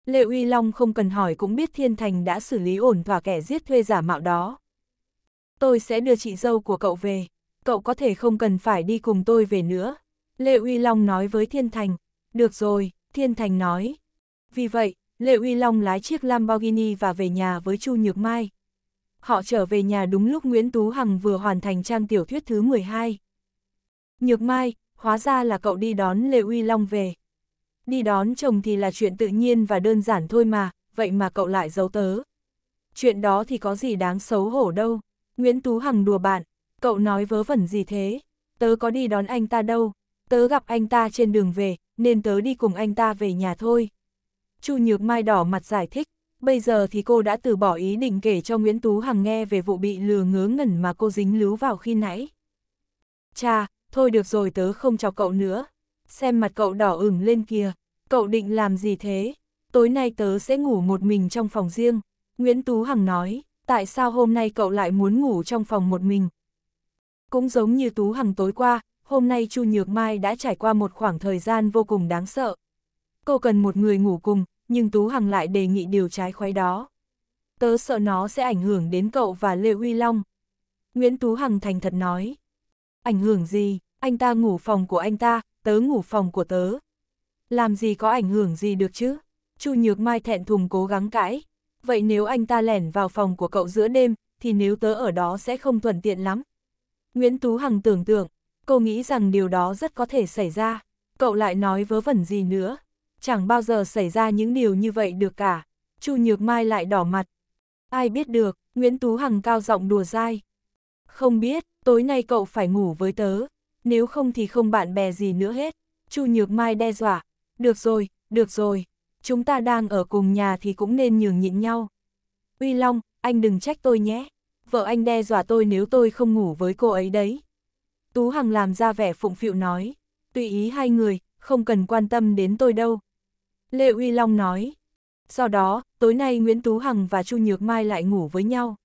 A: Lệ Uy Long không cần hỏi cũng biết Thiên Thành đã xử lý ổn thỏa kẻ giết thuê giả mạo đó. Tôi sẽ đưa chị dâu của cậu về, cậu có thể không cần phải đi cùng tôi về nữa. Lệ Uy Long nói với Thiên Thành, được rồi, Thiên Thành nói. Vì vậy, Lê Uy Long lái chiếc Lamborghini và về nhà với Chu Nhược Mai. Họ trở về nhà đúng lúc Nguyễn Tú Hằng vừa hoàn thành trang tiểu thuyết thứ 12. Nhược Mai, hóa ra là cậu đi đón Lê Uy Long về. Đi đón chồng thì là chuyện tự nhiên và đơn giản thôi mà, vậy mà cậu lại giấu tớ. Chuyện đó thì có gì đáng xấu hổ đâu. Nguyễn Tú Hằng đùa bạn, cậu nói vớ vẩn gì thế, tớ có đi đón anh ta đâu, tớ gặp anh ta trên đường về, nên tớ đi cùng anh ta về nhà thôi. Chu Nhược Mai đỏ mặt giải thích, bây giờ thì cô đã từ bỏ ý định kể cho Nguyễn Tú Hằng nghe về vụ bị lừa ngớ ngẩn mà cô dính líu vào khi nãy. Cha, thôi được rồi tớ không chọc cậu nữa. Xem mặt cậu đỏ ửng lên kìa, cậu định làm gì thế? Tối nay tớ sẽ ngủ một mình trong phòng riêng. Nguyễn Tú Hằng nói, tại sao hôm nay cậu lại muốn ngủ trong phòng một mình? Cũng giống như Tú Hằng tối qua, hôm nay Chu Nhược Mai đã trải qua một khoảng thời gian vô cùng đáng sợ. Cô cần một người ngủ cùng, nhưng Tú Hằng lại đề nghị điều trái khoái đó. Tớ sợ nó sẽ ảnh hưởng đến cậu và Lê Huy Long. Nguyễn Tú Hằng thành thật nói. Ảnh hưởng gì, anh ta ngủ phòng của anh ta, tớ ngủ phòng của tớ. Làm gì có ảnh hưởng gì được chứ? Chu Nhược Mai thẹn thùng cố gắng cãi. Vậy nếu anh ta lẻn vào phòng của cậu giữa đêm, thì nếu tớ ở đó sẽ không thuận tiện lắm. Nguyễn Tú Hằng tưởng tượng, cô nghĩ rằng điều đó rất có thể xảy ra. Cậu lại nói vớ vẩn gì nữa? chẳng bao giờ xảy ra những điều như vậy được cả. Chu Nhược Mai lại đỏ mặt. Ai biết được, Nguyễn Tú Hằng cao giọng đùa dai. Không biết, tối nay cậu phải ngủ với tớ, nếu không thì không bạn bè gì nữa hết. Chu Nhược Mai đe dọa, được rồi, được rồi, chúng ta đang ở cùng nhà thì cũng nên nhường nhịn nhau. Uy Long, anh đừng trách tôi nhé, vợ anh đe dọa tôi nếu tôi không ngủ với cô ấy đấy. Tú Hằng làm ra vẻ phụng phịu nói, tùy ý hai người, không cần quan tâm đến tôi đâu. Lê Uy Long nói. Sau đó, tối nay Nguyễn Tú Hằng và Chu Nhược Mai lại ngủ với nhau.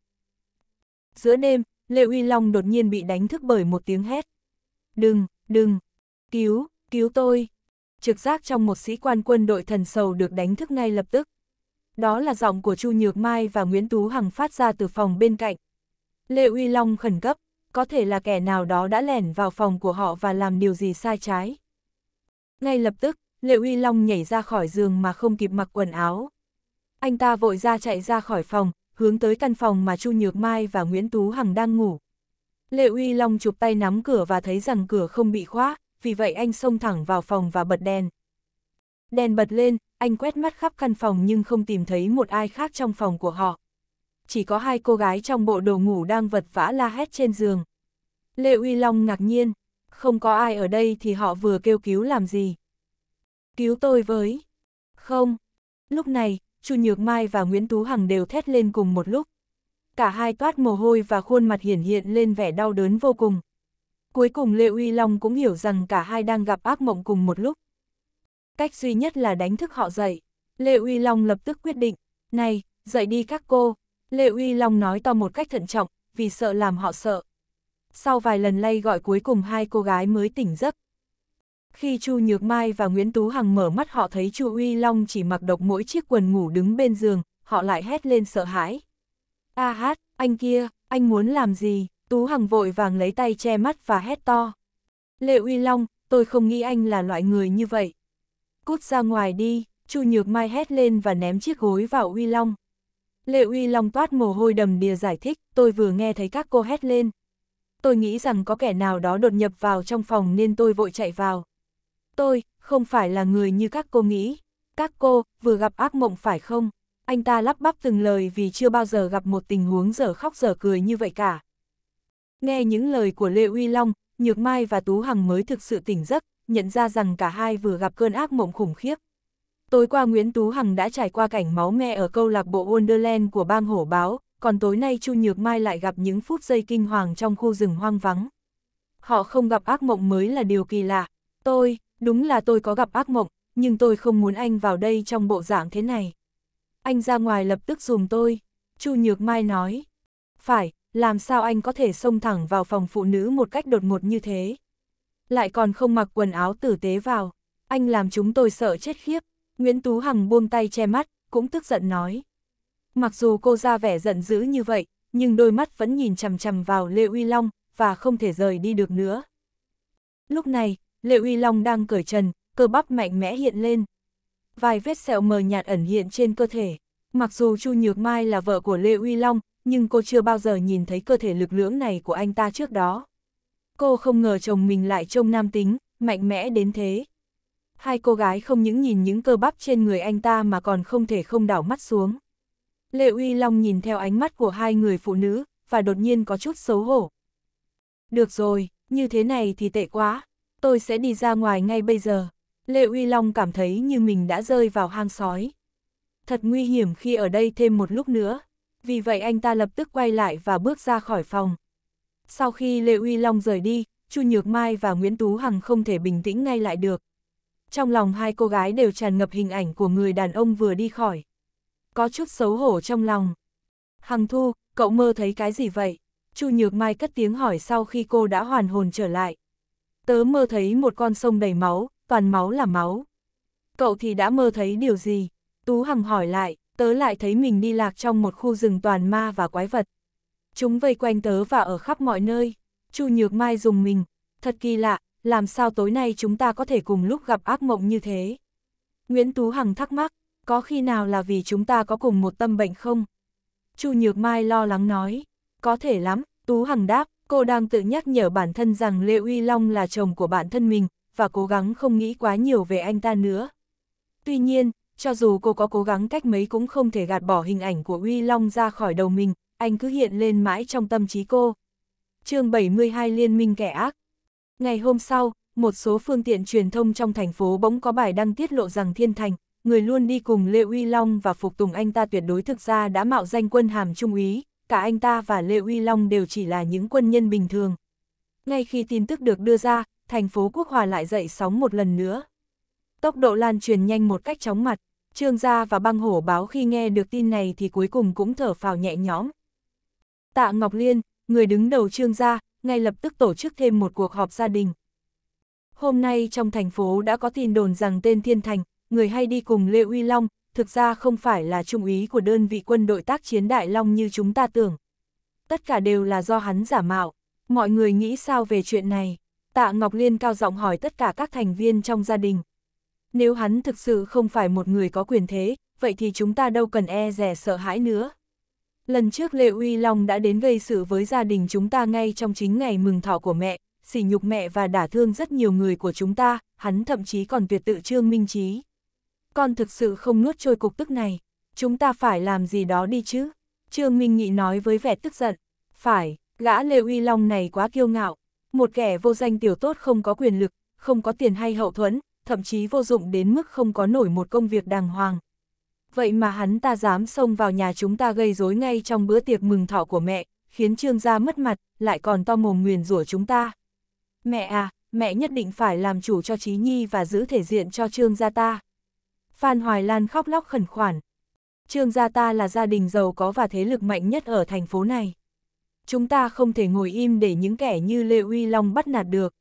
A: Giữa đêm, Lê Uy Long đột nhiên bị đánh thức bởi một tiếng hét. Đừng, đừng, cứu, cứu tôi. Trực giác trong một sĩ quan quân đội thần sầu được đánh thức ngay lập tức. Đó là giọng của Chu Nhược Mai và Nguyễn Tú Hằng phát ra từ phòng bên cạnh. Lê Uy Long khẩn cấp, có thể là kẻ nào đó đã lẻn vào phòng của họ và làm điều gì sai trái. Ngay lập tức, Lệ Uy Long nhảy ra khỏi giường mà không kịp mặc quần áo. Anh ta vội ra chạy ra khỏi phòng, hướng tới căn phòng mà Chu Nhược Mai và Nguyễn Tú Hằng đang ngủ. Lệ Uy Long chụp tay nắm cửa và thấy rằng cửa không bị khóa, vì vậy anh xông thẳng vào phòng và bật đèn. Đèn bật lên, anh quét mắt khắp căn phòng nhưng không tìm thấy một ai khác trong phòng của họ. Chỉ có hai cô gái trong bộ đồ ngủ đang vật vã la hét trên giường. Lệ Uy Long ngạc nhiên, không có ai ở đây thì họ vừa kêu cứu làm gì cứu tôi với. Không. Lúc này, Chu Nhược Mai và Nguyễn Tú Hằng đều thét lên cùng một lúc. Cả hai toát mồ hôi và khuôn mặt hiển hiện lên vẻ đau đớn vô cùng. Cuối cùng Lê Uy Long cũng hiểu rằng cả hai đang gặp ác mộng cùng một lúc. Cách duy nhất là đánh thức họ dậy. Lê Uy Long lập tức quyết định, này, dậy đi các cô. Lê Uy Long nói to một cách thận trọng, vì sợ làm họ sợ. Sau vài lần lay gọi cuối cùng hai cô gái mới tỉnh giấc, khi Chu Nhược Mai và Nguyễn Tú Hằng mở mắt họ thấy Chu Uy Long chỉ mặc độc mỗi chiếc quần ngủ đứng bên giường, họ lại hét lên sợ hãi. A à hát, anh kia, anh muốn làm gì? Tú Hằng vội vàng lấy tay che mắt và hét to. Lệ Uy Long, tôi không nghĩ anh là loại người như vậy. Cút ra ngoài đi, Chu Nhược Mai hét lên và ném chiếc gối vào Uy Long. Lệ Uy Long toát mồ hôi đầm đìa giải thích, tôi vừa nghe thấy các cô hét lên. Tôi nghĩ rằng có kẻ nào đó đột nhập vào trong phòng nên tôi vội chạy vào. Tôi, không phải là người như các cô nghĩ. Các cô, vừa gặp ác mộng phải không? Anh ta lắp bắp từng lời vì chưa bao giờ gặp một tình huống dở khóc dở cười như vậy cả. Nghe những lời của Lê Uy Long, Nhược Mai và Tú Hằng mới thực sự tỉnh giấc, nhận ra rằng cả hai vừa gặp cơn ác mộng khủng khiếp. Tối qua Nguyễn Tú Hằng đã trải qua cảnh máu me ở câu lạc bộ Wonderland của bang hổ báo, còn tối nay Chu Nhược Mai lại gặp những phút giây kinh hoàng trong khu rừng hoang vắng. Họ không gặp ác mộng mới là điều kỳ lạ. Tôi, đúng là tôi có gặp ác mộng, nhưng tôi không muốn anh vào đây trong bộ dạng thế này. Anh ra ngoài lập tức dùm tôi, Chu Nhược Mai nói. Phải, làm sao anh có thể xông thẳng vào phòng phụ nữ một cách đột ngột như thế? Lại còn không mặc quần áo tử tế vào, anh làm chúng tôi sợ chết khiếp. Nguyễn Tú Hằng buông tay che mắt, cũng tức giận nói. Mặc dù cô ra vẻ giận dữ như vậy, nhưng đôi mắt vẫn nhìn chằm chằm vào Lê Uy Long, và không thể rời đi được nữa. Lúc này, Liệu Uy Long đang cởi trần, cơ bắp mạnh mẽ hiện lên. Vài vết sẹo mờ nhạt ẩn hiện trên cơ thể. Mặc dù Chu Nhược Mai là vợ của Lê Uy Long, nhưng cô chưa bao giờ nhìn thấy cơ thể lực lưỡng này của anh ta trước đó. Cô không ngờ chồng mình lại trông nam tính, mạnh mẽ đến thế. Hai cô gái không những nhìn những cơ bắp trên người anh ta mà còn không thể không đảo mắt xuống. Lê Uy Long nhìn theo ánh mắt của hai người phụ nữ, và đột nhiên có chút xấu hổ. Được rồi, như thế này thì tệ quá, tôi sẽ đi ra ngoài ngay bây giờ. Lệ Uy Long cảm thấy như mình đã rơi vào hang sói. Thật nguy hiểm khi ở đây thêm một lúc nữa, vì vậy anh ta lập tức quay lại và bước ra khỏi phòng. Sau khi Lê Uy Long rời đi, Chu Nhược Mai và Nguyễn Tú Hằng không thể bình tĩnh ngay lại được. Trong lòng hai cô gái đều tràn ngập hình ảnh của người đàn ông vừa đi khỏi. Có chút xấu hổ trong lòng. Hằng Thu, cậu mơ thấy cái gì vậy? Chu Nhược Mai cất tiếng hỏi sau khi cô đã hoàn hồn trở lại tớ mơ thấy một con sông đầy máu, toàn máu là máu. Cậu thì đã mơ thấy điều gì? Tú Hằng hỏi lại, tớ lại thấy mình đi lạc trong một khu rừng toàn ma và quái vật. Chúng vây quanh tớ và ở khắp mọi nơi. Chu Nhược Mai dùng mình, thật kỳ lạ, làm sao tối nay chúng ta có thể cùng lúc gặp ác mộng như thế? Nguyễn Tú Hằng thắc mắc, có khi nào là vì chúng ta có cùng một tâm bệnh không? Chu Nhược Mai lo lắng nói, có thể lắm, Tú Hằng đáp, cô đang tự nhắc nhở bản thân rằng Lê Uy Long là chồng của bản thân mình, và cố gắng không nghĩ quá nhiều về anh ta nữa. Tuy nhiên, cho dù cô có cố gắng cách mấy cũng không thể gạt bỏ hình ảnh của Uy Long ra khỏi đầu mình, anh cứ hiện lên mãi trong tâm trí cô. chương 72 Liên minh kẻ ác Ngày hôm sau, một số phương tiện truyền thông trong thành phố bỗng có bài đăng tiết lộ rằng Thiên Thành, người luôn đi cùng Lê Uy Long và phục tùng anh ta tuyệt đối thực ra đã mạo danh quân hàm trung úy, cả anh ta và Lê Uy Long đều chỉ là những quân nhân bình thường. Ngay khi tin tức được đưa ra, thành phố Quốc Hòa lại dậy sóng một lần nữa. Tốc độ lan truyền nhanh một cách chóng mặt, Trương Gia và băng hổ báo khi nghe được tin này thì cuối cùng cũng thở phào nhẹ nhõm. Tạ Ngọc Liên, người đứng đầu Trương Gia, ngay lập tức tổ chức thêm một cuộc họp gia đình. Hôm nay trong thành phố đã có tin đồn rằng tên Thiên Thành, người hay đi cùng Lê Uy Long, thực ra không phải là trung úy của đơn vị quân đội tác chiến Đại Long như chúng ta tưởng. Tất cả đều là do hắn giả mạo, mọi người nghĩ sao về chuyện này? Tạ Ngọc Liên cao giọng hỏi tất cả các thành viên trong gia đình. Nếu hắn thực sự không phải một người có quyền thế, vậy thì chúng ta đâu cần e rẻ sợ hãi nữa. Lần trước Lệ Uy Long đã đến gây sự với gia đình chúng ta ngay trong chính ngày mừng thọ của mẹ, sỉ nhục mẹ và đả thương rất nhiều người của chúng ta, hắn thậm chí còn tuyệt tự Trương Minh Chí con thực sự không nuốt trôi cục tức này, chúng ta phải làm gì đó đi chứ. Trương Minh Nghị nói với vẻ tức giận, phải, gã Lê Uy Long này quá kiêu ngạo, một kẻ vô danh tiểu tốt không có quyền lực, không có tiền hay hậu thuẫn, thậm chí vô dụng đến mức không có nổi một công việc đàng hoàng. Vậy mà hắn ta dám xông vào nhà chúng ta gây rối ngay trong bữa tiệc mừng thọ của mẹ, khiến trương gia mất mặt, lại còn to mồm nguyền rủa chúng ta. Mẹ à, mẹ nhất định phải làm chủ cho Trí Nhi và giữ thể diện cho trương gia ta. Phan Hoài Lan khóc lóc khẩn khoản. Trương gia ta là gia đình giàu có và thế lực mạnh nhất ở thành phố này. Chúng ta không thể ngồi im để những kẻ như Lê Uy Long bắt nạt được.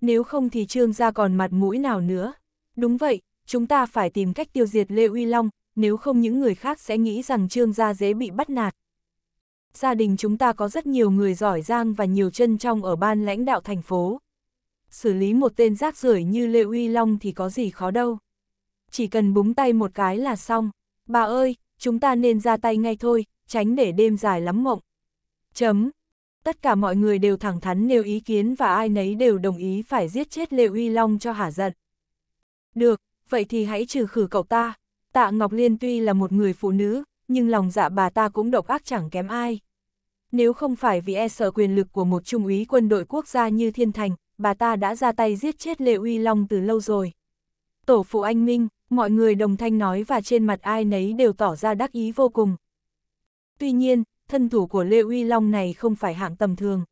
A: Nếu không thì trương gia còn mặt mũi nào nữa. Đúng vậy, chúng ta phải tìm cách tiêu diệt Lê Uy Long, nếu không những người khác sẽ nghĩ rằng trương gia dễ bị bắt nạt. Gia đình chúng ta có rất nhiều người giỏi giang và nhiều chân trong ở ban lãnh đạo thành phố. Xử lý một tên rác rưởi như Lê Uy Long thì có gì khó đâu chỉ cần búng tay một cái là xong. Bà ơi, chúng ta nên ra tay ngay thôi, tránh để đêm dài lắm mộng. Chấm. Tất cả mọi người đều thẳng thắn nêu ý kiến và ai nấy đều đồng ý phải giết chết Lê Uy Long cho hả giận. Được, vậy thì hãy trừ khử cậu ta. Tạ Ngọc Liên tuy là một người phụ nữ, nhưng lòng dạ bà ta cũng độc ác chẳng kém ai. Nếu không phải vì e sợ quyền lực của một trung úy quân đội quốc gia như Thiên Thành, bà ta đã ra tay giết chết Lê Uy Long từ lâu rồi. Tổ phụ anh Minh, mọi người đồng thanh nói và trên mặt ai nấy đều tỏ ra đắc ý vô cùng. Tuy nhiên, thân thủ của Lê Uy Long này không phải hạng tầm thường.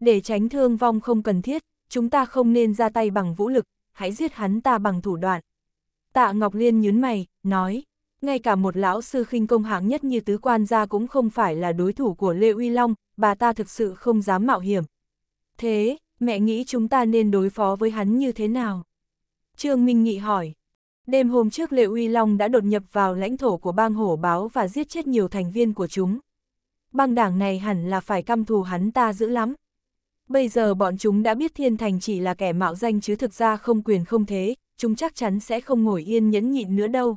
A: Để tránh thương vong không cần thiết, chúng ta không nên ra tay bằng vũ lực, hãy giết hắn ta bằng thủ đoạn. Tạ Ngọc Liên nhún mày, nói, ngay cả một lão sư khinh công hạng nhất như tứ quan gia cũng không phải là đối thủ của Lê Uy Long, bà ta thực sự không dám mạo hiểm. Thế, mẹ nghĩ chúng ta nên đối phó với hắn như thế nào? Trương Minh Nghị hỏi, Đêm hôm trước Lệ Uy Long đã đột nhập vào lãnh thổ của bang hổ báo và giết chết nhiều thành viên của chúng. Bang đảng này hẳn là phải căm thù hắn ta dữ lắm. Bây giờ bọn chúng đã biết Thiên Thành chỉ là kẻ mạo danh chứ thực ra không quyền không thế, chúng chắc chắn sẽ không ngồi yên nhẫn nhịn nữa đâu.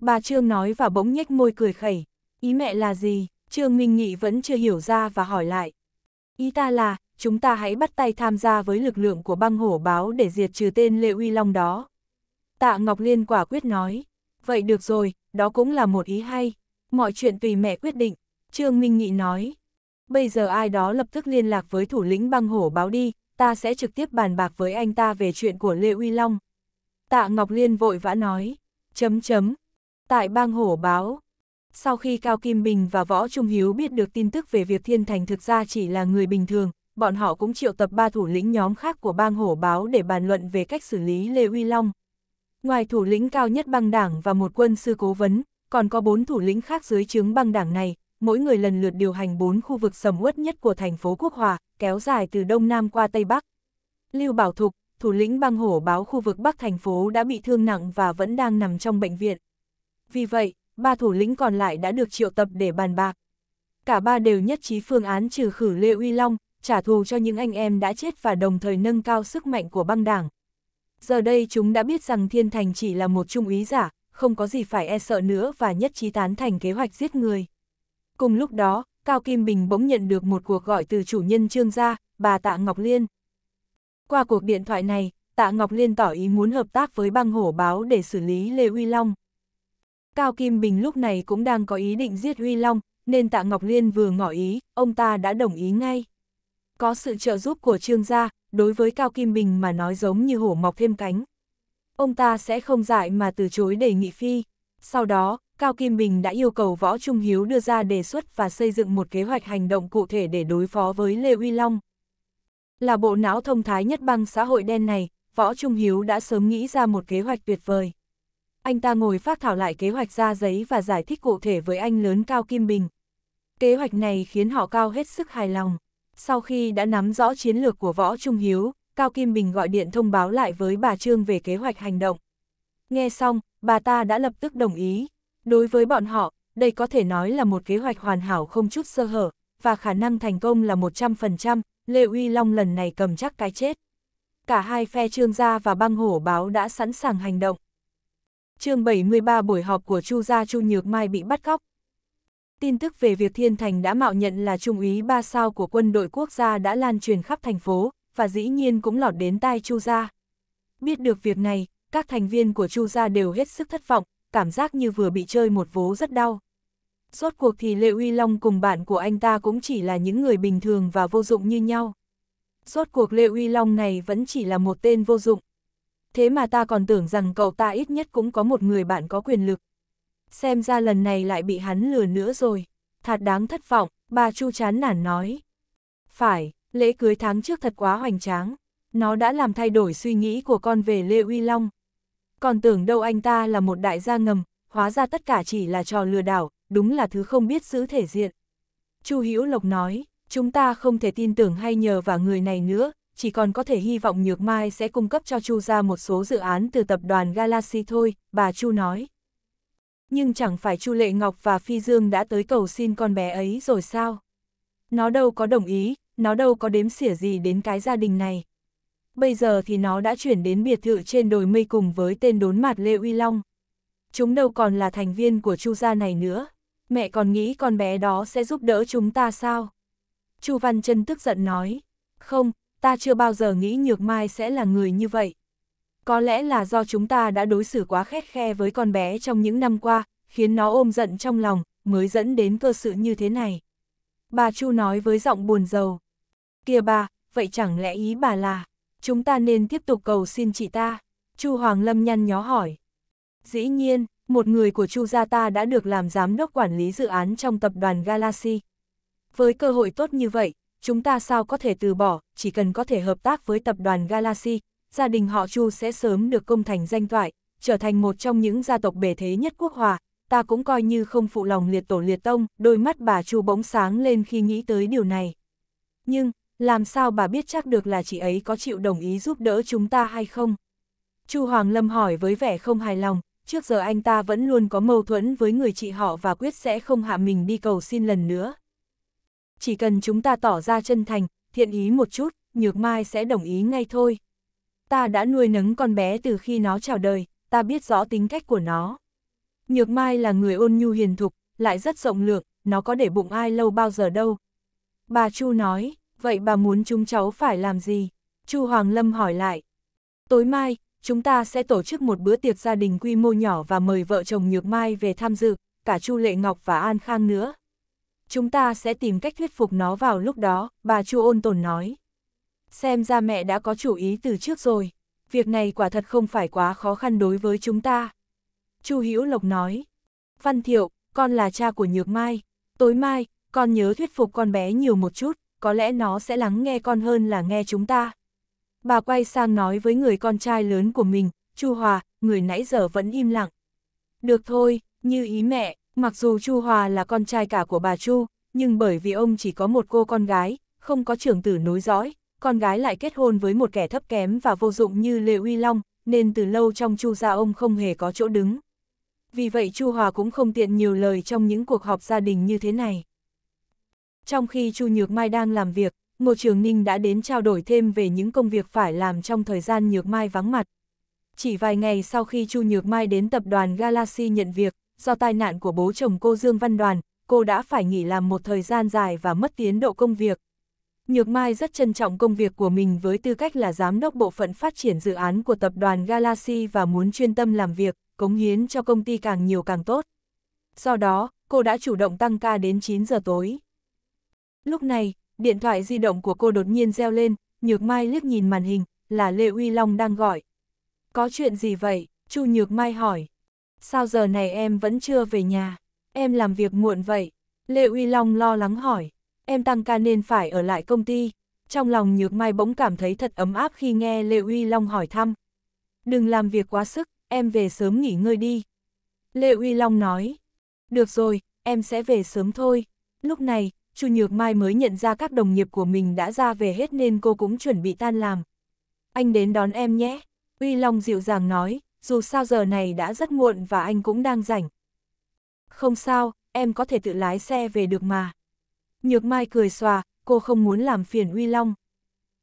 A: Bà Trương nói và bỗng nhếch môi cười khẩy. Ý mẹ là gì? Trương Minh Nghị vẫn chưa hiểu ra và hỏi lại. Ý ta là, chúng ta hãy bắt tay tham gia với lực lượng của băng hổ báo để diệt trừ tên Lê Uy Long đó. Tạ Ngọc Liên quả quyết nói, vậy được rồi, đó cũng là một ý hay, mọi chuyện tùy mẹ quyết định, Trương Minh Nghị nói. Bây giờ ai đó lập tức liên lạc với thủ lĩnh băng hổ báo đi, ta sẽ trực tiếp bàn bạc với anh ta về chuyện của Lê Uy Long. Tạ Ngọc Liên vội vã nói, chấm chấm, tại băng hổ báo. Sau khi Cao Kim Bình và Võ Trung Hiếu biết được tin tức về việc Thiên Thành thực ra chỉ là người bình thường, bọn họ cũng triệu tập ba thủ lĩnh nhóm khác của bang hổ báo để bàn luận về cách xử lý Lê Uy Long, Ngoài thủ lĩnh cao nhất băng đảng và một quân sư cố vấn, còn có bốn thủ lĩnh khác dưới chướng băng đảng này, mỗi người lần lượt điều hành bốn khu vực sầm uất nhất của thành phố Quốc Hòa, kéo dài từ Đông Nam qua Tây Bắc. Lưu Bảo Thục, thủ lĩnh băng hổ báo khu vực Bắc thành phố đã bị thương nặng và vẫn đang nằm trong bệnh viện. Vì vậy, ba thủ lĩnh còn lại đã được triệu tập để bàn bạc. Cả ba đều nhất trí phương án trừ khử Lê Uy Long, trả thù cho những anh em đã chết và đồng thời nâng cao sức mạnh của băng đảng. Giờ đây chúng đã biết rằng Thiên Thành chỉ là một trung úy giả, không có gì phải e sợ nữa và nhất trí tán thành kế hoạch giết người. Cùng lúc đó, Cao Kim Bình bỗng nhận được một cuộc gọi từ chủ nhân trương gia, bà Tạ Ngọc Liên. Qua cuộc điện thoại này, Tạ Ngọc Liên tỏ ý muốn hợp tác với băng hổ báo để xử lý Lê huy Long. Cao Kim Bình lúc này cũng đang có ý định giết huy Long, nên Tạ Ngọc Liên vừa ngỏ ý, ông ta đã đồng ý ngay. Có sự trợ giúp của Trương gia, đối với Cao Kim Bình mà nói giống như hổ mọc thêm cánh. Ông ta sẽ không dại mà từ chối đề nghị phi. Sau đó, Cao Kim Bình đã yêu cầu Võ Trung Hiếu đưa ra đề xuất và xây dựng một kế hoạch hành động cụ thể để đối phó với Lê Uy Long. Là bộ não thông thái nhất băng xã hội đen này, Võ Trung Hiếu đã sớm nghĩ ra một kế hoạch tuyệt vời. Anh ta ngồi phát thảo lại kế hoạch ra giấy và giải thích cụ thể với anh lớn Cao Kim Bình. Kế hoạch này khiến họ cao hết sức hài lòng. Sau khi đã nắm rõ chiến lược của Võ Trung Hiếu, Cao Kim Bình gọi điện thông báo lại với bà Trương về kế hoạch hành động. Nghe xong, bà ta đã lập tức đồng ý. Đối với bọn họ, đây có thể nói là một kế hoạch hoàn hảo không chút sơ hở, và khả năng thành công là 100%, Lê Uy Long lần này cầm chắc cái chết. Cả hai phe trương gia và băng hổ báo đã sẵn sàng hành động. chương 73 buổi họp của Chu gia Chu Nhược Mai bị bắt cóc, tin tức về việc Thiên Thành đã mạo nhận là trung úy ba sao của quân đội quốc gia đã lan truyền khắp thành phố, và dĩ nhiên cũng lọt đến tai Chu Gia. Biết được việc này, các thành viên của Chu Gia đều hết sức thất vọng, cảm giác như vừa bị chơi một vố rất đau. Rốt cuộc thì Lệ Uy Long cùng bạn của anh ta cũng chỉ là những người bình thường và vô dụng như nhau. Rốt cuộc Lệ Uy Long này vẫn chỉ là một tên vô dụng. Thế mà ta còn tưởng rằng cậu ta ít nhất cũng có một người bạn có quyền lực xem ra lần này lại bị hắn lừa nữa rồi. Thật đáng thất vọng, bà Chu chán nản nói. Phải, lễ cưới tháng trước thật quá hoành tráng. Nó đã làm thay đổi suy nghĩ của con về Lê Uy Long. Còn tưởng đâu anh ta là một đại gia ngầm, hóa ra tất cả chỉ là trò lừa đảo, đúng là thứ không biết giữ thể diện. Chu Hữu Lộc nói, chúng ta không thể tin tưởng hay nhờ vào người này nữa, chỉ còn có thể hy vọng Nhược Mai sẽ cung cấp cho Chu ra một số dự án từ tập đoàn Galaxy thôi, bà Chu nói nhưng chẳng phải Chu Lệ Ngọc và Phi Dương đã tới cầu xin con bé ấy rồi sao? Nó đâu có đồng ý, nó đâu có đếm xỉa gì đến cái gia đình này. Bây giờ thì nó đã chuyển đến biệt thự trên đồi mây cùng với tên đốn mặt Lê Uy Long. Chúng đâu còn là thành viên của Chu gia này nữa. Mẹ còn nghĩ con bé đó sẽ giúp đỡ chúng ta sao? Chu Văn Trân tức giận nói. Không, ta chưa bao giờ nghĩ Nhược Mai sẽ là người như vậy. Có lẽ là do chúng ta đã đối xử quá khét khe với con bé trong những năm qua, khiến nó ôm giận trong lòng, mới dẫn đến cơ sự như thế này. Bà Chu nói với giọng buồn rầu. Kìa bà, vậy chẳng lẽ ý bà là, chúng ta nên tiếp tục cầu xin chị ta? Chu Hoàng Lâm nhăn nhó hỏi. Dĩ nhiên, một người của Chu gia ta đã được làm giám đốc quản lý dự án trong tập đoàn Galaxy. Với cơ hội tốt như vậy, chúng ta sao có thể từ bỏ, chỉ cần có thể hợp tác với tập đoàn Galaxy, gia đình họ Chu sẽ sớm được công thành danh toại, trở thành một trong những gia tộc bề thế nhất quốc hòa, ta cũng coi như không phụ lòng liệt tổ liệt tông, đôi mắt bà Chu bỗng sáng lên khi nghĩ tới điều này. Nhưng, làm sao bà biết chắc được là chị ấy có chịu đồng ý giúp đỡ chúng ta hay không? Chu Hoàng Lâm hỏi với vẻ không hài lòng, trước giờ anh ta vẫn luôn có mâu thuẫn với người chị họ và quyết sẽ không hạ mình đi cầu xin lần nữa. Chỉ cần chúng ta tỏ ra chân thành, thiện ý một chút, Nhược Mai sẽ đồng ý ngay thôi ta đã nuôi nấng con bé từ khi nó chào đời, ta biết rõ tính cách của nó. Nhược Mai là người ôn nhu hiền thục, lại rất rộng lượng, nó có để bụng ai lâu bao giờ đâu. Bà Chu nói, vậy bà muốn chúng cháu phải làm gì? Chu Hoàng Lâm hỏi lại. Tối mai, chúng ta sẽ tổ chức một bữa tiệc gia đình quy mô nhỏ và mời vợ chồng Nhược Mai về tham dự, cả Chu Lệ Ngọc và An Khang nữa. Chúng ta sẽ tìm cách thuyết phục nó vào lúc đó, bà Chu ôn tồn nói xem ra mẹ đã có chủ ý từ trước rồi, việc này quả thật không phải quá khó khăn đối với chúng ta. Chu Hữu Lộc nói, Văn Thiệu, con là cha của Nhược Mai, tối mai, con nhớ thuyết phục con bé nhiều một chút, có lẽ nó sẽ lắng nghe con hơn là nghe chúng ta. Bà quay sang nói với người con trai lớn của mình, Chu Hòa, người nãy giờ vẫn im lặng. Được thôi, như ý mẹ, mặc dù Chu Hòa là con trai cả của bà Chu, nhưng bởi vì ông chỉ có một cô con gái, không có trưởng tử nối dõi, con gái lại kết hôn với một kẻ thấp kém và vô dụng như Lê Uy Long, nên từ lâu trong Chu gia ông không hề có chỗ đứng. Vì vậy Chu Hòa cũng không tiện nhiều lời trong những cuộc họp gia đình như thế này. Trong khi Chu Nhược Mai đang làm việc, Ngô Trường Ninh đã đến trao đổi thêm về những công việc phải làm trong thời gian Nhược Mai vắng mặt. Chỉ vài ngày sau khi Chu Nhược Mai đến tập đoàn Galaxy nhận việc, do tai nạn của bố chồng cô Dương Văn Đoàn, cô đã phải nghỉ làm một thời gian dài và mất tiến độ công việc, Nhược Mai rất trân trọng công việc của mình với tư cách là giám đốc bộ phận phát triển dự án của tập đoàn Galaxy và muốn chuyên tâm làm việc, cống hiến cho công ty càng nhiều càng tốt. Do đó, cô đã chủ động tăng ca đến 9 giờ tối. Lúc này, điện thoại di động của cô đột nhiên reo lên, Nhược Mai liếc nhìn màn hình, là Lê Uy Long đang gọi. Có chuyện gì vậy? Chu Nhược Mai hỏi. Sao giờ này em vẫn chưa về nhà? Em làm việc muộn vậy? Lê Uy Long lo lắng hỏi em tăng ca nên phải ở lại công ty. Trong lòng Nhược Mai bỗng cảm thấy thật ấm áp khi nghe Lê Uy Long hỏi thăm. Đừng làm việc quá sức, em về sớm nghỉ ngơi đi. Lê Uy Long nói, được rồi, em sẽ về sớm thôi. Lúc này, Chu Nhược Mai mới nhận ra các đồng nghiệp của mình đã ra về hết nên cô cũng chuẩn bị tan làm. Anh đến đón em nhé, Uy Long dịu dàng nói, dù sao giờ này đã rất muộn và anh cũng đang rảnh. Không sao, em có thể tự lái xe về được mà. Nhược Mai cười xòa, cô không muốn làm phiền Uy Long.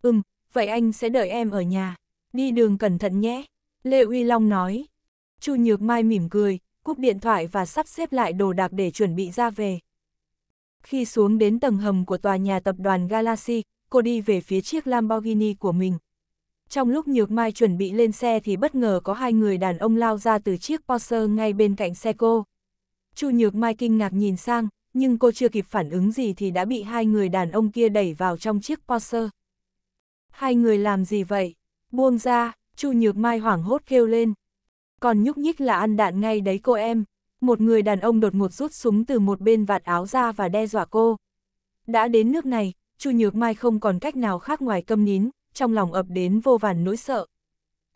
A: Ừm, vậy anh sẽ đợi em ở nhà. Đi đường cẩn thận nhé. Lê Uy Long nói. Chu Nhược Mai mỉm cười, cúp điện thoại và sắp xếp lại đồ đạc để chuẩn bị ra về. Khi xuống đến tầng hầm của tòa nhà tập đoàn Galaxy, cô đi về phía chiếc Lamborghini của mình. Trong lúc Nhược Mai chuẩn bị lên xe thì bất ngờ có hai người đàn ông lao ra từ chiếc Porsche ngay bên cạnh xe cô. Chu Nhược Mai kinh ngạc nhìn sang, nhưng cô chưa kịp phản ứng gì thì đã bị hai người đàn ông kia đẩy vào trong chiếc Porsche. Hai người làm gì vậy? Buông ra, Chu Nhược Mai hoảng hốt kêu lên. Còn nhúc nhích là ăn đạn ngay đấy cô em. Một người đàn ông đột ngột rút súng từ một bên vạt áo ra và đe dọa cô. Đã đến nước này, Chu Nhược Mai không còn cách nào khác ngoài câm nín, trong lòng ập đến vô vàn nỗi sợ.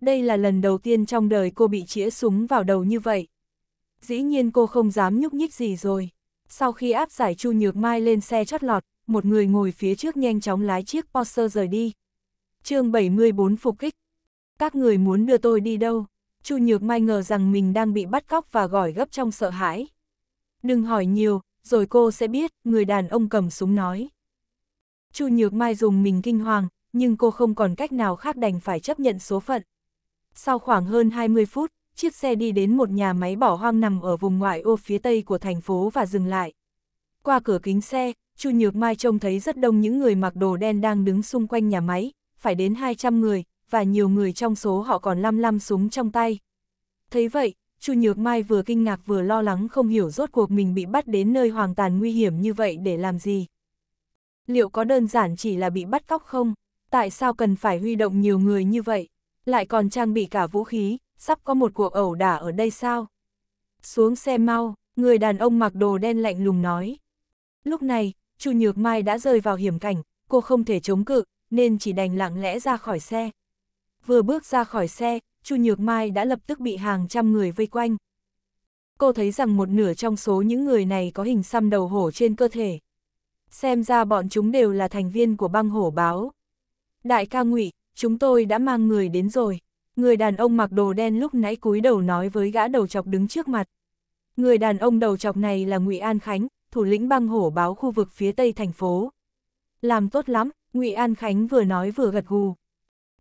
A: Đây là lần đầu tiên trong đời cô bị chĩa súng vào đầu như vậy. Dĩ nhiên cô không dám nhúc nhích gì rồi. Sau khi áp giải Chu Nhược Mai lên xe chót lọt, một người ngồi phía trước nhanh chóng lái chiếc Porsche rời đi. chương 74 phục kích. Các người muốn đưa tôi đi đâu? Chu Nhược Mai ngờ rằng mình đang bị bắt cóc và gọi gấp trong sợ hãi. Đừng hỏi nhiều, rồi cô sẽ biết, người đàn ông cầm súng nói. Chu Nhược Mai dùng mình kinh hoàng, nhưng cô không còn cách nào khác đành phải chấp nhận số phận. Sau khoảng hơn 20 phút, chiếc xe đi đến một nhà máy bỏ hoang nằm ở vùng ngoại ô phía tây của thành phố và dừng lại. Qua cửa kính xe, Chu Nhược Mai trông thấy rất đông những người mặc đồ đen đang đứng xung quanh nhà máy, phải đến 200 người, và nhiều người trong số họ còn lăm lăm súng trong tay. Thấy vậy, Chu Nhược Mai vừa kinh ngạc vừa lo lắng không hiểu rốt cuộc mình bị bắt đến nơi hoàng tàn nguy hiểm như vậy để làm gì. Liệu có đơn giản chỉ là bị bắt cóc không? Tại sao cần phải huy động nhiều người như vậy? Lại còn trang bị cả vũ khí, sắp có một cuộc ẩu đả ở đây sao? Xuống xe mau, người đàn ông mặc đồ đen lạnh lùng nói. Lúc này, Chu Nhược Mai đã rơi vào hiểm cảnh, cô không thể chống cự, nên chỉ đành lặng lẽ ra khỏi xe. Vừa bước ra khỏi xe, Chu Nhược Mai đã lập tức bị hàng trăm người vây quanh. Cô thấy rằng một nửa trong số những người này có hình xăm đầu hổ trên cơ thể. Xem ra bọn chúng đều là thành viên của băng hổ báo. Đại ca ngụy, chúng tôi đã mang người đến rồi. Người đàn ông mặc đồ đen lúc nãy cúi đầu nói với gã đầu chọc đứng trước mặt. Người đàn ông đầu chọc này là Ngụy An Khánh, thủ lĩnh băng hổ báo khu vực phía tây thành phố. Làm tốt lắm, Ngụy An Khánh vừa nói vừa gật gù.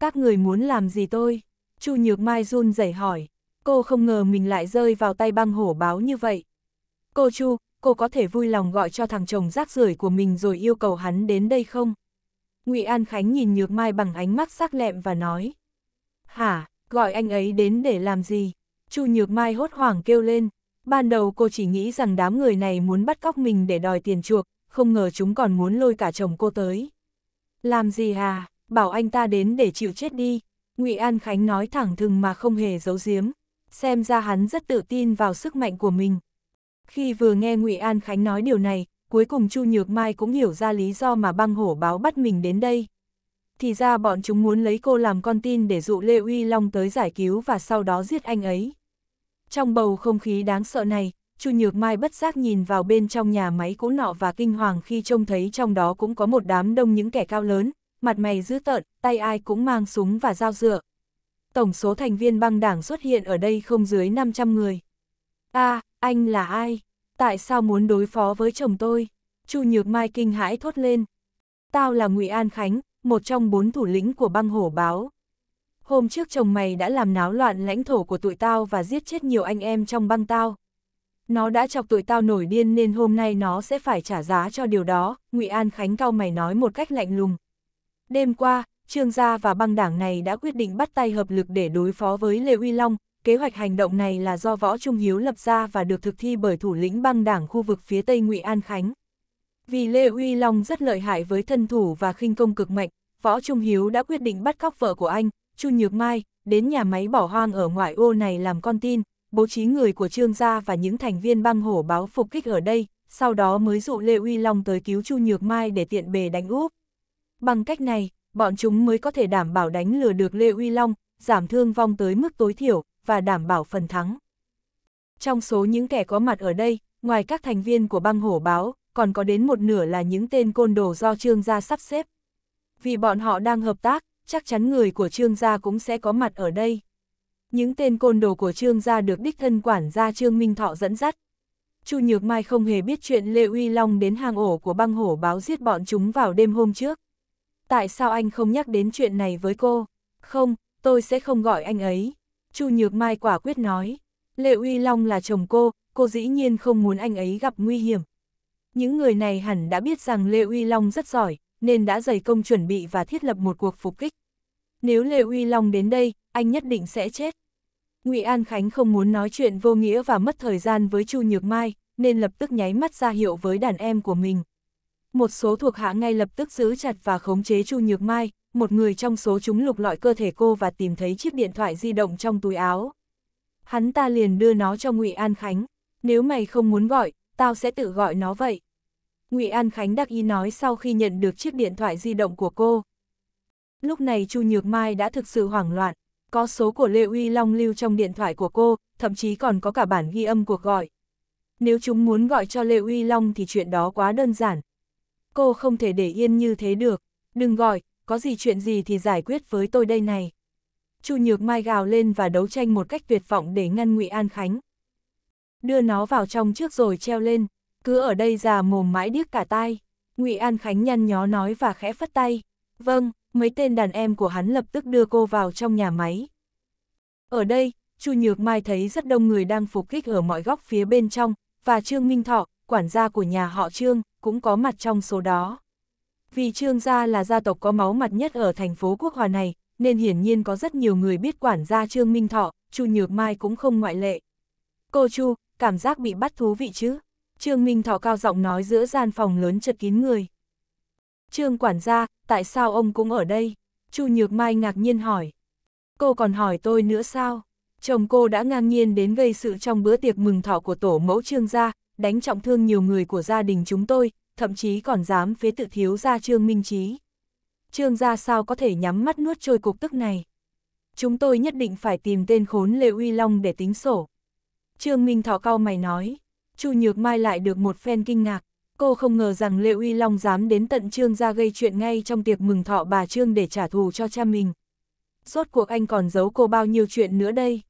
A: Các người muốn làm gì tôi? Chu Nhược Mai run rẩy hỏi. Cô không ngờ mình lại rơi vào tay băng hổ báo như vậy. Cô Chu, cô có thể vui lòng gọi cho thằng chồng rác rưởi của mình rồi yêu cầu hắn đến đây không? Ngụy An Khánh nhìn Nhược Mai bằng ánh mắt sắc lẹm và nói. Hả, gọi anh ấy đến để làm gì? Chu Nhược Mai hốt hoảng kêu lên. Ban đầu cô chỉ nghĩ rằng đám người này muốn bắt cóc mình để đòi tiền chuộc, không ngờ chúng còn muốn lôi cả chồng cô tới. Làm gì hả? bảo anh ta đến để chịu chết đi. ngụy An Khánh nói thẳng thừng mà không hề giấu giếm. Xem ra hắn rất tự tin vào sức mạnh của mình. Khi vừa nghe ngụy An Khánh nói điều này, cuối cùng Chu Nhược Mai cũng hiểu ra lý do mà băng hổ báo bắt mình đến đây thì ra bọn chúng muốn lấy cô làm con tin để dụ Lê Uy Long tới giải cứu và sau đó giết anh ấy. Trong bầu không khí đáng sợ này, Chu Nhược Mai bất giác nhìn vào bên trong nhà máy cũ nọ và kinh hoàng khi trông thấy trong đó cũng có một đám đông những kẻ cao lớn, mặt mày dữ tợn, tay ai cũng mang súng và dao dựa. Tổng số thành viên băng đảng xuất hiện ở đây không dưới 500 người. a anh là ai? Tại sao muốn đối phó với chồng tôi? Chu Nhược Mai kinh hãi thốt lên. Tao là Ngụy An Khánh, một trong bốn thủ lĩnh của băng hổ báo. Hôm trước chồng mày đã làm náo loạn lãnh thổ của tụi tao và giết chết nhiều anh em trong băng tao. Nó đã chọc tụi tao nổi điên nên hôm nay nó sẽ phải trả giá cho điều đó, Ngụy An Khánh cao mày nói một cách lạnh lùng. Đêm qua, Trương gia và băng đảng này đã quyết định bắt tay hợp lực để đối phó với Lê Uy Long, kế hoạch hành động này là do Võ Trung Hiếu lập ra và được thực thi bởi thủ lĩnh băng đảng khu vực phía Tây Ngụy An Khánh. Vì Lê Uy Long rất lợi hại với thân thủ và khinh công cực mạnh, Võ Trung Hiếu đã quyết định bắt cóc vợ của anh, Chu Nhược Mai, đến nhà máy bỏ hoang ở ngoại ô này làm con tin, bố trí người của Trương gia và những thành viên băng hổ báo phục kích ở đây, sau đó mới dụ Lê Uy Long tới cứu Chu Nhược Mai để tiện bề đánh úp. Bằng cách này, bọn chúng mới có thể đảm bảo đánh lừa được Lê Uy Long, giảm thương vong tới mức tối thiểu, và đảm bảo phần thắng. Trong số những kẻ có mặt ở đây, ngoài các thành viên của băng hổ báo, còn có đến một nửa là những tên côn đồ do Trương Gia sắp xếp. Vì bọn họ đang hợp tác, chắc chắn người của Trương Gia cũng sẽ có mặt ở đây. Những tên côn đồ của Trương Gia được đích thân quản gia Trương Minh Thọ dẫn dắt. Chu Nhược Mai không hề biết chuyện Lê Uy Long đến hang ổ của băng hổ báo giết bọn chúng vào đêm hôm trước. Tại sao anh không nhắc đến chuyện này với cô? Không, tôi sẽ không gọi anh ấy. Chu Nhược Mai quả quyết nói. Lê Uy Long là chồng cô, cô dĩ nhiên không muốn anh ấy gặp nguy hiểm. Những người này hẳn đã biết rằng Lê Uy Long rất giỏi, nên đã dày công chuẩn bị và thiết lập một cuộc phục kích. Nếu Lê Uy Long đến đây, anh nhất định sẽ chết. Ngụy An Khánh không muốn nói chuyện vô nghĩa và mất thời gian với Chu Nhược Mai, nên lập tức nháy mắt ra hiệu với đàn em của mình. Một số thuộc hạ ngay lập tức giữ chặt và khống chế Chu Nhược Mai, một người trong số chúng lục lọi cơ thể cô và tìm thấy chiếc điện thoại di động trong túi áo. Hắn ta liền đưa nó cho Ngụy An Khánh, nếu mày không muốn gọi, tao sẽ tự gọi nó vậy. Ngụy An Khánh đắc ý nói sau khi nhận được chiếc điện thoại di động của cô. Lúc này Chu Nhược Mai đã thực sự hoảng loạn, có số của Lê Uy Long lưu trong điện thoại của cô, thậm chí còn có cả bản ghi âm cuộc gọi. Nếu chúng muốn gọi cho Lê Uy Long thì chuyện đó quá đơn giản. Cô không thể để yên như thế được, đừng gọi, có gì chuyện gì thì giải quyết với tôi đây này. Chu Nhược Mai gào lên và đấu tranh một cách tuyệt vọng để ngăn Ngụy An Khánh. Đưa nó vào trong trước rồi treo lên cứ ở đây già mồm mãi điếc cả tai. Ngụy An Khánh nhăn nhó nói và khẽ phất tay. Vâng, mấy tên đàn em của hắn lập tức đưa cô vào trong nhà máy. Ở đây, Chu Nhược Mai thấy rất đông người đang phục kích ở mọi góc phía bên trong, và Trương Minh Thọ, quản gia của nhà họ Trương, cũng có mặt trong số đó. Vì Trương gia là gia tộc có máu mặt nhất ở thành phố Quốc Hòa này, nên hiển nhiên có rất nhiều người biết quản gia Trương Minh Thọ, Chu Nhược Mai cũng không ngoại lệ. Cô Chu, cảm giác bị bắt thú vị chứ? Trương Minh Thọ cao giọng nói giữa gian phòng lớn chật kín người. Trương quản gia, tại sao ông cũng ở đây? Chu Nhược Mai ngạc nhiên hỏi. Cô còn hỏi tôi nữa sao? Chồng cô đã ngang nhiên đến gây sự trong bữa tiệc mừng thọ của tổ mẫu trương gia, đánh trọng thương nhiều người của gia đình chúng tôi, thậm chí còn dám phế tự thiếu gia trương minh Chí. Trương gia sao có thể nhắm mắt nuốt trôi cục tức này? Chúng tôi nhất định phải tìm tên khốn Lê Uy Long để tính sổ. Trương Minh Thọ cao mày nói. Chu Nhược Mai lại được một phen kinh ngạc, cô không ngờ rằng Lệ Uy Long dám đến tận Trương ra gây chuyện ngay trong tiệc mừng thọ bà Trương để trả thù cho cha mình. Rốt cuộc anh còn giấu cô bao nhiêu chuyện nữa đây?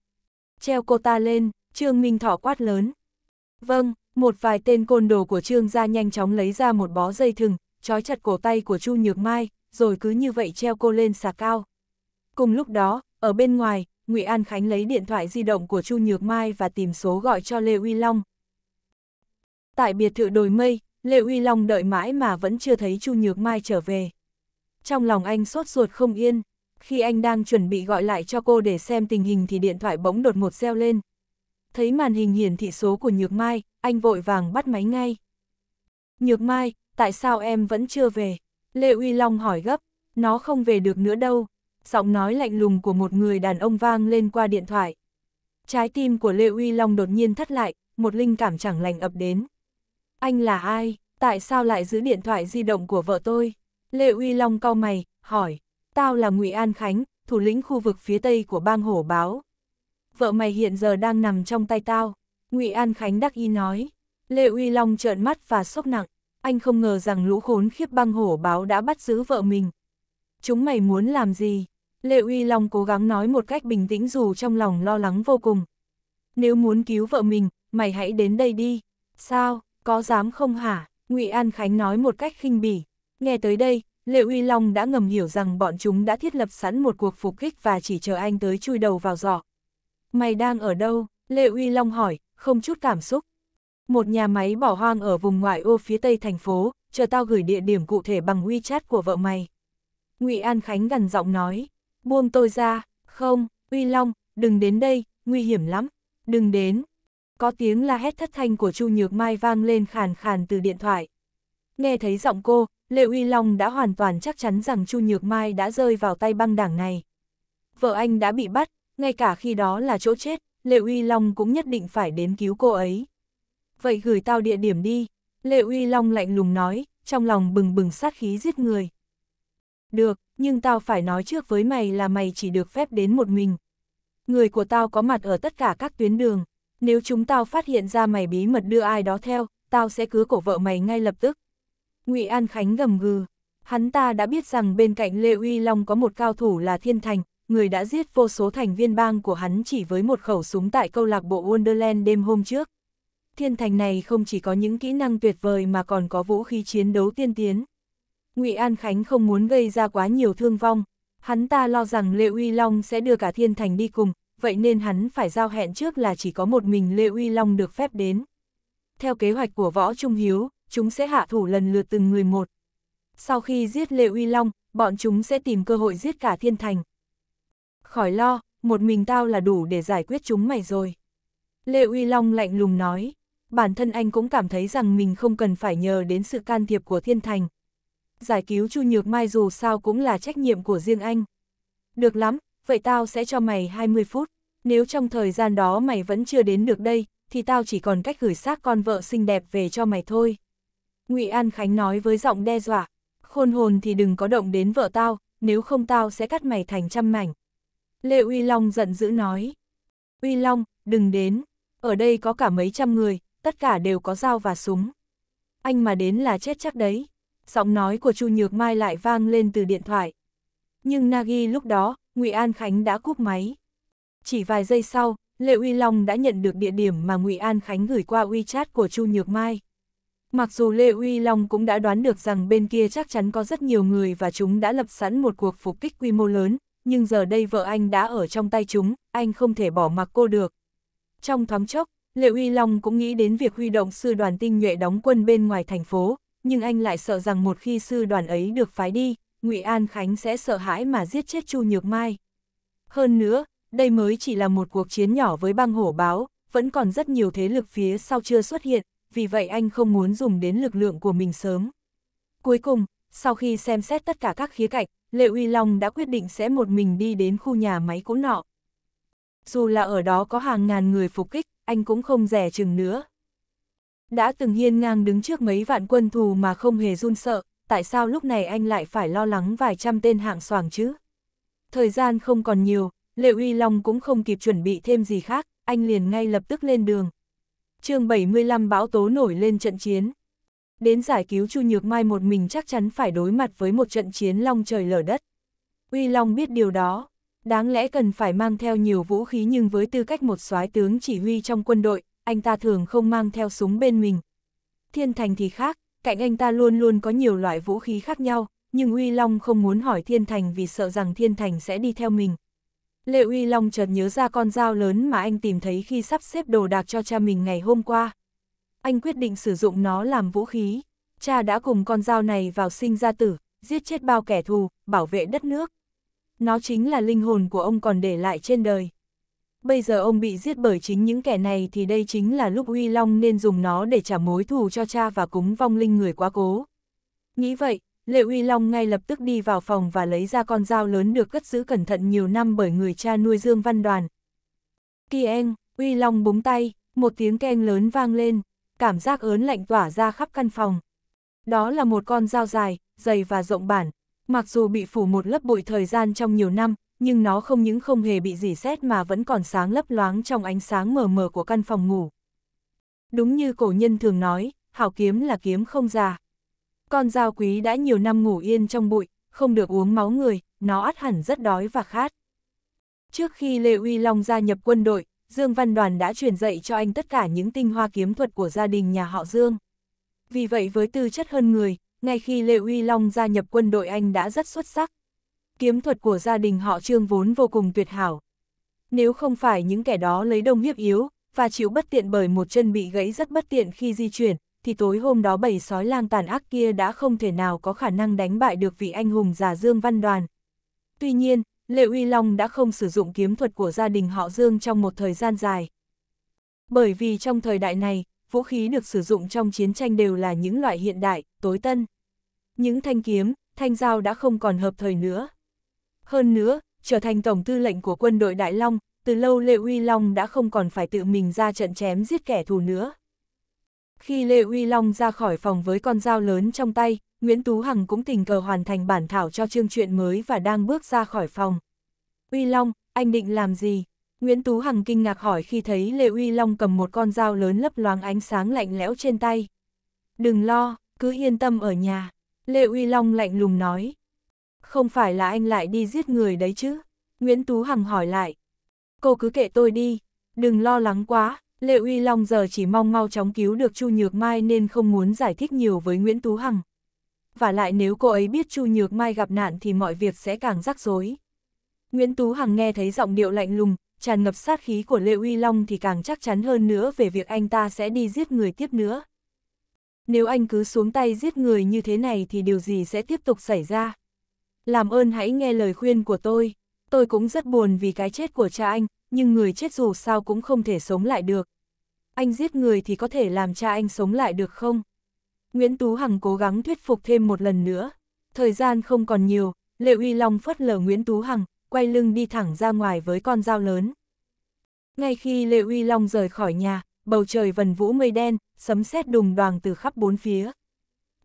A: Treo cô ta lên, Trương Minh Thọ quát lớn. Vâng, một vài tên côn đồ của Trương gia nhanh chóng lấy ra một bó dây thừng, trói chặt cổ tay của Chu Nhược Mai, rồi cứ như vậy treo cô lên xà cao. Cùng lúc đó, ở bên ngoài, Ngụy An Khánh lấy điện thoại di động của Chu Nhược Mai và tìm số gọi cho Lê Uy Long, Tại biệt thự đồi mây, lê Uy Long đợi mãi mà vẫn chưa thấy Chu Nhược Mai trở về. Trong lòng anh sốt ruột không yên, khi anh đang chuẩn bị gọi lại cho cô để xem tình hình thì điện thoại bỗng đột một reo lên. Thấy màn hình hiển thị số của Nhược Mai, anh vội vàng bắt máy ngay. Nhược Mai, tại sao em vẫn chưa về? Lê Uy Long hỏi gấp, nó không về được nữa đâu. Giọng nói lạnh lùng của một người đàn ông vang lên qua điện thoại. Trái tim của Lê Uy Long đột nhiên thắt lại, một linh cảm chẳng lành ập đến. Anh là ai? Tại sao lại giữ điện thoại di động của vợ tôi? Lệ Uy Long cau mày, hỏi. Tao là Ngụy An Khánh, thủ lĩnh khu vực phía tây của bang hổ báo. Vợ mày hiện giờ đang nằm trong tay tao. Ngụy An Khánh đắc ý nói. Lệ Uy Long trợn mắt và sốc nặng. Anh không ngờ rằng lũ khốn khiếp băng hổ báo đã bắt giữ vợ mình. Chúng mày muốn làm gì? Lệ Uy Long cố gắng nói một cách bình tĩnh dù trong lòng lo lắng vô cùng. Nếu muốn cứu vợ mình, mày hãy đến đây đi. Sao? có dám không hả? Ngụy An Khánh nói một cách khinh bỉ. Nghe tới đây, Lệ Uy Long đã ngầm hiểu rằng bọn chúng đã thiết lập sẵn một cuộc phục kích và chỉ chờ anh tới chui đầu vào giỏ. Mày đang ở đâu? Lệ Uy Long hỏi, không chút cảm xúc. Một nhà máy bỏ hoang ở vùng ngoại ô phía tây thành phố, chờ tao gửi địa điểm cụ thể bằng WeChat của vợ mày. Ngụy An Khánh gần giọng nói, buông tôi ra, không, Uy Long, đừng đến đây, nguy hiểm lắm, đừng đến, có tiếng la hét thất thanh của Chu Nhược Mai vang lên khàn khàn từ điện thoại. Nghe thấy giọng cô, Lệ Uy Long đã hoàn toàn chắc chắn rằng Chu Nhược Mai đã rơi vào tay băng đảng này. Vợ anh đã bị bắt, ngay cả khi đó là chỗ chết, Lệ Uy Long cũng nhất định phải đến cứu cô ấy. Vậy gửi tao địa điểm đi, Lệ Uy Long lạnh lùng nói, trong lòng bừng bừng sát khí giết người. Được, nhưng tao phải nói trước với mày là mày chỉ được phép đến một mình. Người của tao có mặt ở tất cả các tuyến đường nếu chúng tao phát hiện ra mày bí mật đưa ai đó theo, tao sẽ cứ cổ vợ mày ngay lập tức. ngụy An Khánh gầm gừ, hắn ta đã biết rằng bên cạnh Lê Uy Long có một cao thủ là Thiên Thành, người đã giết vô số thành viên bang của hắn chỉ với một khẩu súng tại câu lạc bộ Wonderland đêm hôm trước. Thiên Thành này không chỉ có những kỹ năng tuyệt vời mà còn có vũ khí chiến đấu tiên tiến. Ngụy An Khánh không muốn gây ra quá nhiều thương vong, hắn ta lo rằng Lê Uy Long sẽ đưa cả Thiên Thành đi cùng, vậy nên hắn phải giao hẹn trước là chỉ có một mình Lê Uy Long được phép đến. Theo kế hoạch của Võ Trung Hiếu, chúng sẽ hạ thủ lần lượt từng người một. Sau khi giết Lê Uy Long, bọn chúng sẽ tìm cơ hội giết cả thiên thành. Khỏi lo, một mình tao là đủ để giải quyết chúng mày rồi. Lê Uy Long lạnh lùng nói, bản thân anh cũng cảm thấy rằng mình không cần phải nhờ đến sự can thiệp của thiên thành. Giải cứu Chu Nhược Mai dù sao cũng là trách nhiệm của riêng anh. Được lắm, vậy tao sẽ cho mày 20 phút, nếu trong thời gian đó mày vẫn chưa đến được đây, thì tao chỉ còn cách gửi xác con vợ xinh đẹp về cho mày thôi. ngụy An Khánh nói với giọng đe dọa, khôn hồn thì đừng có động đến vợ tao, nếu không tao sẽ cắt mày thành trăm mảnh. Lê Uy Long giận dữ nói, Uy Long, đừng đến, ở đây có cả mấy trăm người, tất cả đều có dao và súng. Anh mà đến là chết chắc đấy. Giọng nói của Chu Nhược Mai lại vang lên từ điện thoại. Nhưng Nagi lúc đó, Ngụy An Khánh đã cúp máy. Chỉ vài giây sau, Lệ Uy Long đã nhận được địa điểm mà Ngụy An Khánh gửi qua WeChat của Chu Nhược Mai. Mặc dù Lệ Uy Long cũng đã đoán được rằng bên kia chắc chắn có rất nhiều người và chúng đã lập sẵn một cuộc phục kích quy mô lớn, nhưng giờ đây vợ anh đã ở trong tay chúng, anh không thể bỏ mặc cô được. Trong thoáng chốc, Lệ Uy Long cũng nghĩ đến việc huy động sư đoàn tinh nhuệ đóng quân bên ngoài thành phố, nhưng anh lại sợ rằng một khi sư đoàn ấy được phái đi, Ngụy An Khánh sẽ sợ hãi mà giết chết Chu Nhược Mai. Hơn nữa, đây mới chỉ là một cuộc chiến nhỏ với băng hổ báo, vẫn còn rất nhiều thế lực phía sau chưa xuất hiện, vì vậy anh không muốn dùng đến lực lượng của mình sớm. Cuối cùng, sau khi xem xét tất cả các khía cạnh, Lệ Uy Long đã quyết định sẽ một mình đi đến khu nhà máy cũ nọ. Dù là ở đó có hàng ngàn người phục kích, anh cũng không rẻ chừng nữa. Đã từng hiên ngang đứng trước mấy vạn quân thù mà không hề run sợ, tại sao lúc này anh lại phải lo lắng vài trăm tên hạng soàng chứ? Thời gian không còn nhiều, Lệ Uy Long cũng không kịp chuẩn bị thêm gì khác, anh liền ngay lập tức lên đường. chương 75 bão tố nổi lên trận chiến. Đến giải cứu Chu Nhược Mai một mình chắc chắn phải đối mặt với một trận chiến long trời lở đất. Uy Long biết điều đó, đáng lẽ cần phải mang theo nhiều vũ khí nhưng với tư cách một soái tướng chỉ huy trong quân đội, anh ta thường không mang theo súng bên mình. Thiên Thành thì khác, cạnh anh ta luôn luôn có nhiều loại vũ khí khác nhau, nhưng Uy Long không muốn hỏi Thiên Thành vì sợ rằng Thiên Thành sẽ đi theo mình. Lệ Uy Long chợt nhớ ra con dao lớn mà anh tìm thấy khi sắp xếp đồ đạc cho cha mình ngày hôm qua. Anh quyết định sử dụng nó làm vũ khí. Cha đã cùng con dao này vào sinh ra tử, giết chết bao kẻ thù, bảo vệ đất nước. Nó chính là linh hồn của ông còn để lại trên đời bây giờ ông bị giết bởi chính những kẻ này thì đây chính là lúc Huy Long nên dùng nó để trả mối thù cho cha và cúng vong linh người quá cố. Nghĩ vậy, Lệ Huy Long ngay lập tức đi vào phòng và lấy ra con dao lớn được cất giữ cẩn thận nhiều năm bởi người cha nuôi Dương Văn Đoàn. Kieng, Huy Long búng tay, một tiếng keng lớn vang lên, cảm giác ớn lạnh tỏa ra khắp căn phòng. Đó là một con dao dài, dày và rộng bản. Mặc dù bị phủ một lớp bụi thời gian trong nhiều năm, nhưng nó không những không hề bị dỉ xét mà vẫn còn sáng lấp loáng trong ánh sáng mờ mờ của căn phòng ngủ. Đúng như cổ nhân thường nói, hảo kiếm là kiếm không già. Con dao quý đã nhiều năm ngủ yên trong bụi, không được uống máu người, nó át hẳn rất đói và khát. Trước khi Lê Uy Long gia nhập quân đội, Dương Văn Đoàn đã truyền dạy cho anh tất cả những tinh hoa kiếm thuật của gia đình nhà họ Dương. Vì vậy với tư chất hơn người, ngay khi Lê Uy Long gia nhập quân đội anh đã rất xuất sắc, kiếm thuật của gia đình họ trương vốn vô cùng tuyệt hảo. Nếu không phải những kẻ đó lấy đông hiếp yếu, và chịu bất tiện bởi một chân bị gãy rất bất tiện khi di chuyển, thì tối hôm đó bầy sói lang tàn ác kia đã không thể nào có khả năng đánh bại được vị anh hùng già Dương Văn Đoàn. Tuy nhiên, Lệ Uy Long đã không sử dụng kiếm thuật của gia đình họ Dương trong một thời gian dài. Bởi vì trong thời đại này, vũ khí được sử dụng trong chiến tranh đều là những loại hiện đại, tối tân. Những thanh kiếm, thanh dao đã không còn hợp thời nữa. Hơn nữa, trở thành tổng tư lệnh của quân đội Đại Long, từ lâu Lê Uy Long đã không còn phải tự mình ra trận chém giết kẻ thù nữa. Khi Lê Uy Long ra khỏi phòng với con dao lớn trong tay, Nguyễn Tú Hằng cũng tình cờ hoàn thành bản thảo cho chương truyện mới và đang bước ra khỏi phòng. Uy Long, anh định làm gì? Nguyễn Tú Hằng kinh ngạc hỏi khi thấy Lê Uy Long cầm một con dao lớn lấp loáng ánh sáng lạnh lẽo trên tay. Đừng lo, cứ yên tâm ở nhà. Lê Uy Long lạnh lùng nói, không phải là anh lại đi giết người đấy chứ? Nguyễn Tú Hằng hỏi lại. Cô cứ kệ tôi đi, đừng lo lắng quá. Lệ Uy Long giờ chỉ mong mau chóng cứu được Chu Nhược Mai nên không muốn giải thích nhiều với Nguyễn Tú Hằng. Và lại nếu cô ấy biết Chu Nhược Mai gặp nạn thì mọi việc sẽ càng rắc rối. Nguyễn Tú Hằng nghe thấy giọng điệu lạnh lùng, tràn ngập sát khí của Lệ Uy Long thì càng chắc chắn hơn nữa về việc anh ta sẽ đi giết người tiếp nữa. Nếu anh cứ xuống tay giết người như thế này thì điều gì sẽ tiếp tục xảy ra? làm ơn hãy nghe lời khuyên của tôi. Tôi cũng rất buồn vì cái chết của cha anh, nhưng người chết dù sao cũng không thể sống lại được. Anh giết người thì có thể làm cha anh sống lại được không? Nguyễn Tú Hằng cố gắng thuyết phục thêm một lần nữa. Thời gian không còn nhiều, Lệ Uy Long phất lờ Nguyễn Tú Hằng, quay lưng đi thẳng ra ngoài với con dao lớn. Ngay khi Lệ Uy Long rời khỏi nhà, bầu trời vần vũ mây đen, sấm sét đùng đoàng từ khắp bốn phía.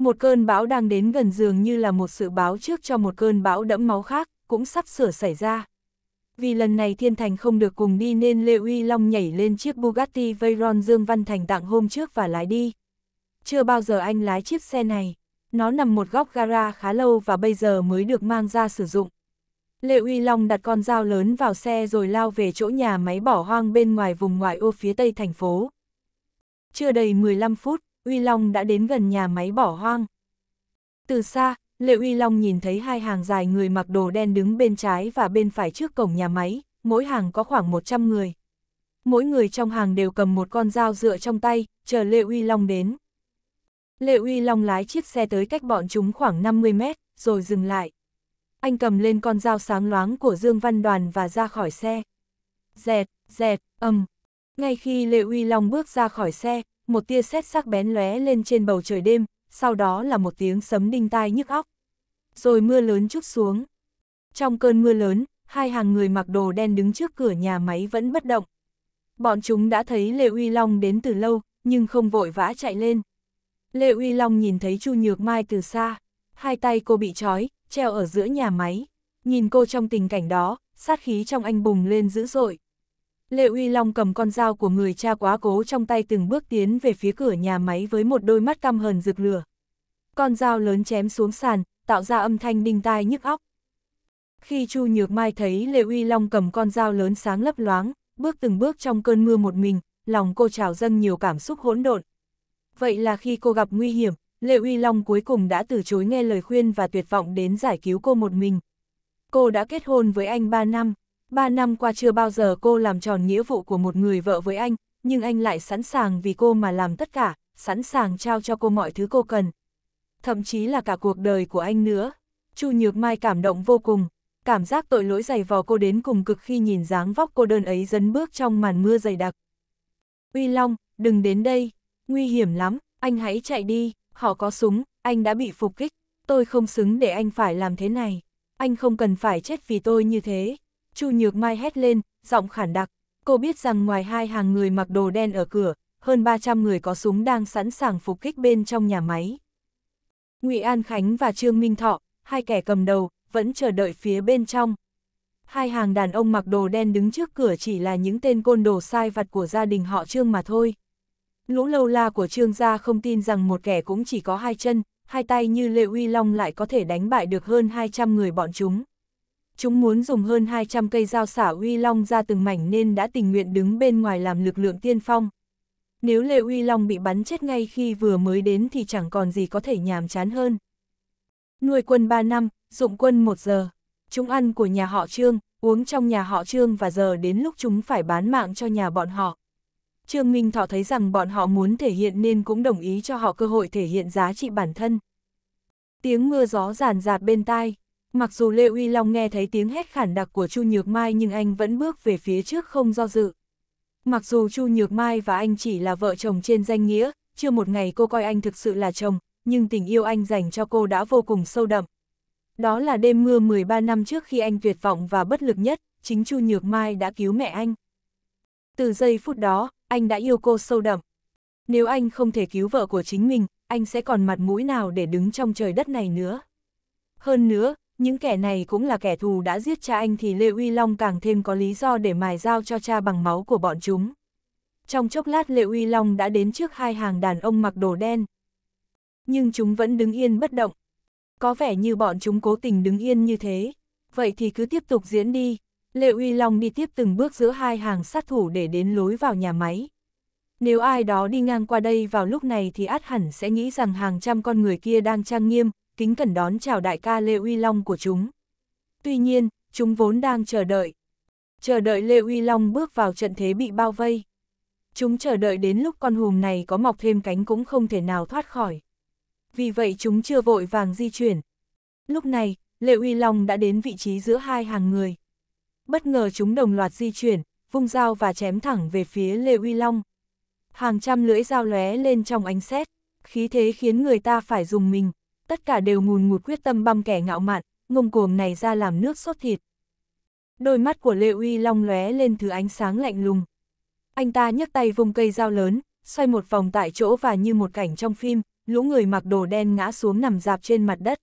A: Một cơn bão đang đến gần giường như là một sự báo trước cho một cơn bão đẫm máu khác, cũng sắp sửa xảy ra. Vì lần này Thiên Thành không được cùng đi nên Lê Uy Long nhảy lên chiếc Bugatti Veyron Dương Văn Thành tặng hôm trước và lái đi. Chưa bao giờ anh lái chiếc xe này. Nó nằm một góc gara khá lâu và bây giờ mới được mang ra sử dụng. Lê Uy Long đặt con dao lớn vào xe rồi lao về chỗ nhà máy bỏ hoang bên ngoài vùng ngoại ô phía tây thành phố. Chưa đầy 15 phút, Uy Long đã đến gần nhà máy bỏ hoang. Từ xa, Lệ Uy Long nhìn thấy hai hàng dài người mặc đồ đen đứng bên trái và bên phải trước cổng nhà máy, mỗi hàng có khoảng 100 người. Mỗi người trong hàng đều cầm một con dao dựa trong tay, chờ Lệ Uy Long đến. Lệ Uy Long lái chiếc xe tới cách bọn chúng khoảng 50 mét, rồi dừng lại. Anh cầm lên con dao sáng loáng của Dương Văn Đoàn và ra khỏi xe. Dẹt, dẹt, ầm. Ngay khi Lệ Uy Long bước ra khỏi xe, một tia sét sắc bén lóe lên trên bầu trời đêm, sau đó là một tiếng sấm đinh tai nhức óc. Rồi mưa lớn chút xuống. Trong cơn mưa lớn, hai hàng người mặc đồ đen đứng trước cửa nhà máy vẫn bất động. Bọn chúng đã thấy Lê Uy Long đến từ lâu, nhưng không vội vã chạy lên. Lê Uy Long nhìn thấy Chu Nhược Mai từ xa, hai tay cô bị trói, treo ở giữa nhà máy. Nhìn cô trong tình cảnh đó, sát khí trong anh bùng lên dữ dội. Lệ Uy Long cầm con dao của người cha quá cố trong tay từng bước tiến về phía cửa nhà máy với một đôi mắt căm hờn rực lửa. Con dao lớn chém xuống sàn, tạo ra âm thanh đinh tai nhức óc. Khi Chu Nhược Mai thấy Lệ Uy Long cầm con dao lớn sáng lấp loáng, bước từng bước trong cơn mưa một mình, lòng cô trào dâng nhiều cảm xúc hỗn độn. Vậy là khi cô gặp nguy hiểm, Lệ Uy Long cuối cùng đã từ chối nghe lời khuyên và tuyệt vọng đến giải cứu cô một mình. Cô đã kết hôn với anh 3 năm. Ba năm qua chưa bao giờ cô làm tròn nghĩa vụ của một người vợ với anh, nhưng anh lại sẵn sàng vì cô mà làm tất cả, sẵn sàng trao cho cô mọi thứ cô cần. Thậm chí là cả cuộc đời của anh nữa. Chu Nhược Mai cảm động vô cùng, cảm giác tội lỗi dày vò cô đến cùng cực khi nhìn dáng vóc cô đơn ấy dấn bước trong màn mưa dày đặc. Uy Long, đừng đến đây, nguy hiểm lắm, anh hãy chạy đi, họ có súng, anh đã bị phục kích, tôi không xứng để anh phải làm thế này, anh không cần phải chết vì tôi như thế. Chu Nhược Mai hét lên, giọng khản đặc, cô biết rằng ngoài hai hàng người mặc đồ đen ở cửa, hơn 300 người có súng đang sẵn sàng phục kích bên trong nhà máy. Ngụy An Khánh và Trương Minh Thọ, hai kẻ cầm đầu, vẫn chờ đợi phía bên trong. Hai hàng đàn ông mặc đồ đen đứng trước cửa chỉ là những tên côn đồ sai vặt của gia đình họ Trương mà thôi. Lũ lâu la của Trương gia không tin rằng một kẻ cũng chỉ có hai chân, hai tay như Lệ Uy Long lại có thể đánh bại được hơn 200 người bọn chúng chúng muốn dùng hơn 200 cây dao xả uy long ra từng mảnh nên đã tình nguyện đứng bên ngoài làm lực lượng tiên phong. Nếu Lệ Uy Long bị bắn chết ngay khi vừa mới đến thì chẳng còn gì có thể nhàm chán hơn. Nuôi quân 3 năm, dụng quân 1 giờ. Chúng ăn của nhà họ Trương, uống trong nhà họ Trương và giờ đến lúc chúng phải bán mạng cho nhà bọn họ. Trương Minh Thọ thấy rằng bọn họ muốn thể hiện nên cũng đồng ý cho họ cơ hội thể hiện giá trị bản thân. Tiếng mưa gió ràn rạt bên tai, Mặc dù Lê Uy Long nghe thấy tiếng hét khản đặc của Chu Nhược Mai nhưng anh vẫn bước về phía trước không do dự. Mặc dù Chu Nhược Mai và anh chỉ là vợ chồng trên danh nghĩa, chưa một ngày cô coi anh thực sự là chồng, nhưng tình yêu anh dành cho cô đã vô cùng sâu đậm. Đó là đêm mưa 13 năm trước khi anh tuyệt vọng và bất lực nhất, chính Chu Nhược Mai đã cứu mẹ anh. Từ giây phút đó, anh đã yêu cô sâu đậm. Nếu anh không thể cứu vợ của chính mình, anh sẽ còn mặt mũi nào để đứng trong trời đất này nữa. Hơn nữa, những kẻ này cũng là kẻ thù đã giết cha anh thì Lê Uy Long càng thêm có lý do để mài dao cho cha bằng máu của bọn chúng. Trong chốc lát Lê Uy Long đã đến trước hai hàng đàn ông mặc đồ đen. Nhưng chúng vẫn đứng yên bất động. Có vẻ như bọn chúng cố tình đứng yên như thế. Vậy thì cứ tiếp tục diễn đi. Lê Uy Long đi tiếp từng bước giữa hai hàng sát thủ để đến lối vào nhà máy. Nếu ai đó đi ngang qua đây vào lúc này thì át hẳn sẽ nghĩ rằng hàng trăm con người kia đang trang nghiêm, kính cẩn đón chào đại ca Lê Uy Long của chúng. Tuy nhiên, chúng vốn đang chờ đợi. Chờ đợi Lê Uy Long bước vào trận thế bị bao vây. Chúng chờ đợi đến lúc con hùm này có mọc thêm cánh cũng không thể nào thoát khỏi. Vì vậy chúng chưa vội vàng di chuyển. Lúc này, Lê Uy Long đã đến vị trí giữa hai hàng người. Bất ngờ chúng đồng loạt di chuyển, vung dao và chém thẳng về phía Lê Uy Long. Hàng trăm lưỡi dao lóe lên trong ánh sét, khí thế khiến người ta phải dùng mình tất cả đều ngùn ngụt quyết tâm băm kẻ ngạo mạn, ngông cuồng này ra làm nước sốt thịt. Đôi mắt của Lệ Uy Long lóe lên thứ ánh sáng lạnh lùng. Anh ta nhấc tay vùng cây dao lớn, xoay một vòng tại chỗ và như một cảnh trong phim, lũ người mặc đồ đen ngã xuống nằm dạp trên mặt đất.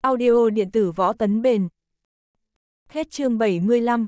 A: Audio điện tử võ tấn bền. Hết chương 75